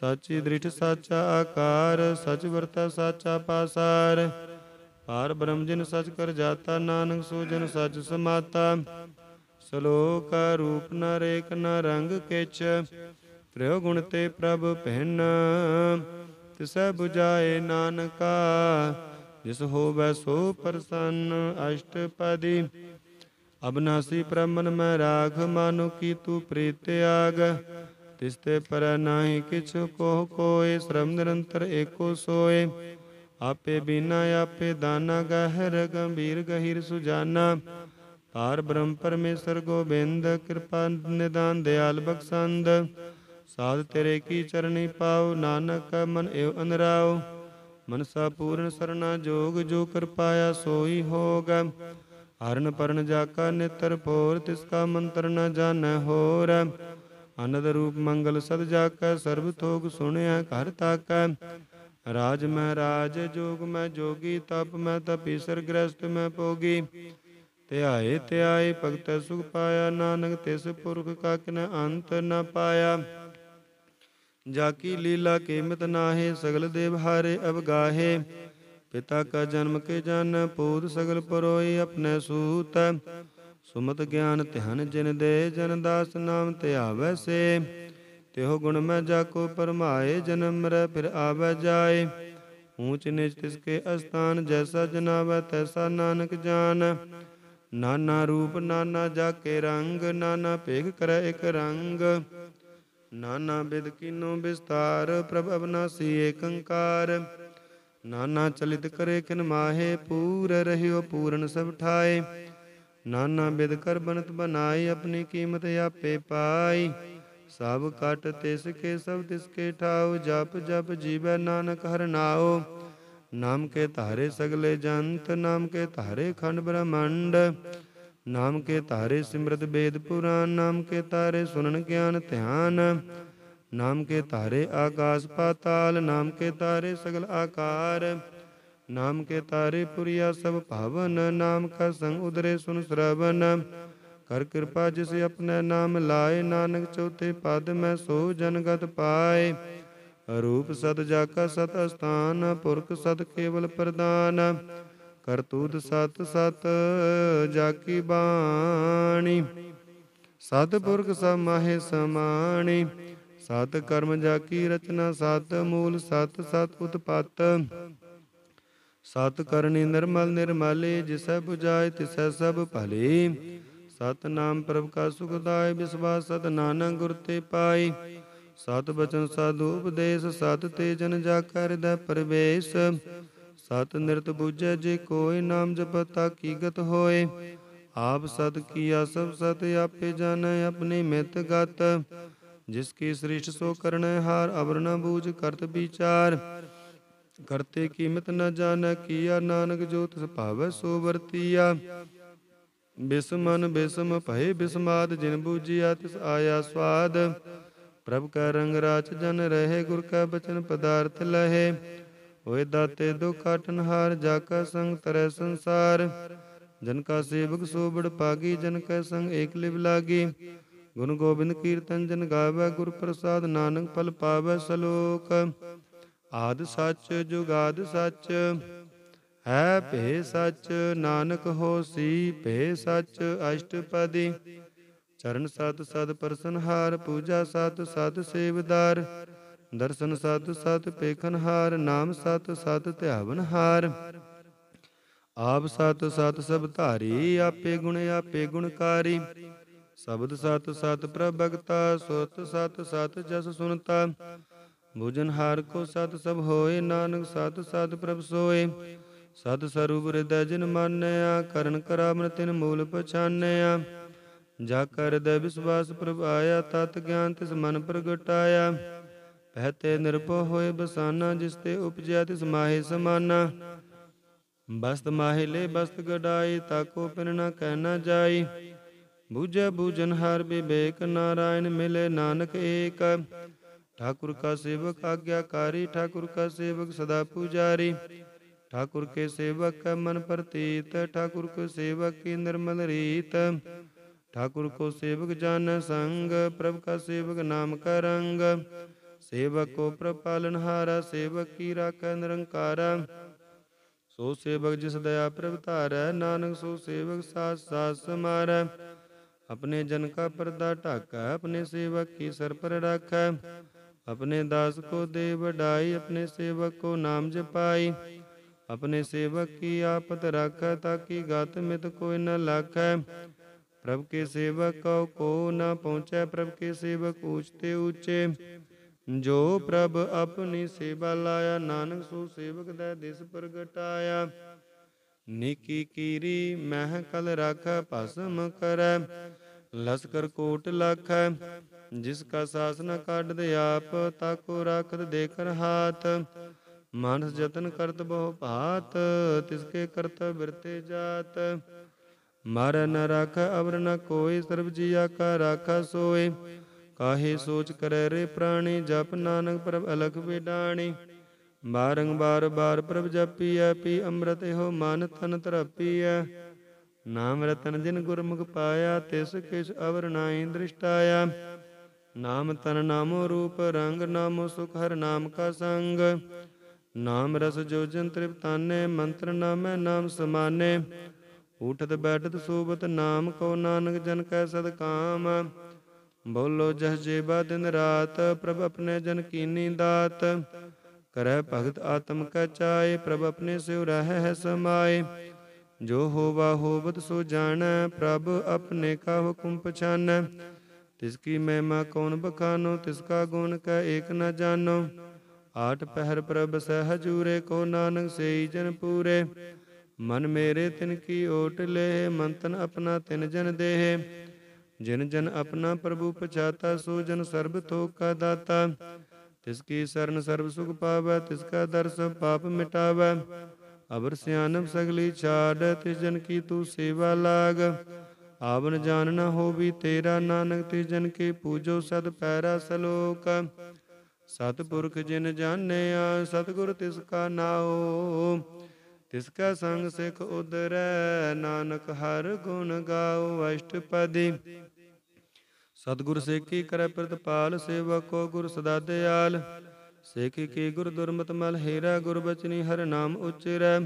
ਸਚੀ ਦ੍ਰਿਸ਼ ਸਾਚਾ ਆਕਾਰ ਸਚ ਵਰਤਾ ਸਾਚਾ ਪਾਸਾਰ ਪਾਰ ਬ੍ਰਹਮ ਜਿਨ ਸਚ ਕਰ ਜਾਤਾ ਨਾਨਕ ਸੋ ਜਨ ਸਚ ਸਮਾਤਾ ਸਲੋਕ ਰੂਪ ਨ ਰੇਕ ਨ ਰੰਗ ਕਿਛ ਤ੍ਰਿਉ ਗੁਣ ਤੇ ਪ੍ਰਭ ਭਿੰਨ ਤਿਸੈ 부ਜਾਏ ਨਾਨਕਾ ਜਿਸ ਹੋਵੈ ਸੋ ਪ੍ਰਸੰਨ ਅਸ਼ਟਪਦੀ ਅਬਨਾਸੀ ਪ੍ਰਮਨ ਮੈਂ ਰਾਖ ਮਾਨੁ ਕੀ ਤੂ ਪ੍ਰੀਤ ਆਗ ਤਿਸ ਤੇ ਪਰ ਨਾਹੀ ਕਿਛ ਕੋ ਕੋਏ ਸ਼ਰਮ ਨਿਰੰਤਰ ਏਕੋ ਸੋਏ ਆਪੇ ਬਿਨਾ ਆਪੇ ਦਾਨਾ ਗਹਿਰ ਗੰਭੀਰ ਗਹਿਰ ਸੁਜਾਨਾ ਪਾਰ ਬ੍ਰਹਮ ਪਰਮੇਸ਼ਰ ਗੋਬਿੰਦ ਕਿਰਪਾ ਨਿਦਾਨ ਦਿਆਲ ਬਖਸ਼ੰਦ ਸਾਧ ਤੇਰੇ ਕੀ ਚਰਣੀ ਪਾਉ ਨਾਨਕ ਮਨ ਏਵ ਅਨਰਾਉ ਮਨਸਾ ਪੂਰਨ ਸਰਣਾ ਜੋਗ ਜੋ ਕਿਰਪਾਇਆ ਸੋਈ ਹੋਗ ਹਰਨ ਪਰਨ ਜਾ ਕਾ ਨਿਤਰ ਪੋਰ ਤਿਸ ਕਾ ਮੰਤਰ ਨ ਜਾਣੈ ਹੋਰ ਅਨੰਦ ਰੂਪ ਮੰਗਲ ਸਦ ਜਾ ਕਾ ਸਰਬ ਤੋਗ ਸੁਣਿਆ ਘਰ ਤਾਕੈ ਰਾਜ ਮੈਂ ਰਾਜ ਜੋਗ ਮੈਂ ਜੋਗੀ ਤਪ ਮੈਂ ਤਪੀ ਸਰਗ੍ਰਸਤ ਮੈਂ ਭੋਗੀ ਧਿਆਏ ਧਿਆਏ ਭਗਤ ਸੁਖ ਪਾਇਆ ਨਾਨਕ ਤਿਸ ਪੁਰਖ ਕਾ ਕਿਨ ਅੰਤ ਨ ਪਾਇਆ ਜਾ ਕੀ ਲੀਲਾ ਕੀਮਤ ਨਾਹੇ ਸਗਲ ਦੇਵ ਹਾਰੇ ਅਵਗਾਹੇ ਪਿਤਾ ਕਾ ਜਨਮ ਕੇ ਜਨ ਪੂਤ ਸਗਲ ਪਰੋਈ ਆਪਣੇ ਸੂਤ ਸੁਮਤ ਗਿਆਨ ਧਿਆਨ ਜਿਨ ਦੇ ਜਨ ਦਾਸ ਨਾਮ ਧਿਆਵੈ ਸੇ ਤਿਹੋ ਗੁਣ ਮੈਂ ਜਾ ਕੋ ਪਰਮਾਏ ਜਨਮ ਮਰੈ ਫਿਰ ਆਵੈ ਜਾਏ ਊਚ ਨੀਚ ਤਿਸ ਕੇ ਅਸਥਾਨ ਜੈਸਾ ਜਨਾਵੈ ਤੈਸਾ ਨਾਨਕ ਜਾਣ ਨਾਨਾ ਰੂਪ ਨਾਨਾ ਜਾ ਕੇ ਰੰਗ ਨਾਨਾ ਭੇਗ ਕਰੈ ਇਕ ਰੰਗ ਨਾਨਾ ਬਿਦ ਕਿਨੋ ਵਿਸਤਾਰ ਪ੍ਰਭ ਅਬਨਾਸੀ ਏਕੰਕਾਰ ਨਾਨਾ ਚਲਿਤ ਕਰੇ ਕਿਨ ਮਾਹੇ ਪੂਰ ਰਹਿਓ ਪੂਰਨ ਸਭ ਠਾਏ ਨਾਨਾ ਬਿਦ ਕਰ ਬਨਤ ਬਨਾਈ ਆਪਣੀ ਕੀਮਤ ਆਪੇ ਪਾਈ ਸਭ ਕਟ ਤਿਸ ਕੇ ਸਭ ਤਿਸ ਕੇ ਠਾਉ ਜਪ ਜਪ ਜੀਵੈ ਨਾਨਕ ਹਰ ਨਾਉ ਨਾਮ ਕੇ ਧਾਰੇ ਸਗਲੇ ਜੰਤ ਨਾਮ ਕੇ ਧਾਰੇ ਖੰਡ ਬ੍ਰਹਮੰਡ ਨਾਮ ਕੇ ਧਾਰੇ ਸਿਮਰਤ ਬੇਦ ਪੁਰਾਨ ਨਾਮ ਕੇ ਧਾਰੇ ਸੁਨਣ ਗਿਆਨ ਧਿਆਨ ਨਾਮ ਕੇ ਧਾਰੇ ਆਕਾਸ ਪਾਤਾਲ ਨਾਮ ਕੇ ਧਾਰੇ ਸਗਲ ਆਕਾਰ ਨਾਮ ਕੇ ਧਾਰੇ ਪੁਰੀਆ ਸਭ ਭਾਵਨ ਨਾਮ ਕਾ ਸੰਗ ਉਦਰੇ ਸੁਨ ਸਰਵਨ ਕਰ ਕਿਰਪਾ ਜਿਸ ਆਪਣੇ ਨਾਮ ਲਾਏ ਨਾਨਕ ਚੌਥੇ ਪਦ ਮੈਂ ਸੋ ਜਨਗਤ ਪਾਏ ਰੂਪ ਸਤ ਜਾਕਾ ਸਤ ਅਸਥਾਨ ਪੁਰਖ ਸਤ ਕੇਵਲ ਪ੍ਰਦਾਨ ਕਰਤੂਤ ਸਤ ਸਤ ਜਾਕੀ ਬਾਣੀ ਸਤ ਪੁਰਖ ਸਭ ਮਾਹੇ ਸਮਾਣੀ ਸਤ ਕਰਮ ਜਾਕੀ ਰਚਨਾ ਸਤ ਮੂਲ ਸਤ ਸਤ ਉਤਪਤ ਸਤ ਕਰਨੀ ਨਿਰਮਲ ਨਿਰਮਲੇ ਜਿਸੈ 부ਜਾਇ ਤਿਸੈ ਸਭ ਭਲੇ ਸਤਨਾਮ ਪ੍ਰਭ ਕਾ ਸੁਖਦਾਇ ਵਿਸਵਾਸ ਸਤ ਨਾਨਕ ਗੁਰ ਤੇ ਪਾਈ ਸਤ ਬਚਨ ਸਾਧੂ ਉਪਦੇਸ਼ ਸਤ ਤੇ ਜਨ ਜਾ ਕਰ ਦਾ ਪਰਵੇਸ਼ ਸਤ ਨਿਰਤ ਬੁਝੈ ਜੇ ਕੋਈ ਨਾਮ ਜਪਤਾ ਗਤ ਹੋਏ ਆਪ ਸਤ ਕੀਆ ਸਭ ਸਤ ਆਪੇ ਜਨ ਆਪਣੀ ਮਿਤ ਗਤ ਜਿਸ ਕੀ ਸ੍ਰਿਸ਼ਟ ਸੋ ਕਰਨ ਹਾਰ ਅਵਰ ਨ ਬੂਝ ਕਰਤ ਵਿਚਾਰ ਕਰਤੇ ਕੀਮਤ ਨ ਜਾਣੈ ਕੀਆ ਨਾਨਕ ਜੋ ਤਿਸ ਭਾਵੈ ਸੋ ਵਰਤੀਆ ਬਿਸਮਨ ਬਿਸਮ ਭਏ ਬਿਸਮਾਦ ਜਿਨ ਬੂਜਿਆ ਤਿਸ ਆਇਆ ਸਵਾਦ ਪ੍ਰਭ ਕਾ ਰੰਗ ਰਾਚ ਜਨ ਰਹੇ ਗੁਰ ਕਾ ਬਚਨ ਪਦਾਰਥ ਲਹੇ ਹੋਏ ਦਾਤੇ ਦੁਖ ਹਾਰ ਜਾ ਕਾ ਸੰਗ ਤਰੈ ਸੰਸਾਰ ਜਨ ਕਾ ਸੇਵਕ ਸੋਬੜ ਪਾਗੀ ਜਨ ਕੈ ਸੰਗ ਏਕ ਲਿਵ ਲਾਗੀ ਗੁਣ ਗੋਬਿੰਦ ਕੀਰਤਨ ਜਨ ਗਾਵੇ ਗੁਰ ਪ੍ਰਸਾਦ ਨਾਨਕ ਪਲ ਪਾਵੇ ਸਲੋਕ ਆਦ ਸੱਚ ਜੁਗਾਦ ਸੱਚ ਹੈ ਭੇ ਸਚ ਨਾਨਕ ਹੋਸੀ ਭੇ ਸਚ ਅਸ਼ਟਪਦੀ ਚਰਨ ਸਤ ਸਦ ਪਰਸਨਹਾਰ ਪੂਜਾ ਸਤ ਸਤ ਸੇਵਦਾਰ ਦਰਸ਼ਨ ਸਤ ਸਤ ਪੇਖਨਹਾਰ ਨਾਮ ਸਤ ਸਤ ਧਿਆਵਨਹਾਰ ਆਪ ਸਤ ਸਤ ਸਭ ਧਾਰੀ ਆਪੇ ਗੁਣ ਆਪੇ ਗੁਣਕਾਰੀ ਸ਼ਬਦ ਸਤ ਸਤ ਪ੍ਰਭਗਤਾ ਸੁਤ ਸਤ ਸਤ ਜਸ ਸੁਨਤਾ ਭੋਜਨ ਹਾਰ ਕੋ ਸਤ ਸਭ ਹੋਏ ਨਾਨਕ ਸਤ ਸਤ ਪ੍ਰਭ ਸੋਏ ਸਤ ਸਰੂਪ ਹਿਰਦੈ ਜਿਨ ਮਾਨਿਆ ਕਰਨ ਮਨ ਤਿਨ ਮੂਲ ਪਛਾਨਿਆ ਜਾ ਕਰ ਦੇ ਵਿਸ਼ਵਾਸ ਪ੍ਰਭਾਇਆ ਤਤ ਗਿਆਨ ਤਿਸ ਮਨ ਪ੍ਰਗਟਾਇਆ ਪਹਤੇ ਨਿਰਭਉ ਹੋਏ ਬਸਾਨਾ ਜਿਸ ਤੇ ਉਪਜਿਆ ਤਿਸ ਮਾਹੇ ਸਮਾਨਾ ਬਸਤ ਮਾਹੇ ਲੈ ਬਸਤ ਗਡਾਈ ਤਾਕੋ ਪਿਨ ਨਾ ਕਹਿ ਨਾ ਜਾਈ ਬੂਝੈ ਬੂਜਨ ਹਰ ਬਿਬੇਕ ਨਾਰਾਇਣ ਮਿਲੇ ਨਾਨਕ ਏਕ ਠਾਕੁਰ ਕਾ ਸੇਵਕ ਆਗਿਆਕਾਰੀ ਠਾਕੁਰ ਕਾ ਸੇਵਕ ਸਦਾ ਪੂਜਾਰੀ ठाकुर के सेवक का मन प्रतीत ठाकुर को सेवक की निर्मल रीत ठाकुर को सेवक जान संग प्रभु का सेवक नाम का रंग सेवक को प्रपालन हारा सेवक की राका निरंकारा सो सेवक जिस दया प्रवतार नानक सो सेवक सास साथ समार अपने जन का पर्दा ढाका अपने सेवक की सर पर रख अपने दास को देव बढ़ाई अपने सेवक को नाम जपाई अपने सेवक की आपत राखै ताकि गत मित कोई न लाखै प्रभु के सेवक को को न पहुँचै प्रभु के सेवक ऊंचते ऊंचे जो प्रभ अपनी सेवा लाया नानक सो सेवक दे दिस प्रगटाया निकी कीरी मह कल रख भस्म कर लस्कर कोट लख जिसका शासन काट दे आप ताको रखत देकर हाथ ਮਾਨਸ ਯਤਨ ਕਰਤ ਬਹੁ ਭਾਤ ਤਿਸ ਕੇ ਕਰਤ ਬਿਰਤੇ ਜਾਤ ਮਰ ਨ ਰਖ ਅਵਰ ਨ ਕੋਈ ਸਰਬ ਜੀਆ ਕਾ ਰਾਖਾ ਸੋਏ ਕਾਹੇ ਸੋਚ ਕਰੈ ਰੇ ਪ੍ਰਾਣੀ ਜਪ ਨਾਨਕ ਪ੍ਰਭ ਅਲਖ ਵਿਡਾਣੀ ਬਾਰੰਬਾਰ ਬਾਰ ਪ੍ਰਭ ਜਪੀਐ ਪੀ ਅੰਮ੍ਰਿਤ ਹੋ ਮਨ ਤਨ ਐ ਨਾਮ ਰਤਨ ਜਿਨ ਗੁਰਮੁਖ ਪਾਇਆ ਤਿਸ ਕਿਸ ਅਵਰ ਨਾਹੀ ਦ੍ਰਿਸ਼ਟਾਇਆ ਨਾਮ ਤਨ ਨਾਮੋ ਰੂਪ ਰੰਗ ਨਾਮੋ ਸੁਖ ਹਰ ਨਾਮ ਕਾ ਸੰਗ ਨਾਮ ਰਸ ਜੋਜਨ ਤ੍ਰਿਪਤਾਨੇ ਮੰਤਰ ਨਾਮੈ ਨਾਮ ਸਮਾਨੇ ਉਠਤ ਬੈਠਤ ਸੋਬਤ ਨਾਮ ਕੋ ਨਾਨਕ ਜਨ ਕੈ ਸਦਕਾਮ ਬੋਲੋ ਜਹ ਜੀਵਾ ਦਿਨ ਰਾਤ ਪ੍ਰਭ ਆਪਣੇ ਜਨ ਕੀਨੀ ਦਾਤ ਕਰੈ ਭਗਤ ਆਤਮ ਕਾ ਚਾਏ ਪ੍ਰਭ ਆਪਣੇ ਸਿਉ ਰਹਿ ਸਮਾਏ ਜੋ ਹੋਵਾ ਹੋਵਤ ਸੋ ਜਾਣੈ ਪ੍ਰਭ ਆਪਣੇ ਕਾ ਹੁਕਮ ਪਛਾਨੈ ਤਿਸ ਕੀ ਮਹਿਮਾ ਕੌਣ ਬਖਾਨੋ ਤਿਸ ਕਾ ਗੁਣ ਕਾ ਏਕ ਨ ਜਾਣੋ ਆਠ ਪਹਿਰ ਪ੍ਰਭ ਸਹਜੂਰੇ ਕੋ ਨਾਨਕ ਸਈ ਜਨ ਪੂਰੇ ਮਨ ਮੇਰੇ ਤਿਨ ਕੀ ਓਟ ਲੇ ਮੰਤਨ ਆਪਣਾ ਤਿਨ ਜਨ ਦੇਹ ਜਿਨ ਜਨ ਆਪਣਾ ਪ੍ਰਭੂ ਪਛਾਤਾ ਸੋ ਜਨ ਸਰਬ ਤੋਕਾ ਦਾਤਾ ਤਿਸ ਕੀ ਸਰਨ ਸਰਬ ਸੁਖ ਪਾਵੈ ਤਿਸ ਕਾ ਦਰਸ ਪਾਪ ਮਿਟਾਵੈ ਅਬਰ ਸਿਆਨਬ ਸਗਲੀ ਛਾੜ ਤਿਸ ਜਨ ਕੀ ਤੂ ਸੇਵਾ ਲਾਗ ਆਵਨ ਜਾਣ ਨ ਹੋਵੀ ਤੇਰਾ ਨਾਨਕ ਤਿਸ ਜਨ ਕੀ ਪੂਜੋ ਸਦ ਪੈਰਾ ਸਲੋਕ ਸਤਪੁਰਖ ਜਿਨ ਜਾਣਿਆ ਸਤਗੁਰ ਤਿਸ ਕਾ ਨਾਉ ਤਿਸ ਕਾ ਸੰਗ ਸਿਖ ਉਦਰੈ ਨਾਨਕ ਹਰ ਗੁਣ ਗਾਉ ਅਸ਼ਟਪਦੀ ਸਤਗੁਰ ਸੇਖੀ ਕਰੈ ਪ੍ਰਤਪਾਲ ਸੇਵਕੋ ਗੁਰ ਸਦਾ ਦਿਆਲ ਸੇਖੀ ਕੀ ਗੁਰ ਦੁਰਮਤ ਮਲ ਹੀਰਾ ਗੁਰ ਬਚਨੀ ਹਰ ਨਾਮ ਉਚਰੈ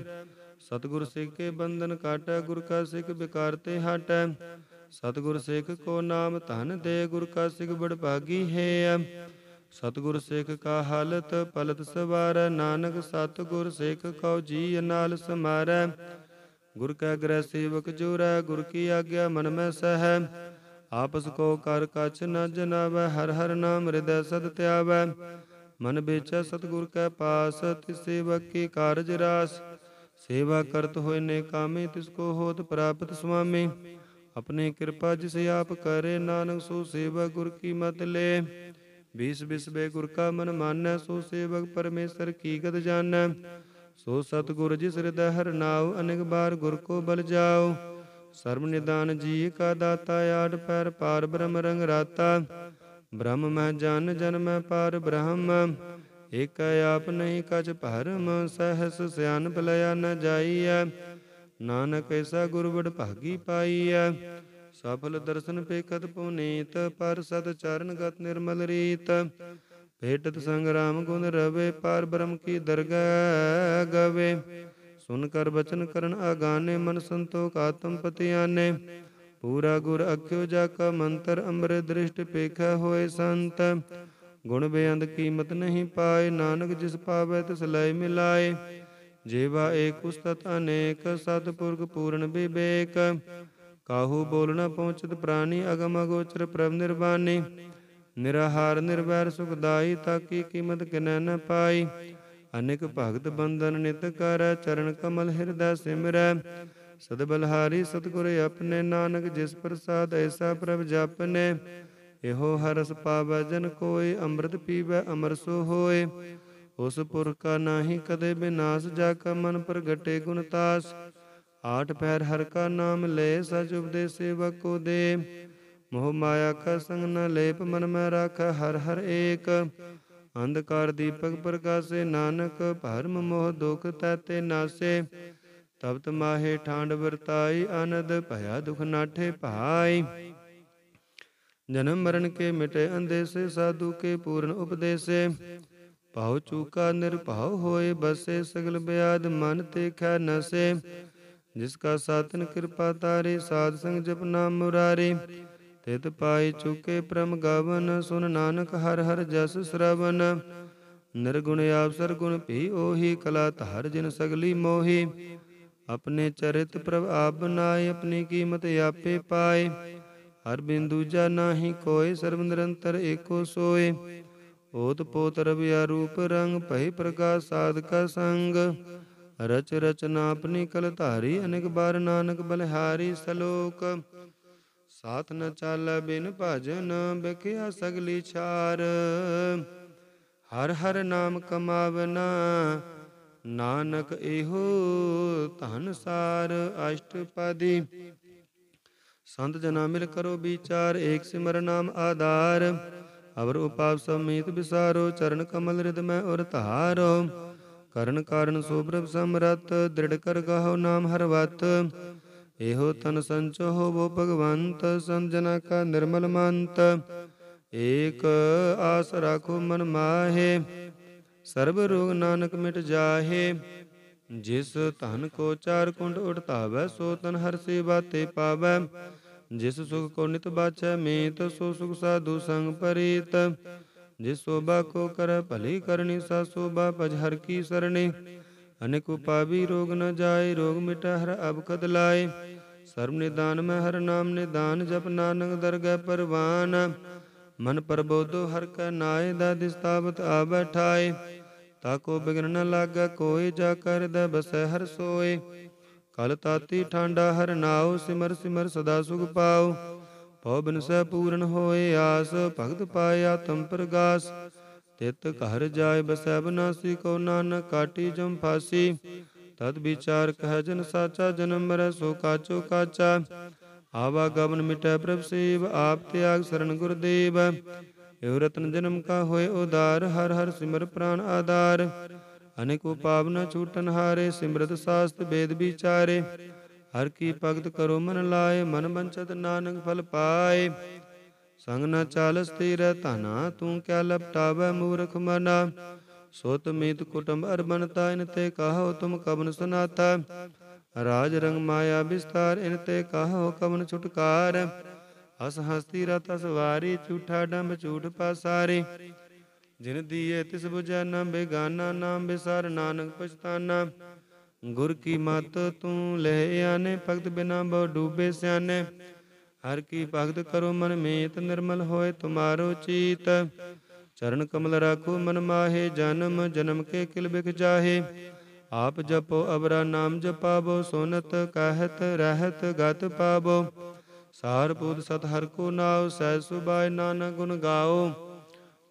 ਸਤਗੁਰ ਸੇਕੇ ਕੇ ਬੰਧਨ ਕਾਟੈ ਗੁਰ ਕਾ ਸਿੱਖ ਬਿਕਾਰ ਤੇ ਹਟੈ ਸਤਗੁਰ ਸੇਖ ਕੋ ਨਾਮ ਧਨ ਦੇ ਗੁਰ ਕਾ ਸਿੱਖ ਬੜ ਭਾਗੀ ਹੈ ਸਤਿਗੁਰ ਸੇਖ ਕਾ ਹਾਲਤ ਪਲਤ ਸਵਾਰੈ ਨਾਨਕ ਸਤਿਗੁਰ ਸੇਖ ਕਉ ਜੀ ਨਾਲ ਸਮਾਰੈ ਗੁਰ ਕੈ ਗ੍ਰਹਿ ਸੇਵਕ ਜੋਰੈ ਗੁਰ ਕੀ ਆਗਿਆ ਮਨ ਮੈਂ ਸਹਿ ਆਪਸ ਕੋ ਕਰ ਕਛ ਨ ਜਨਾਵੈ ਹਰ ਹਰ ਨਾਮ ਹਿਰਦੈ ਸਦ ਧਿਆਵੈ ਮਨ ਵੇਚੈ ਸਤਿਗੁਰ ਕੈ ਪਾਸ ਤਿਸ ਸੇਵਕ ਕੀ ਕਾਰਜ ਰਾਸ ਸੇਵਾ ਕਰਤ ਹੋਏ ਨੇ ਕਾਮੇ ਤਿਸ ਕੋ ਹੋਤ ਪ੍ਰਾਪਤ ਸੁਆਮੀ ਆਪਣੀ ਕਿਰਪਾ ਜਿਸ ਆਪ ਕਰੇ ਨਾਨਕ ਸੋ ਸੇਵਾ ਗੁਰ ਕੀ ਮਤ ਲੈ ਬੀਸ ਬੇ ਗੁਰ ਕਾ ਮਨ ਮਾਨੈ ਸੋ ਸੇਵਕ ਪਰਮੇਸ਼ਰ ਕੀ ਗਤ ਜਾਣੈ ਸੋ ਸਤਗੁਰ ਜਿਸ ਹਿਰਦੈ ਹਰ ਨਾਉ ਅਨੇਕ ਬਾਰ ਗੁਰ ਕੋ ਬਲ ਜਾਓ ਸਰਬ ਨਿਦਾਨ ਜੀ ਕਾ ਦਾਤਾ ਆਡ ਪੈਰ ਪਾਰ ਬ੍ਰਹਮ ਰੰਗ ਰਾਤਾ ਬ੍ਰਹਮ ਮੈਂ ਜਨ ਜਨਮੈ ਪਾਰ ਬ੍ਰਹਮ ਇਕ ਆਪ ਨਹੀਂ ਕਛ ਭਰਮ ਸਹਸ ਸਿਆਨ ਬਲਿਆ ਨ ਜਾਈਐ ਨਾਨਕ ਐਸਾ ਗੁਰ ਵਡ ਭਾਗੀ ਪਾਈਐ ਸਫਲ ਦਰਸ਼ਨ ਪੇਖਤ ਪੁਨੀਤ ਪਰ ਸਦ ਚਰਨ ਗਤ ਨਿਰਮਲ ਰੀਤ ਭੇਟਤ ਸੰਗਰਾਮ ਗੁਣ ਰਵੇ ਪਾਰ ਬ੍ਰਹਮ ਕੀ ਦਰਗਾਹ ਗਵੇ ਸੁਨ ਕਰ ਬਚਨ ਕਰਨ ਆਗਾਨੇ ਮਨ ਸੰਤੋਖ ਆਤਮ ਪਤਿਆਨੇ ਪੂਰਾ ਗੁਰ ਅਖਿਓ ਜਾ ਕਾ ਮੰਤਰ ਅੰਮ੍ਰਿਤ ਦ੍ਰਿਸ਼ਟ ਪੇਖਾ ਹੋਏ ਸੰਤ ਗੁਣ ਬੇਅੰਤ ਕੀਮਤ ਨਹੀਂ ਪਾਏ ਨਾਨਕ ਜਿਸ ਪਾਵੇ ਤਿਸ ਲੈ ਮਿਲਾਏ ਜੇਵਾ ਏਕ ਉਸਤਤ ਅਨੇਕ ਸਤਪੁਰਖ ਪੂਰਨ ਵਿਵੇਕ ਕਾਹੂ ਬੋਲ ਨਾ ਪਹੁੰਚਤ ਪ੍ਰਾਨੀ ਅਗਮ ਅਗੋਚਰ ਪ੍ਰਭ ਨਿਰਵਾਨੀ ਨਿਰਹਾਰ ਨਿਰਵੈਰ ਸੁਖਦਾਈ ਤਾਕੀ ਕੀਮਤ ਕਿਨੈ ਨ ਪਾਈ ਅਨੇਕ ਭਗਤ ਬੰਦਨ ਨਿਤ ਕਰੈ ਚਰਨ ਕਮਲ ਹਿਰਦੈ ਸਿਮਰੈ ਸਦ ਬਲਹਾਰੀ ਸਤਗੁਰ ਆਪਣੇ ਨਾਨਕ ਜਿਸ ਪ੍ਰਸਾਦ ਐਸਾ ਪ੍ਰਭ ਜਪਨੇ ਇਹੋ ਹਰਸ ਪਾਵੈ ਜਨ ਕੋਈ ਅੰਮ੍ਰਿਤ ਪੀਵੈ ਅਮਰ ਸੋ ਹੋਏ ਉਸ ਪੁਰਖਾ ਕਾ ਨਾਹੀ ਕਦੇ ਬਿਨਾਸ਼ ਜਾ ਕਾ ਮਨ ਪ੍ਰਗਟੇ ਗੁਣ ਤਾਸ ਆਠ ਪੈਰ ਹਰ ਕਾ ਨਾਮ ਲੈ ਸਚ ਉਪਦੇਸੇ ਵਕੋ ਦੇ ਮੋਹ ਮਾਇਆ ਕਾ ਸੰਗ ਨ ਲੇਪ ਮਨ ਮੈਂ ਰਖ ਹਰ ਹਰ ਏਕ ਅੰਧਕਾਰ ਦੀਪਕ ਪ੍ਰਕਾਸੇ ਨਾਨਕ ਭਰਮ ਮੋਹ ਦੁਖ ਤਤੇ ਨਾਸੇ ਤਬਤ ਮਾਹੇ ਠਾਂਡ ਵਰਤਾਈ ਅਨੰਦ ਭਇਆ ਦੁਖ ਨਾਠੇ ਭਾਈ ਜਨਮ ਮਰਨ ਕੇ ਮਿਟੇ ਅੰਦੇ ਸੇ ਸਾਧੂ ਕੇ ਪੂਰਨ ਉਪਦੇਸੇ ਭਾਉ ਚੂਕਾ ਨਿਰਭਾਉ ਹੋਏ ਬਸੇ ਸਗਲ ਬਿਆਦ ਮਨ ਤੇ ਖੈ ਨਸੇ ਜਿਸ ਕਾ ਸਾਤਨ ਕਿਰਪਾ ਤਾਰੇ ਸਾਧ ਸੰਗ ਜਪ ਨਾਮ ਮੁਰਾਰੇ ਤਿਤ ਪਾਈ ਚੁਕੇ ਪ੍ਰਮ ਗਾਵਨ ਸੁਨ ਨਾਨਕ ਹਰ ਹਰ ਜਸ ਸਰਵਨ ਨਿਰਗੁਣ ਆਪ ਸਰਗੁਣ ਭੀ ਉਹੀ ਕਲਾ ਧਾਰ ਜਿਨ ਸਗਲੀ ਮੋਹੀ ਆਪਣੇ ਚਰਿਤ ਪ੍ਰਭ ਆਪ ਬਨਾਏ ਆਪਣੀ ਕੀਮਤ ਆਪੇ ਪਾਏ ਹਰ ਬਿੰਦੂ ਜਾ ਨਾਹੀ ਕੋਈ ਸਰਬ ਨਿਰੰਤਰ ਏਕੋ ਸੋਏ ਓਤ ਪੋਤ ਰਵਿਆ ਰੂਪ ਰੰਗ ਭਈ ਪ੍ਰਕਾਸ਼ ਸਾਧਕਾ ਸੰਗ ਰਚ ਰਚਨਾ ਆਪਣੀ ਕਲ ਧਾਰੀ ਅਨੇਕ ਬਾਰ ਨਾਨਕ ਬਲਿਹਾਰੀ ਸਲੋਕ ਸਾਥ ਨ ਚਾਲੈ ਬਿਨ ਭਜਨ ਬਖਿਆ ਸਗਲੀ ਛਾਰ ਹਰ ਹਰ ਨਾਮ ਕਮਾਵਨਾ ਨਾਨਕ ਇਹੋ ਧਨ ਸਾਰ ਅਸ਼ਟਪਦੀ ਸੰਤ ਜਨਾ ਮਿਲ ਕਰੋ ਵਿਚਾਰ ਏਕ ਸਿਮਰ ਨਾਮ ਆਧਾਰ ਅਵਰ ਉਪਾਵ ਸਮੇਤ ਵਿਸਾਰੋ ਚਰਨ ਕਮਲ ਰਿਦ ਮੈਂ ਔਰ ਧਾਰੋ ਕਰਨ ਕਾਰਨ ਸੋ ਪ੍ਰਭ ਸਮਰਤ ਦ੍ਰਿੜ ਕਰ ਗਾਹੋ ਨਾਮ ਹਰਵਤ ਇਹੋ ਤਨ ਸੰਚੋ ਹੋਵੋ ਭਗਵੰਤ ਸੰਜਨਾ ਕਾ ਨਿਰਮਲ ਮੰਤ ਏਕ ਆਸ ਰਾਖੋ ਮਨ ਮਾਹੇ ਸਰਬ ਰੋਗ ਨਾਨਕ ਮਿਟ ਜਾਹੇ ਜਿਸ ਧਨ ਕੋ ਚਾਰ ਕੁੰਡ ਉੜਤਾਵੈ ਸੋ ਤਨ ਹਰ ਸੇ ਬਾਤੇ ਪਾਵੈ ਜਿਸ ਸੁਖ ਕੋ ਨਿਤ ਬਾਚੈ ਮੀਤ ਸੋ ਸੁਖ ਸਾਧੂ ਸੰਗ ਪਰੀਤ ਜਿਸ ਸੋਭਾ ਕੋ ਕਰ ਭਲੀ ਕਰਨੀ ਸਾ ਸੋਭਾ ਪਜ ਹਰ ਕੀ ਸਰਣੇ ਅਨੇਕ ਉਪਾਵੀ ਰੋਗ ਨ ਜਾਏ ਰੋਗ ਮਿਟੈ ਹਰ ਅਬ ਕਦ ਲਾਏ ਸਰਬ ਨਿਦਾਨ ਮੈਂ ਹਰ ਨਾਮ ਨਿਦਾਨ ਜਪ ਨਾਨਕ ਦਰਗਹਿ ਪਰਵਾਨ ਮਨ ਪਰਬੋਧੋ ਹਰ ਕੈ ਨਾਏ ਦਾ ਦਿਸਤਾਵਤ ਆ ਬੈਠਾਏ ਤਾਕੋ ਬਿਗਨ ਨ ਲਾਗਾ ਕੋਈ ਜਾ ਕਰ ਦ ਬਸੈ ਹਰ ਸੋਏ ਕਲ ਤਾਤੀ ਠਾਂਡਾ ਹਰ ਨਾਉ ਸਿਮਰ ਸਿਮਰ ਸਦਾ ਸੁਖ ਪਾਉ ਹੋਬਨ ਸਹਿ ਪੂਰਨ ਹੋਏ ਆਸ ਭਗਤ ਪਾਏ ਆਤਮ ਪ੍ਰਗਾਸ ਤਿਤ ਘਰ ਜਾਏ ਬਸੈ ਬਨਾਸੀ ਕੋ ਨਾਨਕ ਕਾਟੀ ਜਮ ਫਾਸੀ ਤਦ ਵਿਚਾਰ ਕਹਿ ਜਨ ਸਾਚਾ ਜਨਮ ਮਰੈ ਸੋ ਕਾਚੋ ਕਾਚਾ ਆਵਾ ਗਮਨ ਮਿਟੈ ਪ੍ਰਭ ਸੇਵ ਆਪ ਤਿਆਗ ਸਰਨ ਗੁਰਦੇਵ ਇਹ ਰਤਨ ਜਨਮ ਕਾ ਹੋਏ ਉਦਾਰ ਹਰ ਹਰ ਸਿਮਰ ਪ੍ਰਾਨ ਆਧਾਰ ਅਨੇਕ ਉਪਾਵਨ ਛੂਟਨ ਹਾਰੇ ਸਿਮਰਤ ਸਾਸਤ ਬੇਦ ਵਿਚਾਰੇ ਹਰ ਕੀ ਭਗਤ ਕਰੋ ਮਨ ਲਾਏ ਮਨ ਬੰਚਤ ਨਾਨਕ ਫਲ ਪਾਏ ਸੰਗ ਨ ਚਾਲਸ ਤੇਰਾ ਧਨਾ ਤੂੰ ਕਿਆ ਲਪਟਾਵੇ ਮੂਰਖ ਮਨਾ ਸੋਤ ਮੀਤ ਕੁਟੰਬ ਅਰਬਨ ਤਾ ਇਨ ਤੇ ਕਹੋ ਤੁਮ ਕਬਨ ਸੁਨਾਤਾ ਰਾਜ ਰੰਗ ਮਾਇਆ ਵਿਸਤਾਰ ਇਨ ਤੇ ਕਹੋ ਕਬਨ ਛੁਟਕਾਰ ਹਸ ਹਸਤੀ ਰਤ ਸਵਾਰੀ ਝੂਠਾ ਡੰਬ ਝੂਠ ਪਾਸਾਰੇ ਜਿਨ ਦੀਏ ਤਿਸ ਬੁਜੈ ਨਾ ਬੇਗਾਨਾ ਨਾਮ ਬਿਸਾਰ ਨਾਨਕ ਪਛਤਾਨਾ ਗੁਰ ਕੀ ਮਤ ਤੂੰ ਲੈ ਆਨੇ ਭਗਤ ਬਿਨਾ ਬਹੁ ਡੂਬੇ ਸਿਆਨੇ ਹਰ ਕੀ ਭਗਤ ਕਰੋ ਮਨ ਮੇਤ ਨਿਰਮਲ ਹੋਏ ਤੁਮਾਰੋ ਚੀਤ ਚਰਨ ਕਮਲ ਰਾਖੋ ਮਨ ਮਾਹੇ ਜਨਮ ਜਨਮ ਕੇ ਕਿਲ ਬਿਖ ਜਾਹੇ ਆਪ ਜਪੋ ਅਬਰਾ ਨਾਮ ਜਪਾਵੋ ਸੋਨਤ ਕਹਿਤ ਰਹਿਤ ਗਤ ਪਾਵੋ ਪੂਤ ਸਤ ਹਰ ਕੋ ਨਾਉ ਸਹਿ ਸੁਭਾਏ ਨਾਨਕ ਗੁਣ ਗਾਓ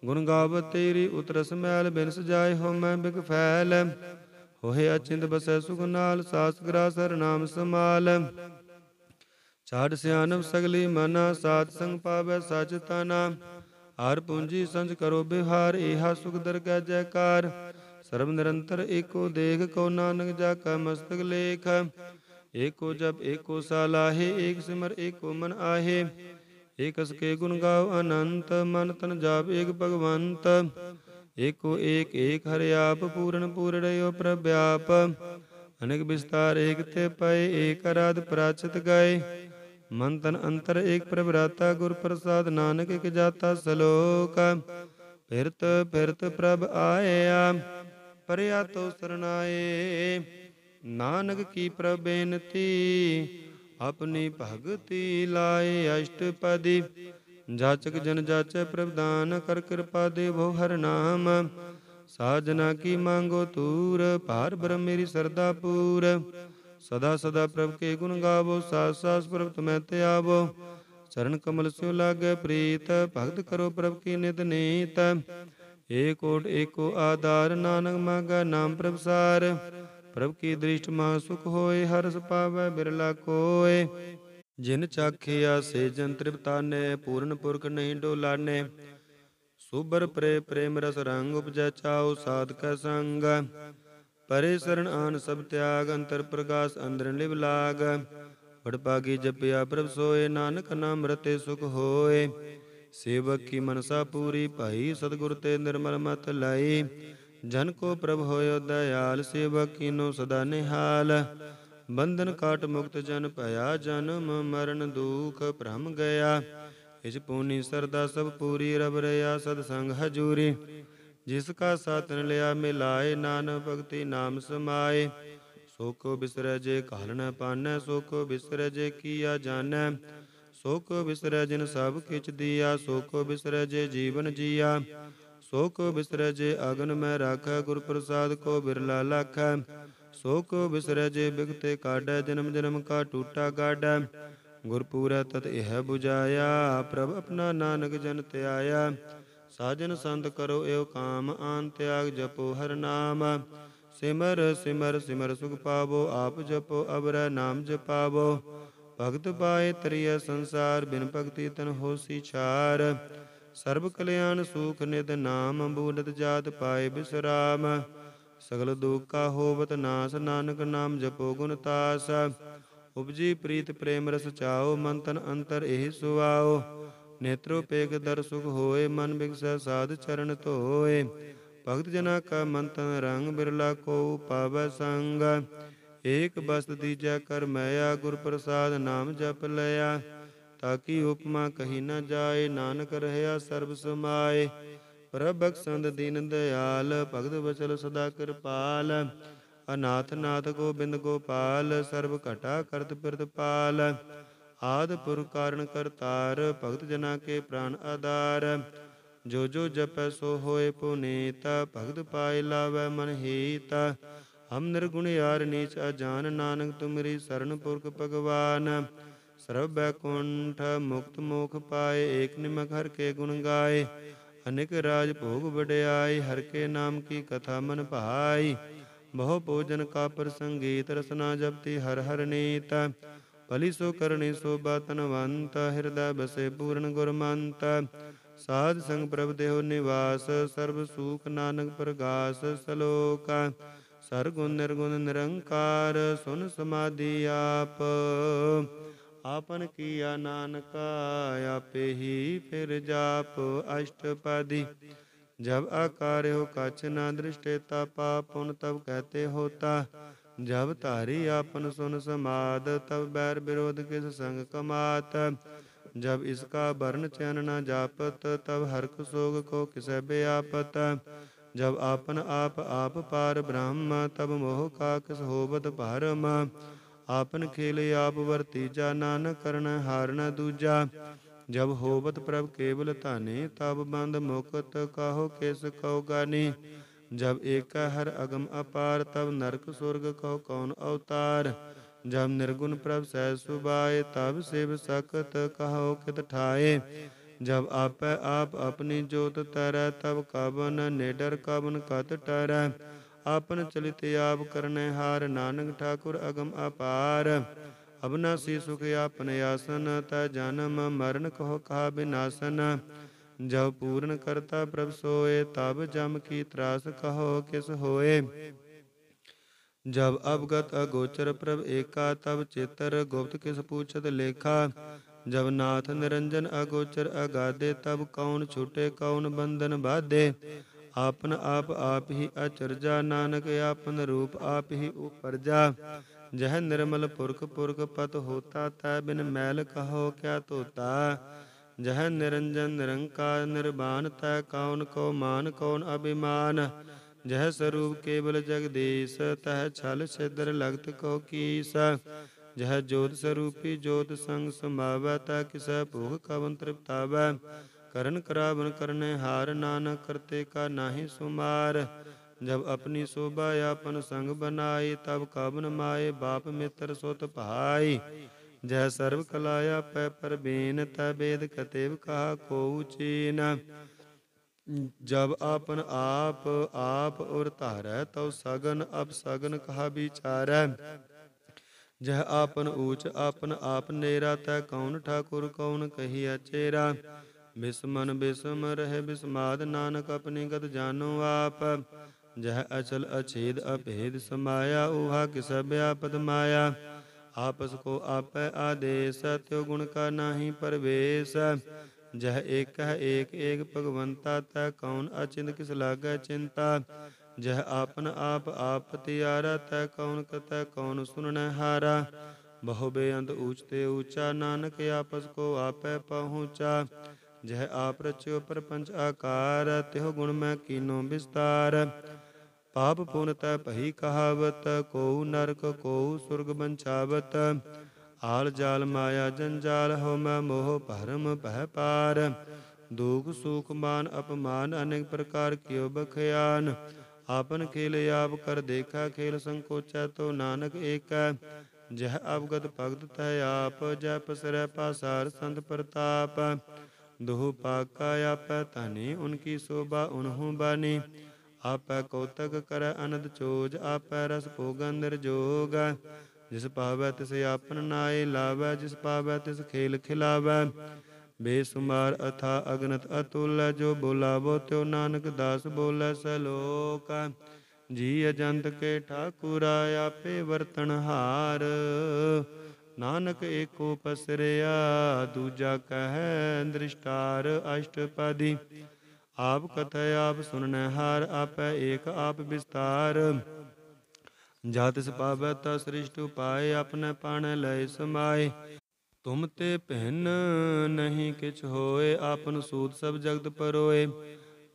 ਗੁਣ ਗਾਵ ਤੇਰੀ ਉਤਰਸ ਮੈਲ ਬਿਨਸ ਜਾਏ ਹੋ ਮੈਂ ਬਿਗ ਫੈਲ ਹੋਏ ਅਚਿੰਦ ਬਸੈ ਸੁਖ ਨਾਲ ਸਾਸ ਗਰਾ ਸਰਨਾਮ ਸਮਾਲ ਛਾੜ ਸਿਆਨਵ ਸਗਲੀ ਮਨਾ ਸਾਧ ਸੰਗ ਪਾਵੈ ਸਚ ਤਨਾ ਹਰ ਪੂੰਜੀ ਸੰਜ ਕਰੋ ਬਿਹਾਰ ਇਹਾ ਸੁਖ ਦਰਗਹਿ ਜੈਕਾਰ ਸਰਬ ਨਿਰੰਤਰ ਏਕੋ ਦੇਖ ਕੋ ਨਾਨਕ ਜਾ ਕਾ ਮਸਤਕ ਲੇਖ ਏਕੋ ਜਬ ਏਕੋ ਸਲਾਹੇ ਏਕ ਸਿਮਰ ਏਕੋ ਮਨ ਆਹੇ ਏਕਸ ਕੇ ਗੁਣ ਗਾਉ ਅਨੰਤ ਮਨ ਤਨ ਜਾਪ ਏਕ ਭਗਵੰਤ ਏਕੋ ਏਕ ਏਕ ਹਰਿ ਆਪ ਪੂਰਨ ਪੂਰੜਿਓ ਪ੍ਰਭ ਆਪ ਅਨੇਕ ਵਿਸਤਾਰ ਏਕ ਤੇ ਪਏ ਏਕ ਅਰਾਧ ਪ੍ਰਾਚਿਤ ਗਏ ਮਨ ਤਨ ਅੰਤਰ ਏਕ ਪ੍ਰਭ ਰਾਤਾ ਗੁਰ ਪ੍ਰਸਾਦ ਨਾਨਕ ਇਕ ਜਾਤਾ ਸਲੋਕ ਫਿਰਤ ਫਿਰਤ ਪ੍ਰਭ ਆਇਆ ਪਰਿਆ ਤੋ ਸਰਨਾਏ ਨਾਨਕ ਕੀ ਪ੍ਰਭ ਬੇਨਤੀ ਆਪਣੀ ਭਗਤੀ ਲਾਏ ਅਸ਼ਟਪਦੀ ਜਾਚਕ ਜਨ ਜਾਚੈ ਪ੍ਰਵਦਾਨ ਕਰ ਕਿਰਪਾ ਦੇਵੋ ਹਰ ਨਾਮ ਸਾਜਨਾ ਕੀ ਮੰਗੋ ਤੂਰ ਭਾਰ ਬ੍ਰਹਮ ਮੇਰੀ ਸਰਦਾ ਪੂਰ ਸਦਾ ਸਦਾ ਪ੍ਰਭ ਕੇ ਗੁਣ ਗਾਵੋ ਸਾਸ ਸਾਸ ਪ੍ਰਭ ਤੁਮੈ ਤੇ ਆਵੋ ਚਰਨ ਕਮਲ ਸਿਉ ਲਾਗੇ ਪ੍ਰੀਤ ਭਗਤ ਕਰੋ ਪ੍ਰਭ ਕੀ ਨਿਤ ਨੀਤ ਏਕ ਓਟ ਏਕੋ ਆਧਾਰ ਨਾਨਕ ਮਾਗਾ ਨਾਮ ਪ੍ਰਭ ਸਾਰ ਪ੍ਰਭ ਕੀ ਦ੍ਰਿਸ਼ਟ ਮਾ ਸੁਖ ਹੋਏ ਹਰਸ ਪਾਵੈ ਬਿਰਲਾ ਕੋਏ ਜਿਨ ਚਾਖਿਆ ਸੇ ਜਨ ਤ੍ਰਿਪਤਾਨੇ ਪੂਰਨ ਪੁਰਖ ਨਹੀਂ ਡੋਲਾਨੇ ਸੁਬਰ ਪ੍ਰੇ ਪ੍ਰੇਮ ਰਸ ਰੰਗ ਉਪਜੈ ਚਾਉ ਸਾਧ ਸੰਗ ਪਰੇ ਸਰਣ ਆਨ ਸਭ ਤਿਆਗ ਅੰਤਰ ਪ੍ਰਗਾਸ ਅੰਦਰਨ ਲਿਵ ਲਾਗ ਵਡ ਪਾਗੀ ਜਪਿਆ ਪ੍ਰਭ ਸੋਏ ਨਾਨਕ ਨਾਮ ਰਤੇ ਸੁਖ ਹੋਏ ਸੇਵਕ ਕੀ ਮਨਸਾ ਪੂਰੀ ਭਾਈ ਸਤਗੁਰ ਤੇ ਨਿਰਮਲ ਮਤ ਲਾਈ ਜਨ ਕੋ ਪ੍ਰਭ ਹੋਇਓ ਦਇਆਲ ਸੇਵਕ ਕੀ ਨੋ ਸਦਾ ਨਿਹਾਲ ਬੰਧਨ ਕਾਟ ਮੁਕਤ ਜਨ ਭਇਆ ਜਨਮ ਮਰਨ ਦੁਖ ਭ੍ਰਮ ਗਿਆ ਇਸ ਪੂਨੀ ਸਰਦਾ ਸਭ ਪੂਰੀ ਰਬ ਰਿਆ ਸਦ ਸੰਗ ਹਜੂਰੀ ਜਿਸ ਕਾ ਸਾਤਨ ਲਿਆ ਮਿਲਾਏ ਨਾਨਕ ਭਗਤੀ ਨਾਮ ਸਮਾਏ ਸੋਖ ਬਿਸਰੈ ਜੇ ਕਾਲਣ ਪਾਨੈ ਸੋ ਬਿਸਰੈ ਜੇ ਕੀਆ ਜਾਣੈ ਸੋਖ ਬਿਸਰੈ ਜਿਨ ਸਭ ਕਿਛ ਦੀਆ ਸੋ ਬਿਸਰੈ ਜੇ ਜੀਵਨ ਜੀਆ ਸੋਖ ਬਿਸਰੈ ਜੇ ਅਗਨ ਮੈਂ ਰਾਖੈ ਗੁਰ ਪ੍ਰਸਾਦ ਕੋ ਬਿਰਲਾ ਲਖੈ ਸੋਕ ਬਿਸਰੈ ਜੇ ਬਿਗਤੇ ਕਾੜੈ ਜਨਮ ਜਨਮ ਕਾ ਟੂਟਾ ਗਾੜੈ ਗੁਰਪੂਰੈ ਤਤ ਇਹ 부ਜਾਇਆ ਪ੍ਰਭ ਆਪਣਾ ਨਾਨਕ ਜਨ ਆਇਆ ਸਾਜਨ ਸੰਤ ਕਰੋ ਏਉ ਕਾਮ ਆਨ ਤਿਆਗ ਜਪੋ ਹਰ ਨਾਮ ਸਿਮਰ ਸਿਮਰ ਸਿਮਰ ਸੁਖ ਪਾਵੋ ਆਪ ਜਪੋ ਅਬਰ ਨਾਮ ਜਪਾਵੋ ਭਗਤ ਪਾਏ ਤਰੀਆ ਸੰਸਾਰ ਬਿਨ ਭਗਤੀ ਤਨ ਹੋਸੀ ਛਾਰ ਸਰਬ ਕਲਿਆਣ ਸੂਖ ਨਿਦ ਨਾਮ ਬੂਲਤ ਜਾਤ ਪਾਏ ਬਿਸਰਾਮ ਸਗਲ ਦੁੱਖਾ ਹੋਵਤ ਨਾਸ ਨਾਨਕ ਨਾਮ ਜਪੋ ਗੁਣ ਤਾਸ ਉਪਜੀ ਪ੍ਰੀਤ ਪ੍ਰੇਮ ਰਸ ਚਾਓ ਮਨ ਤਨ ਅੰਤਰ ਇਹ ਸੁਆਓ ਨੇਤਰੋਪੇਗ ਦਰ ਸੁਖ ਹੋਏ ਮਨ ਬਿਗਸੈ ਸਾਧ ਚਰਨ ਧੋਏ ਭਗਤ ਜਨਾ ਕਾ ਮਨ ਤਨ ਰੰਗ ਬਿਰਲਾ ਕੋ ਪਾਵੈ ਸੰਗ ਏਕ ਬਸਤ ਦੀਜੈ ਕਰ ਮੈਆ ਗੁਰ ਪ੍ਰਸਾਦ ਨਾਮ ਜਪ ਲਿਆ ਤਾਕੀ ਉਪਮਾ ਕਹੀ ਨਾ ਜਾਏ ਨਾਨਕ ਰਹਿਆ ਸਰਬ ਸਮਾਏ ਪ੍ਰਭ ਸੰਦ ਦੀਨ ਦਿਆਲ ਭਗਤ ਬਚਲ ਸਦਾ ਕਿਰਪਾਲ ਅਨਾਥ ਨਾਥ ਗੋਬਿੰਦ ਗੋਪਾਲ ਸਰਬ ਘਟਾ ਕਰਤ ਬਿਰਤ ਪਾਲ ਆਦ ਪੁਰ ਕਾਰਣ ਕਰਤਾਰ ਭਗਤ ਜਨਾ ਕੇ ਪ੍ਰਾਨ ਆਧਾਰ ਜੋ ਜੋ ਜਪੈ ਸੋ ਹੋਏ ਪੁਨੀਤ ਭਗਤ ਪਾਇ ਲਾਵੇ ਮਨ ਹੀਤ ਹਮ ਨਿਰਗੁਣ ਯਾਰ ਨੀਚ ਅਜਾਨ ਨਾਨਕ ਤੁਮਰੀ ਸਰਨ ਪੁਰਖ ਭਗਵਾਨ ਸਰਬ ਬੈਕੁੰਠ ਮੁਕਤ ਮੋਖ ਪਾਏ ਏਕ ਨਿਮਕ ਹਰ ਕੇ ਗੁਣ ਗਾਏ ਅਨੇਕ ਰਾਜ ਭੋਗ ਵਡਿਆਈ ਹਰ ਕੇ ਨਾਮ ਕੀ ਕਥਾ ਮਨ ਭਾਈ ਬਹੁ ਭੋਜਨ ਕਾ ਪ੍ਰਸੰਗੀਤ ਰਸਨਾ ਜਪਤੀ ਹਰ ਹਰ ਨੀਤ ਭਲੀ ਸੋ ਕਰਨੀ ਸੋਭਾ ਤਨਵੰਤ ਹਿਰਦੈ ਬਸੇ ਪੂਰਨ ਗੁਰਮੰਤ ਸਾਧ ਸੰਗ ਪ੍ਰਭ ਦੇਹੁ ਨਿਵਾਸ ਸਰਬ ਸੂਖ ਨਾਨਕ ਪ੍ਰਗਾਸ ਸਲੋਕ ਸਰਗੁਣ ਨਿਰਗੁਣ ਨਿਰੰਕਾਰ ਸੁਨ ਸਮਾਧੀ ਆਪ ਆਪਨ ਕੀਆ ਨਾਨਕਾ ਆਪੇ ਹੀ ਫਿਰ ਜਾਪ ਅਸ਼ਟਪਦੀ ਜਬ ਆਕਾਰ ਹੋ ਕਛ ਨਾ ਦ੍ਰਿਸ਼ਟੇ ਤਾ ਪਾਪੁਨ ਤਬ ਕਹਤੇ ਹੋਤਾ ਜਬ ਧਾਰੀ ਆਪਨ ਸੁਨ ਸਮਾਦ ਤਬ ਬੈਰ ਵਿਰੋਧ ਕਿਸ ਸੰਗ ਕਮਾਤ ਜਬ ਇਸ ਕਾ ਵਰਨ ਚੈਨ ਨਾ ਜਾਪਤ ਤਬ ਹਰਕ ਸੋਗ ਕੋ ਕਿਸੈ ਬਿਆਪਤ ਜਬ ਆਪਨ ਆਪ ਆਪ ਪਾਰ ਬ੍ਰਹਮ ਤਬ ਮੋਹ ਕਾ ਕਿਸ ਹੋਵਤ ਭਰਮ ਆਪਨ ਖੇਲ ਆਪ ਵਰਤੀ ਜਾ ਨਾਨਕ ਕਰਨ ਹਾਰ ਦੂਜਾ ਜਬ ਹੋਵਤ ਪ੍ਰਭ ਕੇਵਲ ਧਾਨੇ ਤਬ ਬੰਦ ਮੁਕਤ ਕਾਹੋ ਕਿਸ ਕਉ ਗਾਨੀ ਜਬ ਏਕ ਹਰ ਅਗਮ ਅਪਾਰ ਤਬ ਨਰਕ ਸੁਰਗ ਕਉ ਕੌਣ ਅਵਤਾਰ ਜਬ ਨਿਰਗੁਣ ਪ੍ਰਭ ਸਹਿ ਸੁਭਾਏ ਤਬ ਸਿਵ ਸਕਤ ਕਾਹੋ ਕਿਤ ਠਾਏ ਜਬ ਆਪੈ ਆਪ ਆਪਣੀ ਜੋਤ ਤਰੈ ਤਬ ਕਬਨ ਨੇਡਰ ਕਬਨ ਕਤ ਟਰੈ ਆਪਨ ਚਲਿਤ ਆਪ ਕਰਨੇ ਹਾਰ ਨਾਨਕ ਠਾਕੁਰ ਅਗਮ ਅਪਾਰ ਅਬਨਾਸੀ ਸੁਖ ਆਪਨ ਆਸਨ ਤਾ ਜਨਮ ਮਰਨ ਕਹੋ ਕਾ ਬਿਨਾਸਨ ਜਬ ਪੂਰਨ ਕਰਤਾ ਪ੍ਰਭ ਸੋਏ ਤਬ ਜਮ ਕੀ ਤਰਾਸ ਕਹੋ ਕਿਸ ਹੋਏ जब अवगत अगोचर प्रभ एका तब चेतर गुप्त किस पूछत लेखा जब नाथ निरंजन अगोचर अगाधे तब कौन छूटे कौन बंधन बाधे ਆਪਨ ਆਪ ਆਪ ਹੀ ਅਚਰਜਾ ਨਾਨਕ ਆਪਨ ਰੂਪ ਆਪ ਹੀ ਉਪਰ ਜਾ ਜਹ ਨਿਰਮਲ ਪੁਰਖ ਪੁਰਖ ਪਤ ਹੋਤਾ ਤੈ ਬਿਨ ਮੈਲ ਕਹੋ ਕਿਆ ਤੋਤਾ ਜਹ ਨਿਰੰਜਨ ਨਿਰੰਕਾਰ ਨਿਰਬਾਨ ਤੈ ਕੌਣ ਕੋ ਮਾਨ ਕੌਣ ਅਭਿਮਾਨ ਜਹ ਸਰੂਪ ਕੇਵਲ ਜਗਦੀਸ਼ ਤਹ ਛਲ ਸਿਦਰ ਲਗਤ ਕੋ ਕੀਸ ਜਹ ਜੋਤ ਸਰੂਪੀ ਜੋਤ ਸੰਗ ਸਮਾਵੈ ਤਾ ਕਿਸੈ ਭੋਗ ਕਵਨ ਤ੍ਰਿਪਤਾਵੈ ਕਰਨ ਕਰਾਵਨ ਕਰਨੇ ਹਾਰ ਨਾਨਕ ਕਰਤੇ ਕਾ ਨਾਹੀ ਸੁਮਾਰ ਜਬ ਆਪਣੀ ਸੋਭਾ ਆਪਨ ਸੰਗ ਬਨਾਈ ਤਬ ਕਬਨ ਮਾਏ ਬਾਪ ਮਿੱਤਰ ਸੁਤ ਭਾਈ ਜੈ ਸਰਬ ਕਲਾ ਆਪੈ ਪਰਬੀਨ ਤੈ ਬੇਦ ਕਤੇਵ ਕਾ ਕੋਉ ਚੀਨ ਜਬ ਆਪਨ ਆਪ ਆਪ ਔਰ ਧਾਰੈ ਤਉ ਸਗਨ ਅਬ ਸਗਨ ਕਹਾ ਵਿਚਾਰੈ ਜਹ ਆਪਨ ਊਚ ਆਪਨ ਆਪ ਨੇਰਾ ਤੈ ਕੌਣ ਠਾਕੁਰ ਕੌਣ ਕਹੀ ਅਚੇਰਾ ਬਿਸਮਨ ਬਿਸਮ ਰਹਿ ਬਿਸਮਾਦ ਨਾਨਕ ਆਪਣੀ ਗਤ ਜਾਨੋ ਆਪ ਜਹ ਅਚਲ ਅਛੇਦ ਅਭੇਦ ਸਮਾਇਆ ਉਹਾ ਬਿਆਪਤ ਮਾਇਆ ਆਪਸ ਕੋ ਆਪੈ ਆਦੇਸ ਤਿਉ ਗੁਣ ਕਾ ਨਾਹੀ ਪਰਵੇਸ ਜਹ ਏਕ ਹੈ ਏਕ ਏਕ ਭਗਵੰਤਾ ਤੈ ਕੌਣ ਅਚਿੰਤ ਕਿਸ ਲਾਗੈ ਚਿੰਤਾ ਜਹ ਆਪਨ ਆਪ ਆਪ ਤਿਆਰਾ ਤੈ ਕੌਣ ਕਤੈ ਕੌਣ ਸੁਣਨੈ ਹਾਰਾ ਬਹੁ ਬੇਅੰਤ ਊਚ ਤੇ ਊਚਾ ਨਾਨਕ ਆਪਸ ਕੋ ਆਪੈ ਪਹੁੰਚਾ ਜਹ ਆਪ ਰਚਿਓ ਪਰਪੰਚ ਆਕਾਰ ਤਿਹੋ ਗੁਣ ਮੈਂ ਕੀਨੋ ਵਿਸਤਾਰ ਪਾਪ ਪੁਨ ਤੈ ਭਈ ਕਹਾਵਤ ਕੋ ਨਰਕ ਕੋ ਸੁਰਗ ਬੰਚਾਵਤ ਆਲ ਜਾਲ ਮਾਇਆ ਜੰਜਾਲ ਹੋ ਮੈਂ ਮੋਹ ਭਰਮ ਭੈ ਪਾਰ ਦੁਖ ਸੁਖ ਮਾਨ ਅਪਮਾਨ ਅਨੇਕ ਪ੍ਰਕਾਰ ਕਿਉ ਬਖਿਆਨ ਆਪਨ ਖੇਲ ਆਪ ਕਰ ਦੇਖਾ ਖੇਲ ਸੰਕੋਚੈ ਤੋ ਨਾਨਕ ਏਕੈ ਜਹ ਅਵਗਤ ਭਗਤ ਤੈ ਆਪ ਜਪ ਸਰੈ ਪਾਸਾਰ ਸੰਤ ਪ੍ਰਤਾਪ ਦੁਹ ਪਾਕਾ ਆਪੈ ਧਨੀ ਉਨਕੀ ਸੋਭਾ ਉਨਹੂ ਬਾਨੀ ਆਪੈ ਕੋਤਕ ਕਰੈ ਅਨੰਦ ਚੋਜ ਆਪੈ ਰਸ ਭੋਗਨ ਨਿਰਜੋਗ ਜਿਸ ਪਾਵੈ ਤਿਸ ਆਪਨ ਨਾਏ ਲਾਵੈ ਜਿਸ ਪਾਵੈ ਤਿਸ ਖੇਲ ਖਿਲਾਵੈ ਬੇਸੁਮਾਰ ਅਥਾ ਅਗਨਤ ਅਤੁਲ ਜੋ ਬੁਲਾਵੋ ਤਿਉ ਨਾਨਕ ਦਾਸ ਬੋਲੇ ਸਲੋਕ ਜੀ ਅਜੰਤ ਕੇ ਠਾਕੁਰਾ ਆਪੇ ਵਰਤਨ ਹਾਰ ਨਾਨਕ ਏਕੋ ਪਸਰਿਆ ਦੂਜਾ ਕਹੈ ਦ੍ਰਿਸ਼ਟਾਰ ਅਸ਼ਟਪਦੀ ਆਪ ਕਥੈ ਆਪ ਸੁਨਨੈ ਹਰ ਆਪੈ ਏਕ ਆਪ ਵਿਸਤਾਰ ਤਿਸ ਸਪਾਵੈ ਤਾ ਸ੍ਰਿਸ਼ਟੁ ਉਪਾਏ ਆਪਨੇ ਪਾਣ ਲੈ ਸਮਾਏ ਤੁਮ ਤੇ ਭਿੰਨ ਨਹੀਂ ਕਿਛ ਹੋਏ ਆਪਨ ਸੂਤ ਸਭ ਜਗਤ ਪਰੋਏ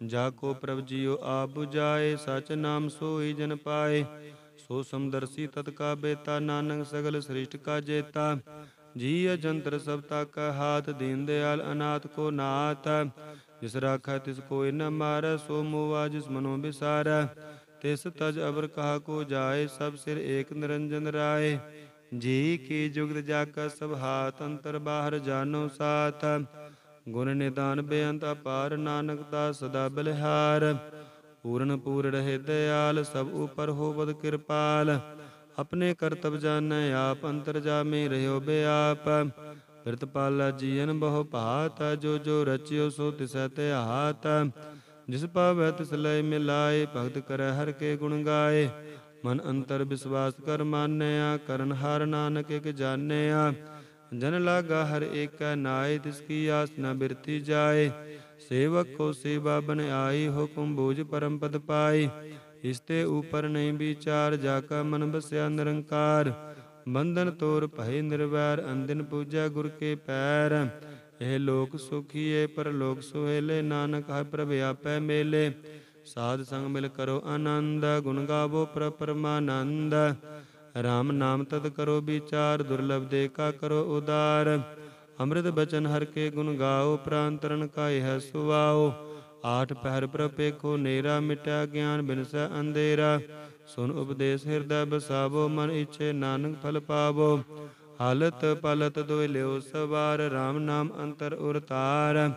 ਜਾ ਕੋ ਪ੍ਰਭ ਜੀਓ ਆਪੁ ਜਾਏ ਸਚ ਨਾਮ ਸੋਈ ਜਨ ਪਾਏ ਸੋ ਸਮਦਰਸੀ ਤਤ ਕਾ ਬੇਤਾ ਨਾਨਕ ਸਗਲ ਸ੍ਰਿਸ਼ਟ ਕਾ ਜੇਤਾ ਜੀ ਅਜੰਤਰ ਸਭ ਤੱਕ ਹਾਥ ਦੀਨ ਦਿਆਲ ਅਨਾਥ ਕੋ ਨਾਥ ਜਿਸ ਰਾਖਾ ਤਿਸ ਕੋਈ ਨ ਮਾਰੈ ਸੋ ਮੋਵਾ ਜਿਸ ਮਨੋਂ ਬਿਸਾਰੈ ਤਿਸ ਤਜ ਅਵਰ ਕਹਾ ਕੋ ਜਾਏ ਸਭ ਸਿਰ ਏਕ ਨਿਰੰਜਨ ਰਾਏ ਜੀ ਕੀ ਜੁਗਤ ਜਾਕਾ ਸਭ ਹਾਤ ਅੰਤਰ ਬਾਹਰ ਜਾਨੋ ਸਾਥ ਗੁਣ ਨਿਦਾਨ ਬੇਅੰਤ ਅਪਾਰ ਨਾਨਕ ਦਾ ਸਦਾ ਬਲਿਹਾਰ ਪੂਰਨ ਪੂਰ ਰਹਿ ਦਿਆਲ ਸਭ ਉਪਰ ਹੋਵਦ ਕਿਰਪਾਲ ਆਪਣੇ ਕਰਤਬ ਜਾਣੈ ਆਪ ਅੰਤਰ ਜਾਮੇ ਰਹਿਓ ਬਿਆਪ ਪ੍ਰਿਤਪਾਲਾ ਜੀਨ ਬਹੁ ਭਾਤ ਜੋ ਜੋ ਰਚਿਓ ਸੋ ਤਿਸੈ ਤੇ ਹਾਤ ਜਿਸ ਪਾਵੈ ਤਿਸ ਲੈ ਮਿਲਾਏ ਭਗਤ ਕਰੈ ਹਰ ਕੇ ਗੁਣ ਗਾਏ ਮਨ ਅੰਤਰ ਵਿਸਵਾਸ ਕਰ ਮਾਨਿਆ ਕਰਨ ਹਰ ਨਾਨਕ ਇਕ ਜਾਣਿਆ ਜਨ ਲਾਗਾ ਹਰ ਏਕੈ ਨਾਏ ਤਿਸ ਕੀ ਆਸ ਨ ਬਿਰਤੀ ਜਾਏ ਸੇਵਕ ਕੋ ਸੇਵਾ ਆਈ ਹੁਕਮ ਬੋਝ ਪਰਮ ਪਦ ਪਾਈ ਇਸ ਤੇ ਉਪਰ ਨਹੀਂ ਵਿਚਾਰ ਜਾ ਕਾ ਮਨ ਬਸਿਆ ਨਿਰੰਕਾਰ ਬੰਧਨ ਤੋਰ ਭਏ ਨਿਰਵੈਰ ਅੰਦਿਨ ਪੂਜਾ ਗੁਰ ਕੇ ਪੈਰ ਇਹ ਲੋਕ ਸੁਖੀਏ ਪਰ ਲੋਕ ਸੁਹੇਲੇ ਨਾਨਕ ਹੈ ਪ੍ਰਭ ਆਪੈ ਮੇਲੇ ਸਾਧ ਸੰਗ ਮਿਲ ਕਰੋ ਆਨੰਦ ਗੁਣ ਗਾਵੋ ਪ੍ਰ ਪਰਮਾਨੰਦ RAM ਨਾਮ ਤਦ ਕਰੋ ਵਿਚਾਰ ਦੁਰਲਭ ਦੇ ਕਾ ਕਰੋ ਉਦਾਰ ਅੰਮ੍ਰਿਤ ਬਚਨ ਹਰ ਕੇ ਗੁਣ ਗਾਓ ਪ੍ਰਾਂਤਰਨ ਕਾਇ ਹੈ ਸੁਆਓ ਆਠ ਪਹਿਰ ਪ੍ਰਪੇਖੋ ਨੇਰਾ ਮਿਟਿਆ ਗਿਆਨ ਬਿਨਸੈ ਅੰਧੇਰਾ ਸੁਨ ਉਪਦੇਸ਼ ਹਿਰਦੈ ਬਸਾਵੋ ਮਨ ਇਛੇ ਨਾਨਕ ਫਲ ਪਾਵੋ ਹਲਤ ਪਲਤ ਦੋਇ ਲਿਓ ਸਵਾਰ RAM ਨਾਮ ਅੰਤਰ ਉਰਤਾਰ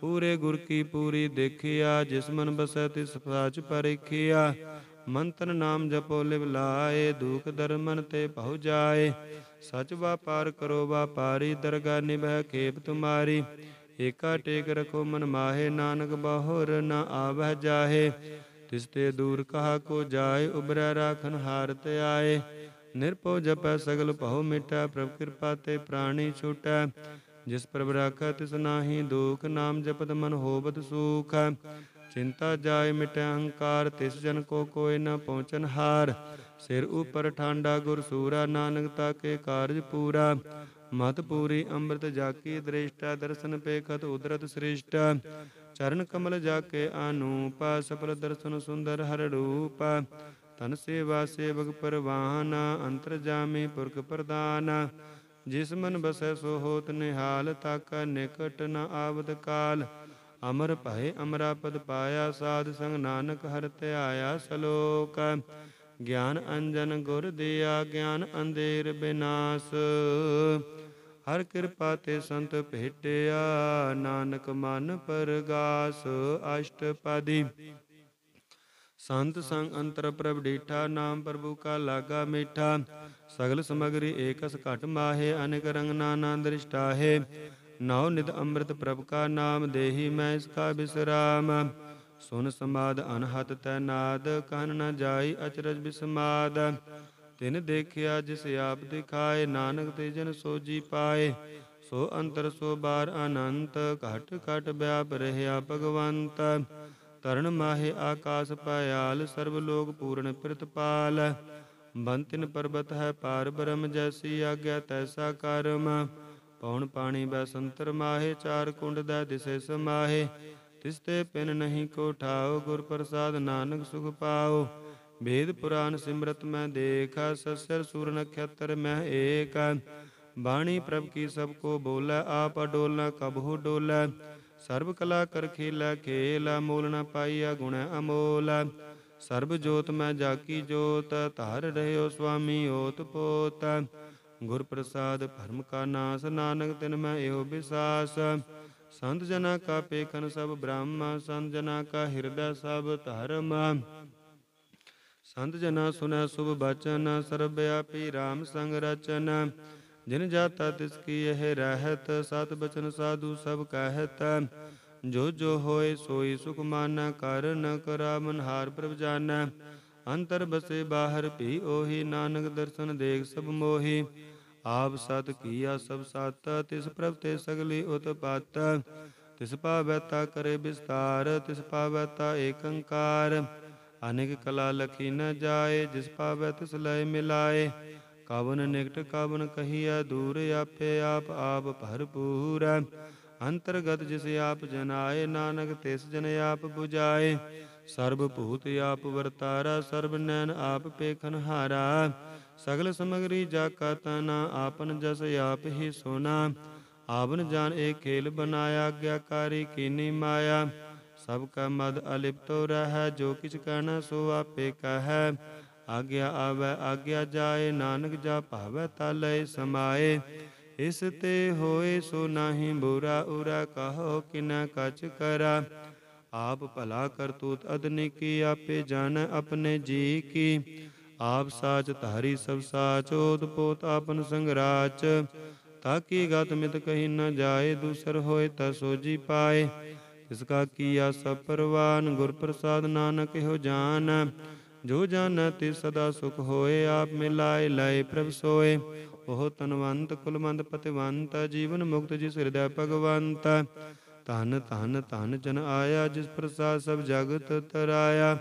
ਪੂਰੇ ਗੁਰ ਕੀ ਪੂਰੀ ਦੇਖਿਆ ਜਿਸ ਮਨ ਬਸੈ ਤਿਸ ਸਾਚ ਪਰਖਿਆ ਮੰਤਨ ਨਾਮ ਜਪੋ ਲਿਵ ਲਾਏ ਦੁਖ ਦਰਮਨ ਤੇ ਭਉ ਜਾਏ ਸਚ ਵਾਪਾਰ ਕਰੋ ਵਾਪਾਰੀ ਦਰਗਾ ਨਿਭੈ ਖੇਪ ਤੁਮਾਰੀ ਏਕਾ ਟੇਕ ਰਖੋ ਮਨ ਮਾਹੇ ਨਾਨਕ ਬਹੁਰ ਨ ਆਵਹਿ ਜਾਹੇ ਤਿਸ ਤੇ ਦੂਰ ਕਹਾ ਕੋ ਜਾਏ ਉਬਰੈ ਰਾਖਨ ਹਾਰਤ ਆਏ ਨਿਰਪਉ ਜਪੈ ਸਗਲ ਭਉ ਮਿਟੈ ਪ੍ਰਭ ਕਿਰਪਾ ਤੇ ਪ੍ਰਾਣੀ ਛੁਟੈ ਜਿਸ ਪ੍ਰਭ ਰਾਖੈ ਤਿਸ ਨਾਹੀ ਦੁਖ ਨਾਮ ਜਪਤ ਮਨ ਹੋਵਤ ਸੂਖ ਚਿੰਤਾ ਜਾਏ ਮਿਟੈ ਅਹੰਕਾਰ ਤਿਸ ਜਨ ਕੋ ਕੋਇ ਨ ਪਹੁੰਚਨ ਹਾਰ ਸਿਰ ਉਪਰ ਠਾਂਡਾ ਗੁਰ ਸੂਰਾ ਨਾਨਕ ਤਾ ਕੇ ਕਾਰਜ ਪੂਰਾ ਮਤ ਪੂਰੀ ਅੰਮ੍ਰਿਤ ਜਾਕੀ ਦ੍ਰਿਸ਼ਟਾ ਦਰਸ਼ਨ ਪੇਖਤ ਉਦਰਤ ਸ੍ਰਿਸ਼ਟ ਚਰਨ ਕਮਲ ਜਾਕੇ ਅਨੂਪ ਸਫਲ ਦਰਸ਼ਨ ਸੁੰਦਰ ਹਰ ਰੂਪ ਤਨ ਸੇਵਾ ਸੇਵਕ ਪਰਵਾਨ ਅੰਤਰ ਜਾਮੀ ਪੁਰਖ ਪ੍ਰਦਾਨ ਜਿਸ ਮਨ ਬਸੈ ਸੋ ਹੋਤ ਨਿਹਾਲ ਤੱਕ ਨਿਕਟ ਨ ਆਵਦ ਕਾਲ ਅਮਰ ਭਏ ਅਮਰਾ ਪਦ ਪਾਇਆ ਸਾਧ ਸੰਗ ਨਾਨਕ ਹਰ ਧਿਆਇਆ ਸਲੋਕ ਗਿਆਨ ਅੰਜਨ ਗੁਰ ਦਿਆ ਗਿਆਨ ਅੰਧੇਰ ਬਿਨਾਸ਼ ਹਰ ਕਿਰਪਾ ਤੇ ਸੰਤ ਭੇਟਿਆ ਨਾਨਕ ਮਨ ਪਰਗਾਸ ਅਸ਼ਟਪਦੀ ਸੰਤ ਸੰਗ ਅੰਤਰ ਪ੍ਰਭ ਡੀਠਾ ਨਾਮ ਪ੍ਰਭੂ ਕਾ ਲਾਗਾ ਮੀਠਾ ਸਗਲ ਸਮਗਰੀ ਏਕਸ ਘਟ ਮਾਹੇ ਅਨੇਕ ਰੰਗ ਨਾਨਾ ਦ੍ਰਿਸ਼ਟਾ ਹੈ ਨਉ ਨਿਦ ਅੰਮ੍ਰਿਤ ਪ੍ਰਭ ਕਾ ਨਾਮ ਦੇਹੀ ਮੈਂ ਇਸ ਕਾ ਬਿਸਰਾਮ ਸੁਨ ਸਮਾਦ ਅਨਹਤ ਤੈ ਨਾਦ ਕਨ ਨ ਜਾਈ ਅਚਰਜ ਬਿਸਮਾਦ ਤਿਨ ਦੇਖਿਆ ਜਿਸ ਆਪ ਦਿਖਾਏ ਨਾਨਕ ਤੇ ਜਨ ਸੋਜੀ ਪਾਏ ਸੋ ਅੰਤਰ ਸੋ ਬਾਰ ਅਨੰਤ ਘਟ ਘਟ ਵਿਆਪ ਰਹਿਆ ਭਗਵੰਤ ਤਰਨ ਮਾਹੇ ਆਕਾਸ ਪਾਇਆਲ ਸਰਬ ਲੋਕ ਪੂਰਨ ਪ੍ਰਿਤਪਾਲ ਬੰਤਿਨ ਪਰਬਤ ਹੈ ਪਾਰ ਬ੍ਰਹਮ ਜੈਸੀ ਆਗਿਆ ਤੈਸਾ ਕਰਮ ਪਉਣ ਪਾਣੀ ਬਸੰਤਰ ਮਾਹੇ ਚਾਰ ਕੁੰਡ ਦਾ ਦਿਸੇ ਸਮਾਹੇ ਤਿਸ ਤੇ ਪਿਨ ਨਹੀਂ ਕੋ ਠਾਓ ਗੁਰ ਪ੍ਰਸਾਦ ਨਾਨਕ ਸੁਖ ਪਾਓ ਵੇਦ ਪੁਰਾਨ ਸਿਮਰਤ ਮੈਂ ਦੇਖਾ ਸਸਰ ਸੂਰ ਨਖਤਰ ਮੈਂ ਏਕ ਬਾਣੀ ਪ੍ਰਭ ਕੀ ਸਭ ਕੋ ਬੋਲੇ ਆਪ ਅਡੋਲਾ ਕਬਹੁ ਡੋਲੇ ਸਰਬ ਕਲਾ ਕਰ ਖੇਲਾ ਖੇਲਾ ਮੂਲ ਨ ਪਾਈਆ ਗੁਣ ਅਮੋਲ ਸਰਬ ਜੋਤ ਮੈਂ ਜਾਕੀ ਜੋਤ ਧਾਰ ਰਹਿਓ ਸੁਆਮੀ ਓਤ ਪੋਤ ਗੁਰ ਪ੍ਰਸਾਦ ਭਰਮ ਕਾ ਨਾਸ ਨਾਨਕ ਤਿਨ ਮੈਂ ਇਹੋ ਵਿਸਾਸ ਸੰਤ ਜਨਾ ਕਾ ਪੇਖਨ ਸਭ ਬ੍ਰਹਮ ਸੰਤ ਜਨਾ ਕਾ ਹਿਰਦੈ ਸਭ ਧਰਮ ਸੰਤ ਜਨਾ ਸੁਨੈ ਸੁਭ ਬਚਨ ਸਰਬ ਆਪੀ ਰਾਮ ਸੰਗ ਰਚਨ ਜਿਨ ਜਾਤਾ ਤਿਸ ਕੀ ਇਹ ਰਹਿਤ ਸਤ ਬਚਨ ਸਾਧੂ ਸਭ ਕਹਿਤ ਜੋ ਜੋ ਹੋਏ ਸੋਈ ਸੁਖ ਕਰ ਕਰਨ ਕਰਾ ਮਨਹਾਰ ਪ੍ਰਭ ਜਾਣੈ ਅੰਤਰ ਬਸੇ ਬਾਹਰ ਭੀ ਉਹੀ ਨਾਨਕ ਦਰਸ਼ਨ ਦੇਖ ਸਭ ਮੋਹੀ ਆਪ ਸਤ ਕੀਆ ਸਭ ਸਤ ਤਿਸ ਪ੍ਰਭ ਤੇ ਸਗਲੀ ਉਤਪਤ ਤਿਸ ਪਾਵੈ ਤਾ ਕਰੇ ਵਿਸਤਾਰ ਤਿਸ ਪਾਵੈ ਤਾ ਏਕੰਕਾਰ ਅਨੇਕ ਕਲਾ ਲਖੀ ਨ ਜਾਏ ਜਿਸ ਪਾਵੈ ਤਿਸ ਲੈ ਮਿਲਾਏ ਕਵਨ ਨਿਕਟ ਕਵਨ ਕਹੀਐ ਦੂਰ ਆਪੇ ਆਪ ਆਪ ਭਰਪੂਰ ਅੰਤਰਗਤ ਜਿਸ ਆਪ ਜਨਾਏ ਨਾਨਕ ਤਿਸ ਜਨ ਆਪ 부ਜਾਏ ਸਰਬ ਭੂਤ ਆਪ ਵਰਤਾਰਾ ਸਰਬ ਨੈਣ ਆਪ ਪੇਖਨ ਹਾਰਾ ਸਗਲ ਸਮਗਰੀ ਜਾ ਕਾ ਤਨਾ ਆਪਨ ਜਸ ਆਪ ਹੀ ਸੋਨਾ ਆਵਨ ਜਾਨ ਏ ਖੇਲ ਬਨਾਇਆ ਆਗਿਆਕਾਰੀ ਕੀਨੀ ਮਾਇਆ ਸਭ ਕਾ ਮਦ ਅਲਿਪਤੋ ਰਹਿ ਜੋ ਕਿਛ ਕਹਿਣਾ ਸੋ ਆਪੇ ਕਹੈ ਆਗਿਆ ਆਵੈ ਆਗਿਆ ਜਾਏ ਨਾਨਕ ਜਾ ਭਾਵੈ ਤਲੈ ਸਮਾਏ ਇਸ ਤੇ ਹੋਏ ਸੋ ਨਾਹੀ ਬੁਰਾ ਉਰਾ ਕਹੋ ਕਿਨੈ ਕਚ ਕਰਾ ਆਪ ਭਲਾ ਕਰਤੂਤ ਕੀ ਆਪੇ ਜਾਣ ਆਪਣੇ ਜੀ ਕੀ ਆਪ ਸਾਚ ਧਾਰੀ ਸਭ ਸਾਚ ਓਤ ਪੋਤ ਆਪਨ ਸੰਗਰਾਚ ਤਾਕੀ ਗਤ ਮਿਤ ਕਹੀ ਨ ਜਾਏ ਦੂਸਰ ਹੋਏ ਤਾ ਸੋਜੀ ਪਾਏ ਇਸ ਕਾ ਕੀਆ ਸਭ ਪਰਵਾਨ ਗੁਰ ਪ੍ਰਸਾਦ ਨਾਨਕ ਹੋ ਜਾਨ ਜੋ ਜਾਣ ਤੇ ਸਦਾ ਸੁਖ ਹੋਏ ਆਪ ਮਿਲਾਏ ਲਾਏ ਪ੍ਰਭ ਸੋਏ ਉਹ ਤਨਵੰਤ ਕੁਲਮੰਦ ਪਤਵੰਤ ਜੀਵਨ ਮੁਕਤ ਜਿਸ ਹਿਰਦੈ ਭਗਵੰਤ ਧਨ ਧਨ ਧਨ ਜਨ ਆਇਆ ਜਿਸ ਪ੍ਰਸਾਦ ਸਭ ਜਗਤ ਤਰਾਇਆ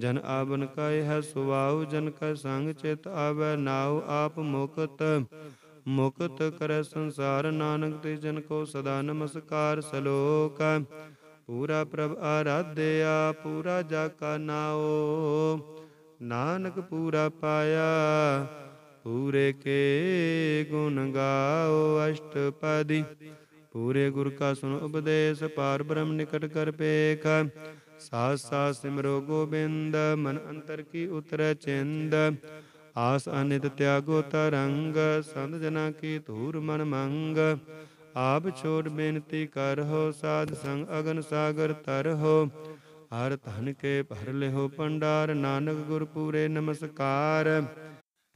ਜਨ ਆਵਨ ਕਾ ਹੈ ਸੁਆਉ ਜਨ ਕਾ ਸੰਗ ਚਿਤ ਆਵੈ ਨਾਉ ਆਪ ਮੁਕਤ ਮੁਕਤ ਕਰੈ ਸੰਸਾਰ ਨਾਨਕ ਤੇ ਜਨ ਕੋ ਸਦਾ ਨਮਸਕਾਰ ਸਲੋਕ ਪੂਰਾ ਪ੍ਰਭ ਆਰਾਧਿਆ ਪੂਰਾ ਜਾ ਕਾ ਨਾਉ ਨਾਨਕ ਪੂਰਾ ਪਾਇਆ ਪੂਰੇ ਕੇ ਗੁਣ ਗਾਓ ਅਸ਼ਟਪਦੀ ਪੂਰੇ ਗੁਰ ਕਾ ਸੁਨ ਉਪਦੇਸ਼ ਪਾਰ ਬ੍ਰਹਮ ਨਿਕਟ ਕਰ ਪੇਖ ਸਾਸ ਸਾਸ ਸਿਮਰੋ ਗੋਬਿੰਦ ਮਨ ਅੰਤਰ ਕੀ ਉਤਰੈ ਚਿੰਦ ਆਸ ਅਨਿਤ ਤਿਆਗੋ ਤਰੰਗ ਸੰਤ ਜਨਾ ਕੀ ਧੂਰ ਮਨ ਮੰਗ ਆਪ ਛੋੜ ਬੇਨਤੀ ਕਰਹੁ ਸਾਧ ਸੰਗ ਅਗਨ ਸਾਗਰ ਤਰਹੁ ਹਰ ਧਨ ਕੇ ਭਰ ਲਿਓ ਪੰਡਾਰ ਨਾਨਕ ਗੁਰ ਪੂਰੇ ਨਮਸਕਾਰ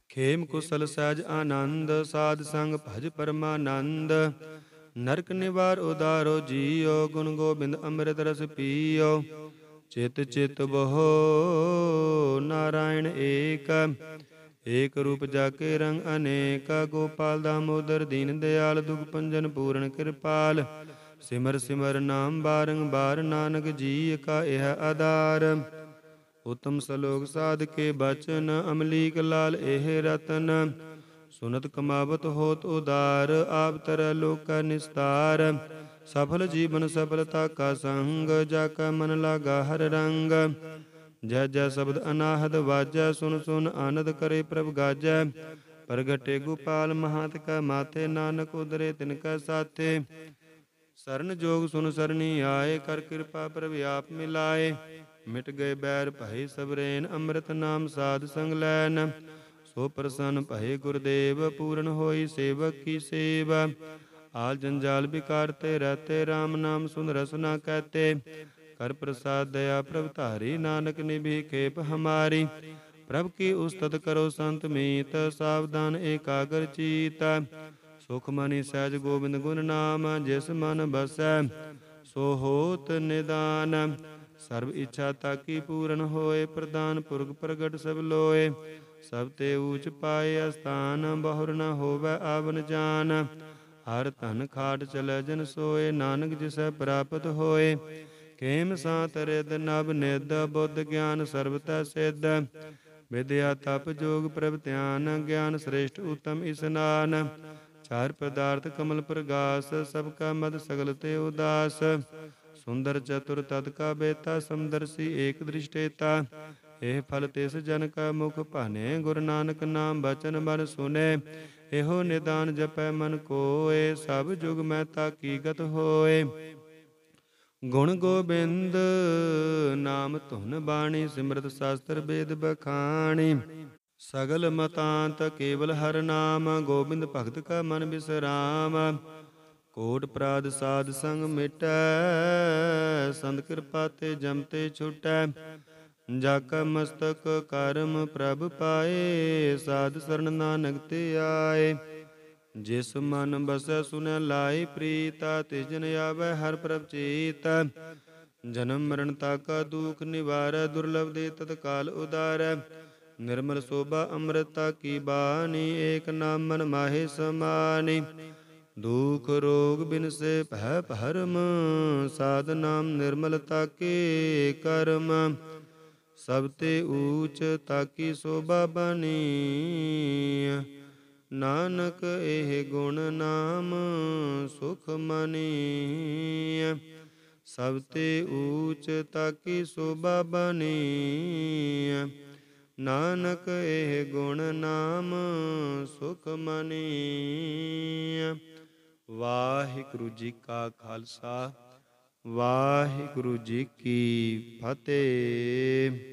ਖੇਮ ਕੁਸਲ ਸਹਿਜ ਆਨੰਦ ਸਾਧ ਸੰਗ ਭਜ ਪਰਮਾਨੰਦ ਨਰਕ ਨਿਵਾਰ ਉਦਾਰੋ ਜੀਓ ਗੁਣ ਗੋਬਿੰਦ ਅੰਮ੍ਰਿਤ ਰਸ ਪੀਓ ਚਿਤ ਚਿਤ ਬਹੋ ਨਾਰਾਇਣ ਏਕ ਏਕ ਰੂਪ ਜਾਕੇ ਰੰਗ ਅਨੇਕ ਗੋਪਾਲ ਦਾ ਮੋਦਰ ਦੀਨ ਦਿਆਲ ਦੁਖ ਪੰਜਨ ਪੂਰਨ ਕਿਰਪਾਲ ਸਿਮਰ ਸਿਮਰ ਨਾਮ ਬਾਰੰਬਾਰ ਨਾਨਕ ਜੀ ਕਾ ਇਹ ਆਧਾਰ ਉਤਮ ਸਲੋਕ ਸਾਧ ਕੇ ਬਚਨ ਅਮਲੀਕ ਲਾਲ ਇਹ ਰਤਨ ਸੁਨਤ ਕਮਾਵਤ ਹੋਤ ਉਦਾਰ ਆਪ ਤਰ ਲੋਕ ਨਿਸਤਾਰ ਸਫਲ ਜੀਵਨ ਸਫਲਤਾ ਕਾ ਸੰਗ ਜਾ ਕਾ ਮਨ ਲਾਗਾ ਹਰ ਰੰਗ ਜੈ ਜੈ ਸ਼ਬਦ ਅਨਾਹਦ ਵਾਜੈ ਸੁਨ ਸੁਨ ਆਨੰਦ ਕਰੇ ਪ੍ਰਭ ਗਾਜੈ ਪ੍ਰਗਟੇ ਗੋਪਾਲ ਮਹਾਤ ਕਾ ਮਾਥੇ ਨਾਨਕ ਉਦਰੇ ਤਿਨ ਕਾ ਸਾਥੇ ਸਰਨ ਜੋਗ ਸੁਨ ਸਰਣੀ ਆਏ ਕਰ ਕਿਰਪਾ ਪ੍ਰਭ ਆਪ ਮਿਲਾਏ ਮਿਟ ਗਏ ਬੈਰ ਭਈ ਸਬਰੇਨ ਅੰਮ੍ਰਿਤ ਨਾਮ ਸਾਧ ਸੰਗ ਲੈਨ ਸੋ ਪ੍ਰਸੰਨ ਭੈ ਗੁਰਦੇਵ ਪੂਰਨ ਹੋਈ ਸੇਵਕ ਕੀ ਸੇਵਾ ਆਲ ਜੰਜਾਲ ਵਿਕਾਰ ਤੇ ਰਹਤੇ RAM ਨਾਮ ਸੁਨ ਰਸਨਾ ਕਹਤੇ ਕਰ ਪ੍ਰਸਾਦ ਦਇਆ ਪ੍ਰਭ ਧਾਰੀ ਨਾਨਕ ਨਿਭੀ ਖੇਪ ਹਮਾਰੀ ਪ੍ਰਭ ਕੀ ਉਸਤਤ ਕਰੋ ਸੰਤ ਮੀਤ ਸਾਵਧਾਨ ਏਕਾਗਰ ਚੀਤ ਸੁਖ ਮਨੀ ਸਹਿਜ ਗੋਬਿੰਦ ਗੁਣ ਨਾਮ ਜਿਸ ਮਨ ਬਸੈ ਸੋ ਹੋਤ ਨਿਦਾਨ ਸਰਬ ਇੱਛਾ ਤਾਕੀ ਪੂਰਨ ਹੋਏ ਪ੍ਰਦਾਨ ਪੁਰਗ ਪ੍ਰਗਟ ਸਭ ਲੋਏ ਸਭ ਤੇ ਊਚ ਪਾਏ ਅਸਥਾਨ ਬਹੁਰ ਨ ਹੋਵੇ ਆਵਨ ਜਾਨ ਹਰ ਧਨ ਖਾਟ ਚਲੇ ਜਨ ਸੋਏ ਨਾਨਕ ਜਿਸੈ ਪ੍ਰਾਪਤ ਹੋਏ ਕੇਮ ਸਾਤ ਰਿਦ ਨਭ ਨਿਦ ਬੁੱਧ ਗਿਆਨ ਤੈ ਸਿੱਧ ਵਿਦਿਆ ਤਪ ਜੋਗ ਪ੍ਰਭ ਧਿਆਨ ਗਿਆਨ ਸ੍ਰੇਸ਼ਟ ਉਤਮ ਇਸਨਾਨ ਚਾਰ ਪਦਾਰਥ ਕਮਲ ਪ੍ਰਗਾਸ ਸਭ ਕਾ ਮਦ ਸਗਲ ਤੇ ਉਦਾਸ ਸੁੰਦਰ ਚਤੁਰ ਤਦ ਕਾ ਬੇਤਾ ਸਮਦਰਸੀ ਏਕ ਦ੍ਰਿਸ਼ਟੇਤਾ ਇਹ ਫਲ ਤਿਸ ਜਨ ਕਾ ਮੁਖ ਭਾਨੇ ਗੁਰੂ ਨਾਨਕ ਨਾਮ ਬਚਨ ਮਨ ਸੁਨੇ ਇਹੋ ਨਿਦਾਨ ਜਪੈ ਮਨ ਕੋਏ ਸਭ ਜੁਗ ਮੈਂ ਗਤ ਹੋਏ ਗੁਣ ਗੋਬਿੰਦ ਨਾਮ ਧੁਨ ਬਾਣੀ ਸਿਮਰਤ ਸਾਸਤਰ ਵੇਦ ਬਖਾਣੀ ਸਗਲ ਮਤਾਂਤ ਕੇਵਲ ਹਰ ਨਾਮ ਗੋਬਿੰਦ ਭਗਤ ਕਾ ਮਨ ਬਿਸਰਾਮ ਕੋਟ ਪ੍ਰਾਦ ਸਾਧ ਸੰਗ ਮਿਟੈ ਸੰਤ ਕਿਰਪਾ ਤੇ ਜਮ ਤੇ ਛੁਟੈ ਜਕ ਮਸਤਕ ਕਰਮ ਪ੍ਰਭ ਪਾਏ ਸਾਧ ਸਰਣ ਨਾਨਕ ਤੇ ਆਏ ਜਿਸ ਮਨ ਬਸੈ ਸੁਨ ਲਾਈ ਪ੍ਰੀਤਾ ਤਿਸ ਜਨ ਆਵੇ ਹਰ ਪ੍ਰਭ ਚੀਤ ਜਨਮ ਮਰਨ ਤਾਕਾ ਦੁਖ ਨਿਵਾਰੈ ਦੁਰਲਭ ਦੇ ਤਤਕਾਲ ਉਦਾਰੈ ਨਿਰਮਲ ਸੋਭਾ ਅੰਮ੍ਰਿਤਾ ਕੀ ਬਾਣੀ ਏਕ ਨਾਮ ਮਨ ਮਾਹੇ ਸਮਾਨੀ ਦੁਖ ਰੋਗ ਬਿਨਸੇ ਭੈ ਭਰਮ ਸਾਧ ਨਾਮ ਨਿਰਮਲਤਾ ਕੇ ਕਰਮ ਸਭ ਤੇ ਊਚ ਤਾਕੀ ਸੋਭਾ ਬਣੀ ਨਾਨਕ ਇਹ ਗੁਣ ਨਾਮ ਸੁਖ ਮਨੀ ਸਭ ਤੇ ਊਚ ਤਾਕੀ ਸੋਭਾ ਬਣੀ ਨਾਨਕ ਇਹ ਗੁਣ ਨਾਮ ਸੁਖ ਮਨੀ ਵਾਹਿਗੁਰੂ ਜੀ ਕਾ ਖਾਲਸਾ ਵਾਹਿਗੁਰੂ ਜੀ ਕੀ ਫਤਿਹ